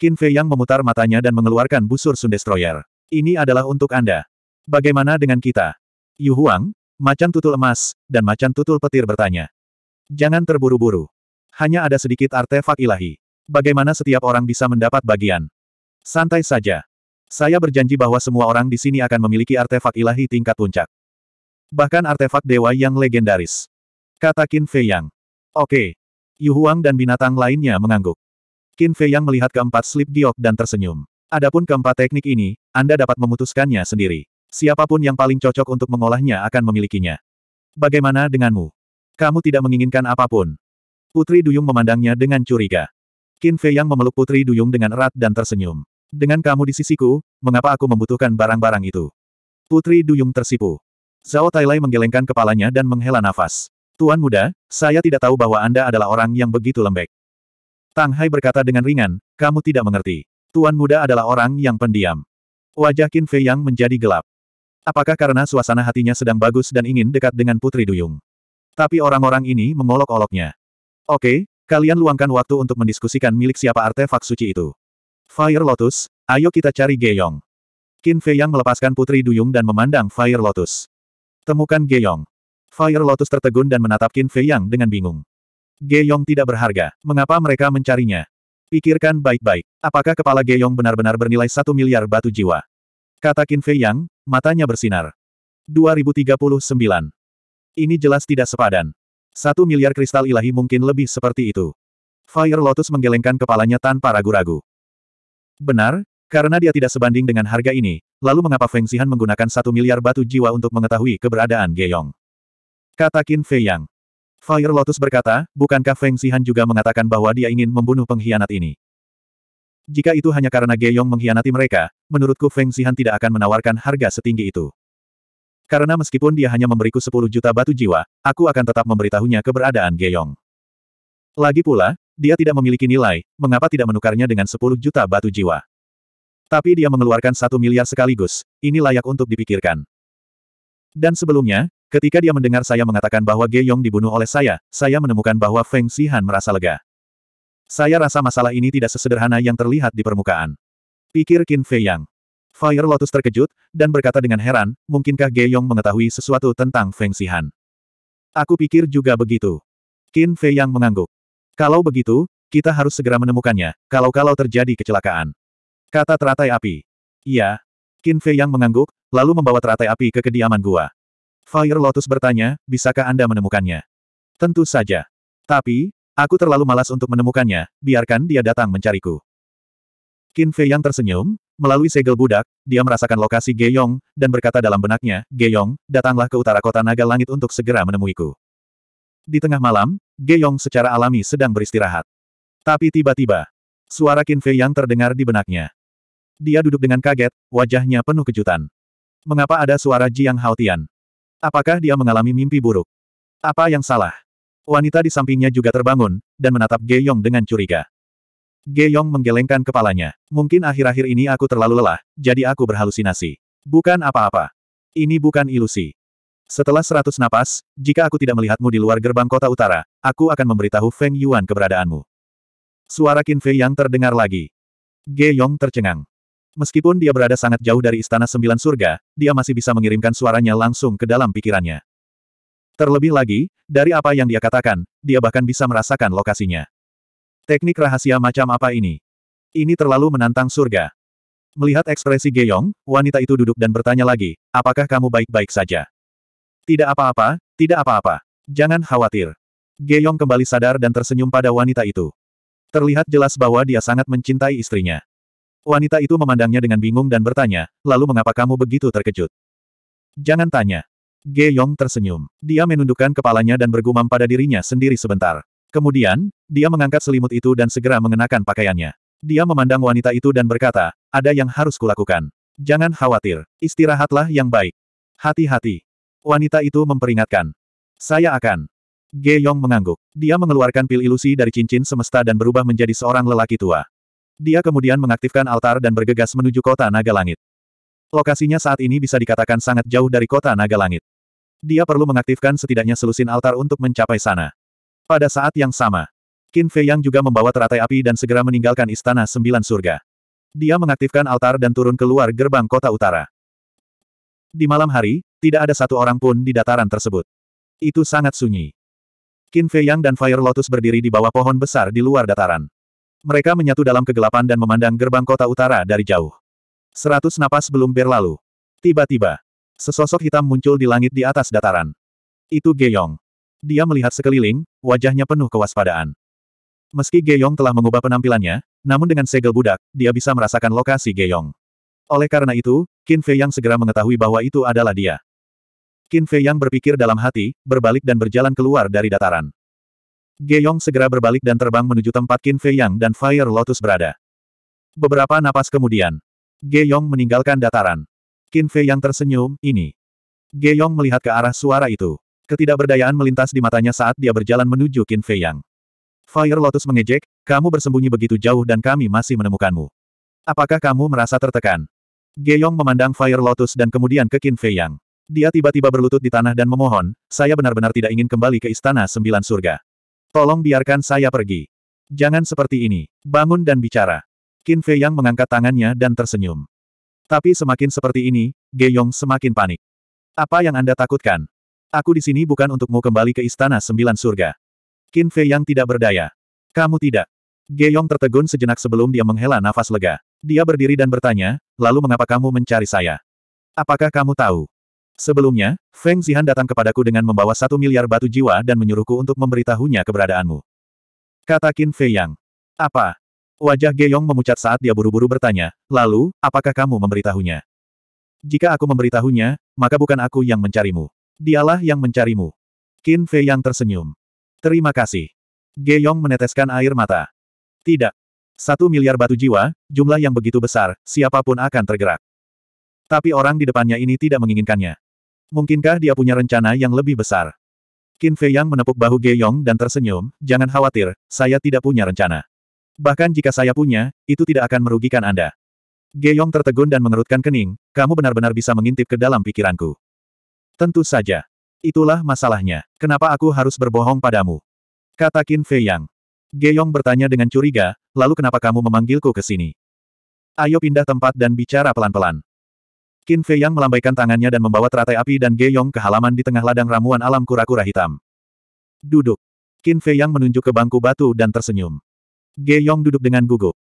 Qin Fei Yang memutar matanya dan mengeluarkan busur Sun Destroyer. Ini adalah untuk Anda. Bagaimana dengan kita? Yu Huang, macan tutul emas, dan macan tutul petir bertanya. Jangan terburu-buru. Hanya ada sedikit artefak ilahi. Bagaimana setiap orang bisa mendapat bagian? Santai saja. Saya berjanji bahwa semua orang di sini akan memiliki artefak ilahi tingkat puncak. Bahkan artefak dewa yang legendaris. Kata Qin Fei Yang. Oke. Yu Huang dan binatang lainnya mengangguk. Qin Fei Yang melihat keempat slip giok dan tersenyum. Adapun keempat teknik ini, Anda dapat memutuskannya sendiri. Siapapun yang paling cocok untuk mengolahnya akan memilikinya. Bagaimana denganmu? Kamu tidak menginginkan apapun. Putri Duyung memandangnya dengan curiga. Qin Fei Yang memeluk Putri Duyung dengan erat dan tersenyum. Dengan kamu di sisiku, mengapa aku membutuhkan barang-barang itu? Putri Duyung tersipu. Zhao Tailai menggelengkan kepalanya dan menghela nafas. Tuan muda, saya tidak tahu bahwa Anda adalah orang yang begitu lembek. Tang Hai berkata dengan ringan, kamu tidak mengerti. Tuan muda adalah orang yang pendiam. Wajah Qin Fei Yang menjadi gelap. Apakah karena suasana hatinya sedang bagus dan ingin dekat dengan Putri Duyung? Tapi orang-orang ini mengolok-oloknya. Oke, kalian luangkan waktu untuk mendiskusikan milik siapa artefak suci itu. Fire Lotus, ayo kita cari Geyong. Qin Fei Yang melepaskan Putri Duyung dan memandang Fire Lotus. Temukan Geyong. Fire Lotus tertegun dan menatap Qin Fei Yang dengan bingung. Geyong tidak berharga. Mengapa mereka mencarinya? Pikirkan baik-baik. Apakah kepala Geyong benar-benar bernilai satu miliar batu jiwa? Kata Qin Fei Yang, matanya bersinar. 2039. Ini jelas tidak sepadan. Satu miliar kristal ilahi mungkin lebih seperti itu. Fire Lotus menggelengkan kepalanya tanpa ragu-ragu. Benar, karena dia tidak sebanding dengan harga ini, lalu mengapa Feng Xihan menggunakan satu miliar batu jiwa untuk mengetahui keberadaan Geyong? Kata Qin Fei Yang. Fire Lotus berkata, bukankah Feng Xihan juga mengatakan bahwa dia ingin membunuh pengkhianat ini? Jika itu hanya karena Geyong mengkhianati mereka, menurutku Feng Xihan tidak akan menawarkan harga setinggi itu. Karena meskipun dia hanya memberiku 10 juta batu jiwa, aku akan tetap memberitahunya keberadaan Geyong. Lagi pula, dia tidak memiliki nilai, mengapa tidak menukarnya dengan 10 juta batu jiwa? Tapi dia mengeluarkan satu miliar sekaligus, ini layak untuk dipikirkan. Dan sebelumnya, ketika dia mendengar saya mengatakan bahwa Ge Yong dibunuh oleh saya, saya menemukan bahwa Feng Sihan merasa lega. Saya rasa masalah ini tidak sesederhana yang terlihat di permukaan. Pikir Qin Fei Yang. Fire Lotus terkejut, dan berkata dengan heran, mungkinkah Ge Yong mengetahui sesuatu tentang Feng Sihan? Aku pikir juga begitu. Qin Fei Yang mengangguk. Kalau begitu, kita harus segera menemukannya, kalau-kalau terjadi kecelakaan. Kata teratai api. Iya. Qin Fei yang mengangguk, lalu membawa teratai api ke kediaman gua. Fire Lotus bertanya, bisakah Anda menemukannya? Tentu saja. Tapi, aku terlalu malas untuk menemukannya, biarkan dia datang mencariku. Qin Fei yang tersenyum, melalui segel budak, dia merasakan lokasi Geyong, dan berkata dalam benaknya, Geyong, datanglah ke utara kota naga langit untuk segera menemuiku. Di tengah malam, Geyong secara alami sedang beristirahat. Tapi tiba-tiba, suara Qin Fei yang terdengar di benaknya. Dia duduk dengan kaget, wajahnya penuh kejutan. Mengapa ada suara Jiang Haotian? Apakah dia mengalami mimpi buruk? Apa yang salah? Wanita di sampingnya juga terbangun, dan menatap Geyong dengan curiga. Geyong menggelengkan kepalanya. Mungkin akhir-akhir ini aku terlalu lelah, jadi aku berhalusinasi. Bukan apa-apa. Ini bukan ilusi. Setelah seratus napas, jika aku tidak melihatmu di luar gerbang kota utara, aku akan memberitahu Feng Yuan keberadaanmu. Suara Qin Fei yang terdengar lagi. Ge Yong tercengang. Meskipun dia berada sangat jauh dari Istana Sembilan Surga, dia masih bisa mengirimkan suaranya langsung ke dalam pikirannya. Terlebih lagi, dari apa yang dia katakan, dia bahkan bisa merasakan lokasinya. Teknik rahasia macam apa ini? Ini terlalu menantang surga. Melihat ekspresi Geyong, wanita itu duduk dan bertanya lagi, apakah kamu baik-baik saja? Tidak apa-apa, tidak apa-apa. Jangan khawatir. Geyong kembali sadar dan tersenyum pada wanita itu. Terlihat jelas bahwa dia sangat mencintai istrinya. Wanita itu memandangnya dengan bingung dan bertanya, lalu mengapa kamu begitu terkejut? Jangan tanya. Geyong tersenyum. Dia menundukkan kepalanya dan bergumam pada dirinya sendiri sebentar. Kemudian, dia mengangkat selimut itu dan segera mengenakan pakaiannya. Dia memandang wanita itu dan berkata, ada yang harus kulakukan. Jangan khawatir, istirahatlah yang baik. Hati-hati. Wanita itu memperingatkan. Saya akan. Ge Yong mengangguk. Dia mengeluarkan pil ilusi dari cincin semesta dan berubah menjadi seorang lelaki tua. Dia kemudian mengaktifkan altar dan bergegas menuju kota Naga Langit. Lokasinya saat ini bisa dikatakan sangat jauh dari kota Naga Langit. Dia perlu mengaktifkan setidaknya selusin altar untuk mencapai sana. Pada saat yang sama, Qin Fei Yang juga membawa teratai api dan segera meninggalkan Istana Sembilan Surga. Dia mengaktifkan altar dan turun keluar gerbang kota utara. Di malam hari, tidak ada satu orang pun di dataran tersebut. Itu sangat sunyi. Qin Fei Yang dan Fire Lotus berdiri di bawah pohon besar di luar dataran. Mereka menyatu dalam kegelapan dan memandang gerbang kota utara dari jauh. Seratus napas belum berlalu. Tiba-tiba, sesosok hitam muncul di langit di atas dataran. Itu Geyong. Dia melihat sekeliling, wajahnya penuh kewaspadaan. Meski Geyong telah mengubah penampilannya, namun dengan segel budak, dia bisa merasakan lokasi Geyong. Oleh karena itu, Qin Fei Yang segera mengetahui bahwa itu adalah dia. Qin Fei yang berpikir dalam hati, berbalik dan berjalan keluar dari dataran. Geyong segera berbalik dan terbang menuju tempat Qin Fei Yang dan Fire Lotus berada. Beberapa napas kemudian, Geyong meninggalkan dataran. Qin Fei Yang tersenyum, ini. Geyong melihat ke arah suara itu. Ketidakberdayaan melintas di matanya saat dia berjalan menuju Qin Fei Yang. Fire Lotus mengejek, kamu bersembunyi begitu jauh dan kami masih menemukanmu. Apakah kamu merasa tertekan? Geyong memandang Fire Lotus dan kemudian ke Qin Fei Yang. Dia tiba-tiba berlutut di tanah dan memohon, saya benar-benar tidak ingin kembali ke Istana Sembilan Surga. Tolong biarkan saya pergi. Jangan seperti ini. Bangun dan bicara. Qin Fei Yang mengangkat tangannya dan tersenyum. Tapi semakin seperti ini, Ge Yong semakin panik. Apa yang Anda takutkan? Aku di sini bukan untukmu kembali ke Istana Sembilan Surga. Qin Fei Yang tidak berdaya. Kamu tidak. Ge Yong tertegun sejenak sebelum dia menghela nafas lega. Dia berdiri dan bertanya, lalu mengapa kamu mencari saya? Apakah kamu tahu? Sebelumnya, Feng Zihan datang kepadaku dengan membawa satu miliar batu jiwa dan menyuruhku untuk memberitahunya keberadaanmu. Kata Qin Fei Yang. Apa? Wajah Geyong memucat saat dia buru-buru bertanya, lalu, apakah kamu memberitahunya? Jika aku memberitahunya, maka bukan aku yang mencarimu. Dialah yang mencarimu. Qin Fei Yang tersenyum. Terima kasih. Geyong meneteskan air mata. Tidak. Satu miliar batu jiwa, jumlah yang begitu besar, siapapun akan tergerak. Tapi orang di depannya ini tidak menginginkannya. Mungkinkah dia punya rencana yang lebih besar? Qin Fei Yang menepuk bahu Ge Yong dan tersenyum, jangan khawatir, saya tidak punya rencana. Bahkan jika saya punya, itu tidak akan merugikan Anda. Ge Yong tertegun dan mengerutkan kening, kamu benar-benar bisa mengintip ke dalam pikiranku. Tentu saja. Itulah masalahnya. Kenapa aku harus berbohong padamu? Kata Qin Fei Yang. Ge Yong bertanya dengan curiga, lalu kenapa kamu memanggilku ke sini? Ayo pindah tempat dan bicara pelan-pelan. Qin Fei Yang melambaikan tangannya dan membawa teratai api dan Ge Yong ke halaman di tengah ladang ramuan alam kura-kura hitam. Duduk. Qin Fei Yang menunjuk ke bangku batu dan tersenyum. Ge Yong duduk dengan gugup.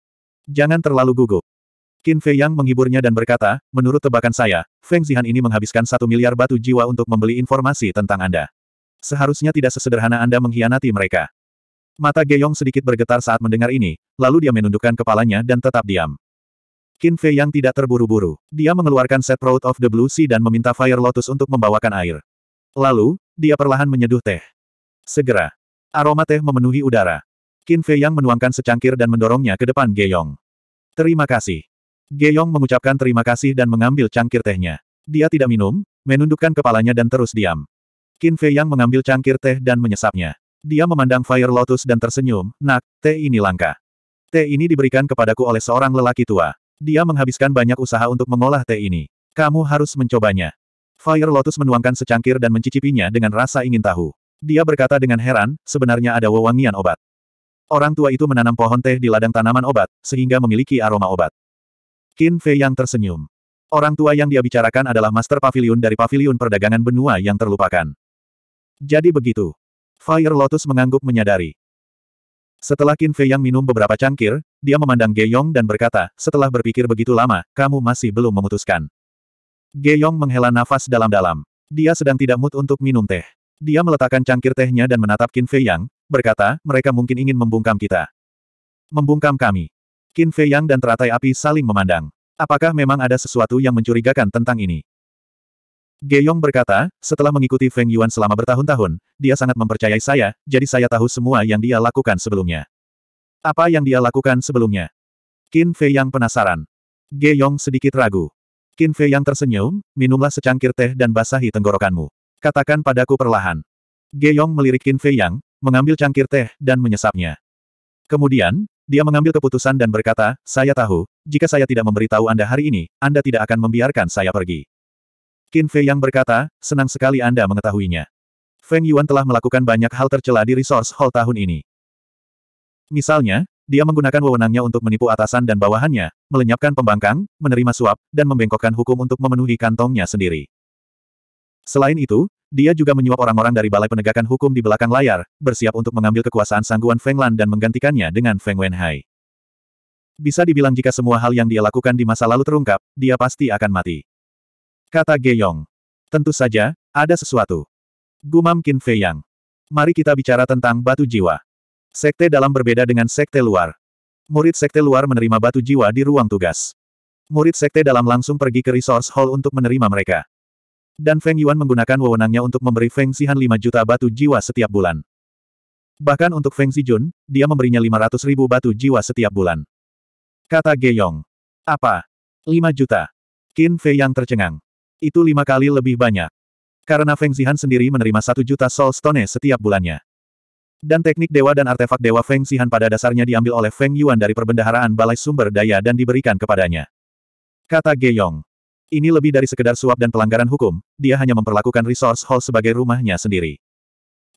Jangan terlalu gugup. Qin Fei Yang menghiburnya dan berkata, menurut tebakan saya, Feng Zihan ini menghabiskan satu miliar batu jiwa untuk membeli informasi tentang Anda. Seharusnya tidak sesederhana Anda mengkhianati mereka. Mata Ge Yong sedikit bergetar saat mendengar ini, lalu dia menundukkan kepalanya dan tetap diam. Qin Fei yang tidak terburu-buru. Dia mengeluarkan set Road of the Blue Sea dan meminta Fire Lotus untuk membawakan air. Lalu, dia perlahan menyeduh teh. Segera. Aroma teh memenuhi udara. Qin Fei yang menuangkan secangkir dan mendorongnya ke depan Geyong. Terima kasih. Geyong mengucapkan terima kasih dan mengambil cangkir tehnya. Dia tidak minum, menundukkan kepalanya dan terus diam. Qin Fei yang mengambil cangkir teh dan menyesapnya. Dia memandang Fire Lotus dan tersenyum, nak, teh ini langka. Teh ini diberikan kepadaku oleh seorang lelaki tua. Dia menghabiskan banyak usaha untuk mengolah teh ini. Kamu harus mencobanya. Fire Lotus menuangkan secangkir dan mencicipinya dengan rasa ingin tahu. Dia berkata dengan heran, sebenarnya ada wewangian obat. Orang tua itu menanam pohon teh di ladang tanaman obat, sehingga memiliki aroma obat. Qin Fei yang tersenyum. Orang tua yang dia bicarakan adalah master pavilion dari pavilion perdagangan benua yang terlupakan. Jadi begitu. Fire Lotus mengangguk menyadari. Setelah Qin Fei Yang minum beberapa cangkir, dia memandang Ge Yong dan berkata, setelah berpikir begitu lama, kamu masih belum memutuskan. Ge Yong menghela nafas dalam-dalam. Dia sedang tidak mood untuk minum teh. Dia meletakkan cangkir tehnya dan menatap Qin Fei Yang, berkata, mereka mungkin ingin membungkam kita. Membungkam kami. Qin Fei Yang dan teratai api saling memandang. Apakah memang ada sesuatu yang mencurigakan tentang ini? Geyong berkata, setelah mengikuti Feng Yuan selama bertahun-tahun, dia sangat mempercayai saya, jadi saya tahu semua yang dia lakukan sebelumnya. Apa yang dia lakukan sebelumnya? Qin Fei yang penasaran. Geyong sedikit ragu. Qin Fei yang tersenyum, minumlah secangkir teh dan basahi tenggorokanmu. Katakan padaku perlahan. Geyong melirik Qin Fei yang, mengambil cangkir teh dan menyesapnya. Kemudian, dia mengambil keputusan dan berkata, saya tahu, jika saya tidak memberitahu Anda hari ini, Anda tidak akan membiarkan saya pergi. Qin Fei yang berkata, senang sekali Anda mengetahuinya. Feng Yuan telah melakukan banyak hal tercela di resource hall tahun ini. Misalnya, dia menggunakan wewenangnya untuk menipu atasan dan bawahannya, melenyapkan pembangkang, menerima suap, dan membengkokkan hukum untuk memenuhi kantongnya sendiri. Selain itu, dia juga menyuap orang-orang dari Balai Penegakan Hukum di belakang layar, bersiap untuk mengambil kekuasaan Sangguan Feng Lan dan menggantikannya dengan Feng Wenhai. Bisa dibilang jika semua hal yang dia lakukan di masa lalu terungkap, dia pasti akan mati. Kata Geyong. Tentu saja, ada sesuatu. Gumam Qin Fei Yang. Mari kita bicara tentang batu jiwa. Sekte dalam berbeda dengan sekte luar. Murid sekte luar menerima batu jiwa di ruang tugas. Murid sekte dalam langsung pergi ke resource hall untuk menerima mereka. Dan Feng Yuan menggunakan wewenangnya untuk memberi Feng Xihan 5 juta batu jiwa setiap bulan. Bahkan untuk Feng Xijun dia memberinya 500 ribu batu jiwa setiap bulan. Kata Geyong. Apa? 5 juta. Qin Fei yang tercengang. Itu lima kali lebih banyak. Karena Feng Zihan sendiri menerima satu juta soul stone setiap bulannya. Dan teknik dewa dan artefak dewa Feng Zihan pada dasarnya diambil oleh Feng Yuan dari perbendaharaan Balai Sumber Daya dan diberikan kepadanya. Kata Geyong. Ini lebih dari sekedar suap dan pelanggaran hukum, dia hanya memperlakukan resource hall sebagai rumahnya sendiri.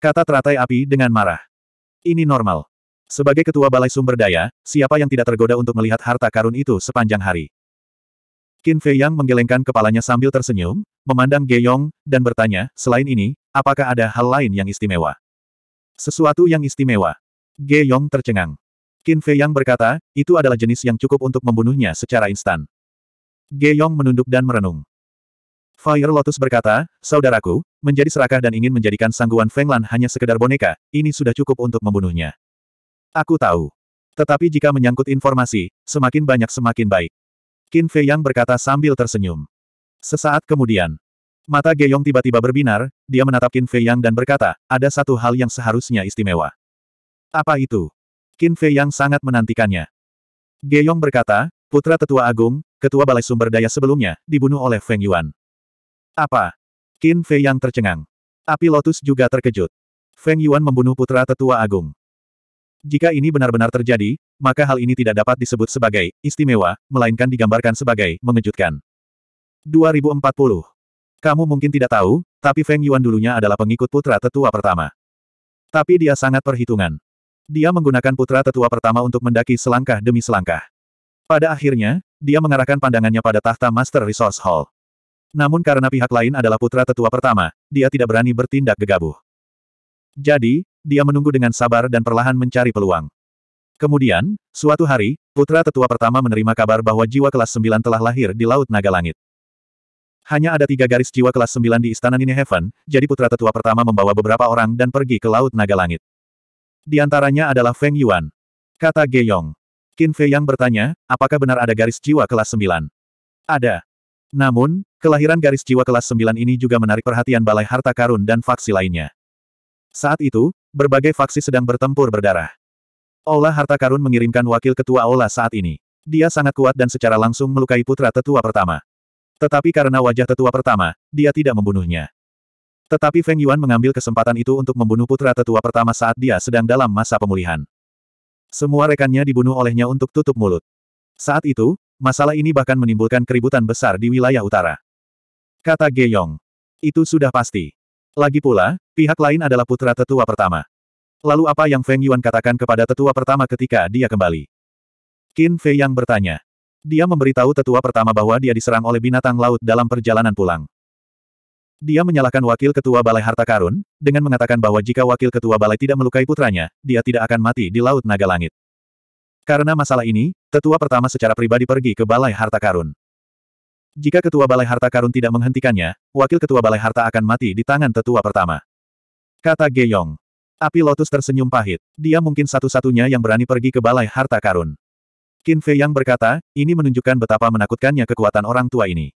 Kata teratai api dengan marah. Ini normal. Sebagai ketua Balai Sumber Daya, siapa yang tidak tergoda untuk melihat harta karun itu sepanjang hari? Qin Fei Yang menggelengkan kepalanya sambil tersenyum, memandang Ge Yong, dan bertanya, selain ini, apakah ada hal lain yang istimewa? Sesuatu yang istimewa. Ge Yong tercengang. Qin Fei Yang berkata, itu adalah jenis yang cukup untuk membunuhnya secara instan. Ge Yong menunduk dan merenung. Fire Lotus berkata, Saudaraku, menjadi serakah dan ingin menjadikan sangguan Feng Lan hanya sekedar boneka, ini sudah cukup untuk membunuhnya. Aku tahu. Tetapi jika menyangkut informasi, semakin banyak semakin baik. Qin Fei Yang berkata sambil tersenyum. Sesaat kemudian, mata Geyong tiba-tiba berbinar, dia menatap Qin Fei Yang dan berkata, ada satu hal yang seharusnya istimewa. Apa itu? Qin Fei Yang sangat menantikannya. Geyong berkata, putra tetua agung, ketua balai sumber daya sebelumnya, dibunuh oleh Feng Yuan. Apa? Qin Fei Yang tercengang. Api Lotus juga terkejut. Feng Yuan membunuh putra tetua agung. Jika ini benar-benar terjadi, maka hal ini tidak dapat disebut sebagai istimewa, melainkan digambarkan sebagai mengejutkan. 2040. Kamu mungkin tidak tahu, tapi Feng Yuan dulunya adalah pengikut putra tetua pertama. Tapi dia sangat perhitungan. Dia menggunakan putra tetua pertama untuk mendaki selangkah demi selangkah. Pada akhirnya, dia mengarahkan pandangannya pada tahta Master Resource Hall. Namun karena pihak lain adalah putra tetua pertama, dia tidak berani bertindak gegabah. Jadi, dia menunggu dengan sabar dan perlahan mencari peluang. Kemudian, suatu hari, putra tetua pertama menerima kabar bahwa jiwa kelas 9 telah lahir di Laut Naga Langit. Hanya ada tiga garis jiwa kelas 9 di istana Nine Heaven, jadi putra tetua pertama membawa beberapa orang dan pergi ke Laut Naga Langit. Di antaranya adalah Feng Yuan. Kata Ge Yong. Qin Fei Yang bertanya, apakah benar ada garis jiwa kelas 9? Ada. Namun, kelahiran garis jiwa kelas 9 ini juga menarik perhatian Balai Harta Karun dan faksi lainnya. Saat itu, berbagai faksi sedang bertempur berdarah. Ola Harta Karun mengirimkan wakil ketua Ola saat ini. Dia sangat kuat dan secara langsung melukai putra tetua pertama. Tetapi karena wajah tetua pertama, dia tidak membunuhnya. Tetapi Feng Yuan mengambil kesempatan itu untuk membunuh putra tetua pertama saat dia sedang dalam masa pemulihan. Semua rekannya dibunuh olehnya untuk tutup mulut. Saat itu, masalah ini bahkan menimbulkan keributan besar di wilayah utara. Kata Ge Yong. Itu sudah pasti. Lagi pula, pihak lain adalah putra tetua pertama. Lalu apa yang Feng Yuan katakan kepada tetua pertama ketika dia kembali? Qin Fei yang bertanya. Dia memberitahu tetua pertama bahwa dia diserang oleh binatang laut dalam perjalanan pulang. Dia menyalahkan wakil ketua balai harta karun, dengan mengatakan bahwa jika wakil ketua balai tidak melukai putranya, dia tidak akan mati di Laut Naga Langit. Karena masalah ini, tetua pertama secara pribadi pergi ke balai harta karun. Jika Ketua Balai Harta Karun tidak menghentikannya, Wakil Ketua Balai Harta akan mati di tangan tetua pertama. Kata Geyong. Api Lotus tersenyum pahit. Dia mungkin satu-satunya yang berani pergi ke Balai Harta Karun. Qin Fei Yang berkata, ini menunjukkan betapa menakutkannya kekuatan orang tua ini.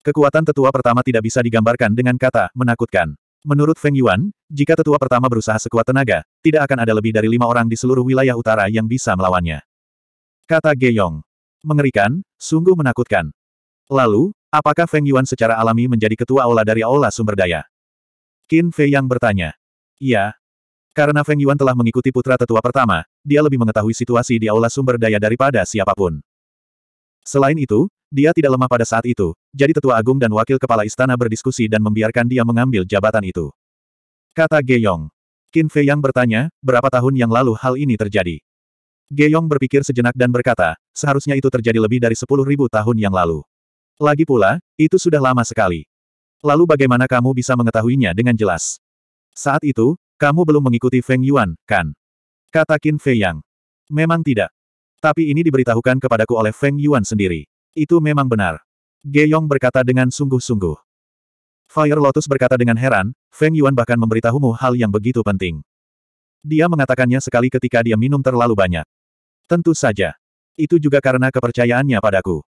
Kekuatan tetua pertama tidak bisa digambarkan dengan kata menakutkan. Menurut Feng Yuan, jika tetua pertama berusaha sekuat tenaga, tidak akan ada lebih dari lima orang di seluruh wilayah utara yang bisa melawannya. Kata Geyong. Mengerikan, sungguh menakutkan. Lalu, apakah Feng Yuan secara alami menjadi ketua aula dari aula sumber daya? Qin Fei yang bertanya. Iya. Karena Feng Yuan telah mengikuti putra tetua pertama, dia lebih mengetahui situasi di aula sumber daya daripada siapapun. Selain itu, dia tidak lemah pada saat itu, jadi tetua agung dan wakil kepala istana berdiskusi dan membiarkan dia mengambil jabatan itu. Kata Ge Yong. Qin Fei yang bertanya, berapa tahun yang lalu hal ini terjadi? Ge Yong berpikir sejenak dan berkata, seharusnya itu terjadi lebih dari sepuluh ribu tahun yang lalu. Lagi pula, itu sudah lama sekali. Lalu bagaimana kamu bisa mengetahuinya dengan jelas? Saat itu, kamu belum mengikuti Feng Yuan, kan? Kata Qin Fei Yang. Memang tidak. Tapi ini diberitahukan kepadaku oleh Feng Yuan sendiri. Itu memang benar. Ge Yong berkata dengan sungguh-sungguh. Fire Lotus berkata dengan heran, Feng Yuan bahkan memberitahumu hal yang begitu penting. Dia mengatakannya sekali ketika dia minum terlalu banyak. Tentu saja. Itu juga karena kepercayaannya padaku.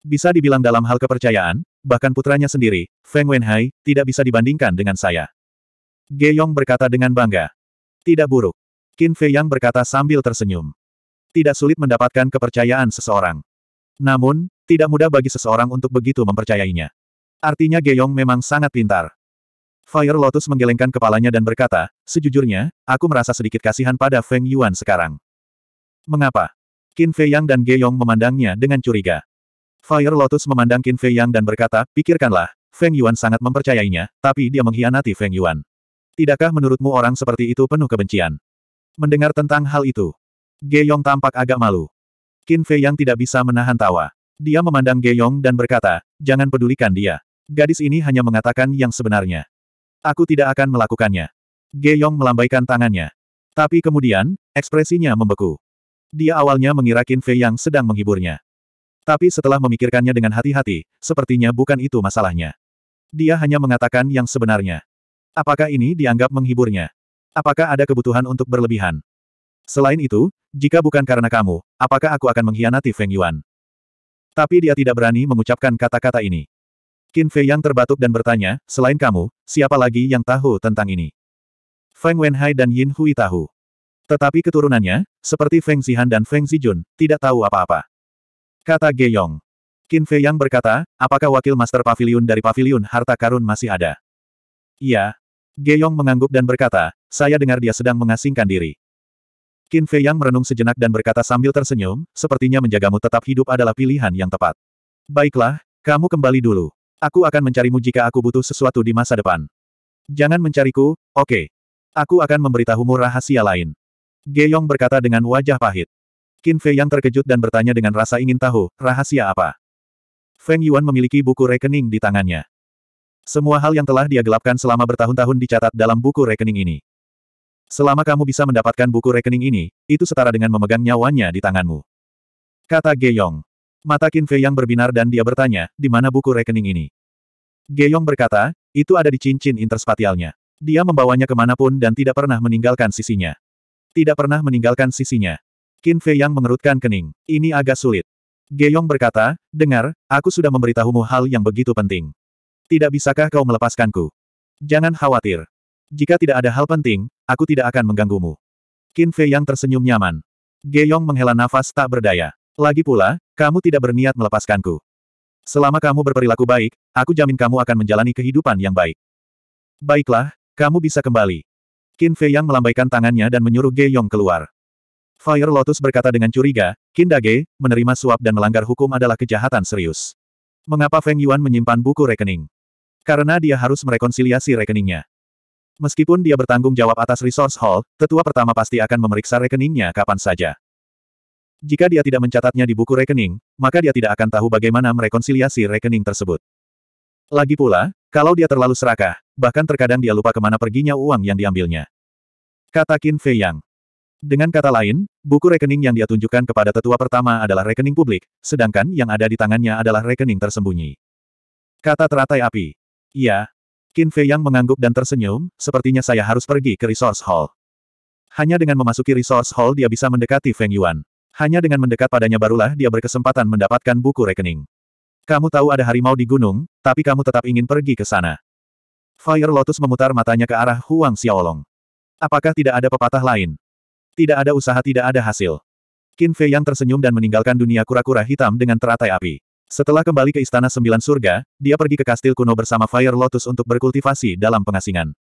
Bisa dibilang dalam hal kepercayaan, bahkan putranya sendiri, Feng Wenhai, tidak bisa dibandingkan dengan saya. Ge Yong berkata dengan bangga. Tidak buruk. Qin Fei Yang berkata sambil tersenyum. Tidak sulit mendapatkan kepercayaan seseorang. Namun, tidak mudah bagi seseorang untuk begitu mempercayainya. Artinya Ge Yong memang sangat pintar. Fire Lotus menggelengkan kepalanya dan berkata, sejujurnya, aku merasa sedikit kasihan pada Feng Yuan sekarang. Mengapa? Qin Fei Yang dan Ge Yong memandangnya dengan curiga. Fire Lotus memandang Qin Fei Yang dan berkata, pikirkanlah, Feng Yuan sangat mempercayainya, tapi dia mengkhianati Feng Yuan. Tidakkah menurutmu orang seperti itu penuh kebencian? Mendengar tentang hal itu, Ge Yong tampak agak malu. Qin Fei Yang tidak bisa menahan tawa. Dia memandang Ge Yong dan berkata, jangan pedulikan dia. Gadis ini hanya mengatakan yang sebenarnya. Aku tidak akan melakukannya. Ge Yong melambaikan tangannya. Tapi kemudian, ekspresinya membeku. Dia awalnya mengira Qin Fei Yang sedang menghiburnya. Tapi setelah memikirkannya dengan hati-hati, sepertinya bukan itu masalahnya. Dia hanya mengatakan yang sebenarnya. Apakah ini dianggap menghiburnya? Apakah ada kebutuhan untuk berlebihan? Selain itu, jika bukan karena kamu, apakah aku akan mengkhianati Feng Yuan? Tapi dia tidak berani mengucapkan kata-kata ini. Qin Fei yang terbatuk dan bertanya, selain kamu, siapa lagi yang tahu tentang ini? Feng Wenhai dan Yin Hui tahu. Tetapi keturunannya, seperti Feng Zihan dan Feng Zijun, tidak tahu apa-apa. Kata Geyong. Qin Fei Yang berkata, apakah wakil master pavilion dari pavilion harta karun masih ada? Iya. Geyong mengangguk dan berkata, saya dengar dia sedang mengasingkan diri. Qin Fei Yang merenung sejenak dan berkata sambil tersenyum, sepertinya menjagamu tetap hidup adalah pilihan yang tepat. Baiklah, kamu kembali dulu. Aku akan mencarimu jika aku butuh sesuatu di masa depan. Jangan mencariku, oke. Okay. Aku akan memberitahumu rahasia lain. Geyong berkata dengan wajah pahit. Qin Fei yang terkejut dan bertanya dengan rasa ingin tahu, rahasia apa? Feng Yuan memiliki buku rekening di tangannya. Semua hal yang telah dia gelapkan selama bertahun-tahun dicatat dalam buku rekening ini. Selama kamu bisa mendapatkan buku rekening ini, itu setara dengan memegang nyawanya di tanganmu. Kata Ge Yong. Mata Qin Fei yang berbinar dan dia bertanya, di mana buku rekening ini? Ge Yong berkata, itu ada di cincin interspatialnya. Dia membawanya kemanapun dan tidak pernah meninggalkan sisinya. Tidak pernah meninggalkan sisinya. Qin Fei yang mengerutkan kening. Ini agak sulit. Geyong berkata, dengar, aku sudah memberitahumu hal yang begitu penting. Tidak bisakah kau melepaskanku? Jangan khawatir. Jika tidak ada hal penting, aku tidak akan mengganggumu. Qin Fei yang tersenyum nyaman. Geyong menghela nafas tak berdaya. Lagi pula, kamu tidak berniat melepaskanku. Selama kamu berperilaku baik, aku jamin kamu akan menjalani kehidupan yang baik. Baiklah, kamu bisa kembali. Qin Fei Yang melambaikan tangannya dan menyuruh Ge Yong keluar. Fire Lotus berkata dengan curiga, Kindage, menerima suap dan melanggar hukum adalah kejahatan serius. Mengapa Feng Yuan menyimpan buku rekening? Karena dia harus merekonsiliasi rekeningnya. Meskipun dia bertanggung jawab atas resource hall, tetua pertama pasti akan memeriksa rekeningnya kapan saja. Jika dia tidak mencatatnya di buku rekening, maka dia tidak akan tahu bagaimana merekonsiliasi rekening tersebut. Lagi pula, kalau dia terlalu serakah, bahkan terkadang dia lupa kemana perginya uang yang diambilnya. Kata Qin Fei Yang. Dengan kata lain, buku rekening yang dia tunjukkan kepada tetua pertama adalah rekening publik, sedangkan yang ada di tangannya adalah rekening tersembunyi. Kata teratai api. Iya. Qin Fei Yang mengangguk dan tersenyum, sepertinya saya harus pergi ke Resource Hall. Hanya dengan memasuki Resource Hall dia bisa mendekati Feng Yuan. Hanya dengan mendekat padanya barulah dia berkesempatan mendapatkan buku rekening. Kamu tahu ada harimau di gunung, tapi kamu tetap ingin pergi ke sana. Fire Lotus memutar matanya ke arah Huang Xiaolong. Apakah tidak ada pepatah lain? Tidak ada usaha tidak ada hasil. Qin Fei yang tersenyum dan meninggalkan dunia kura-kura hitam dengan teratai api. Setelah kembali ke Istana Sembilan Surga, dia pergi ke kastil kuno bersama Fire Lotus untuk berkultivasi dalam pengasingan.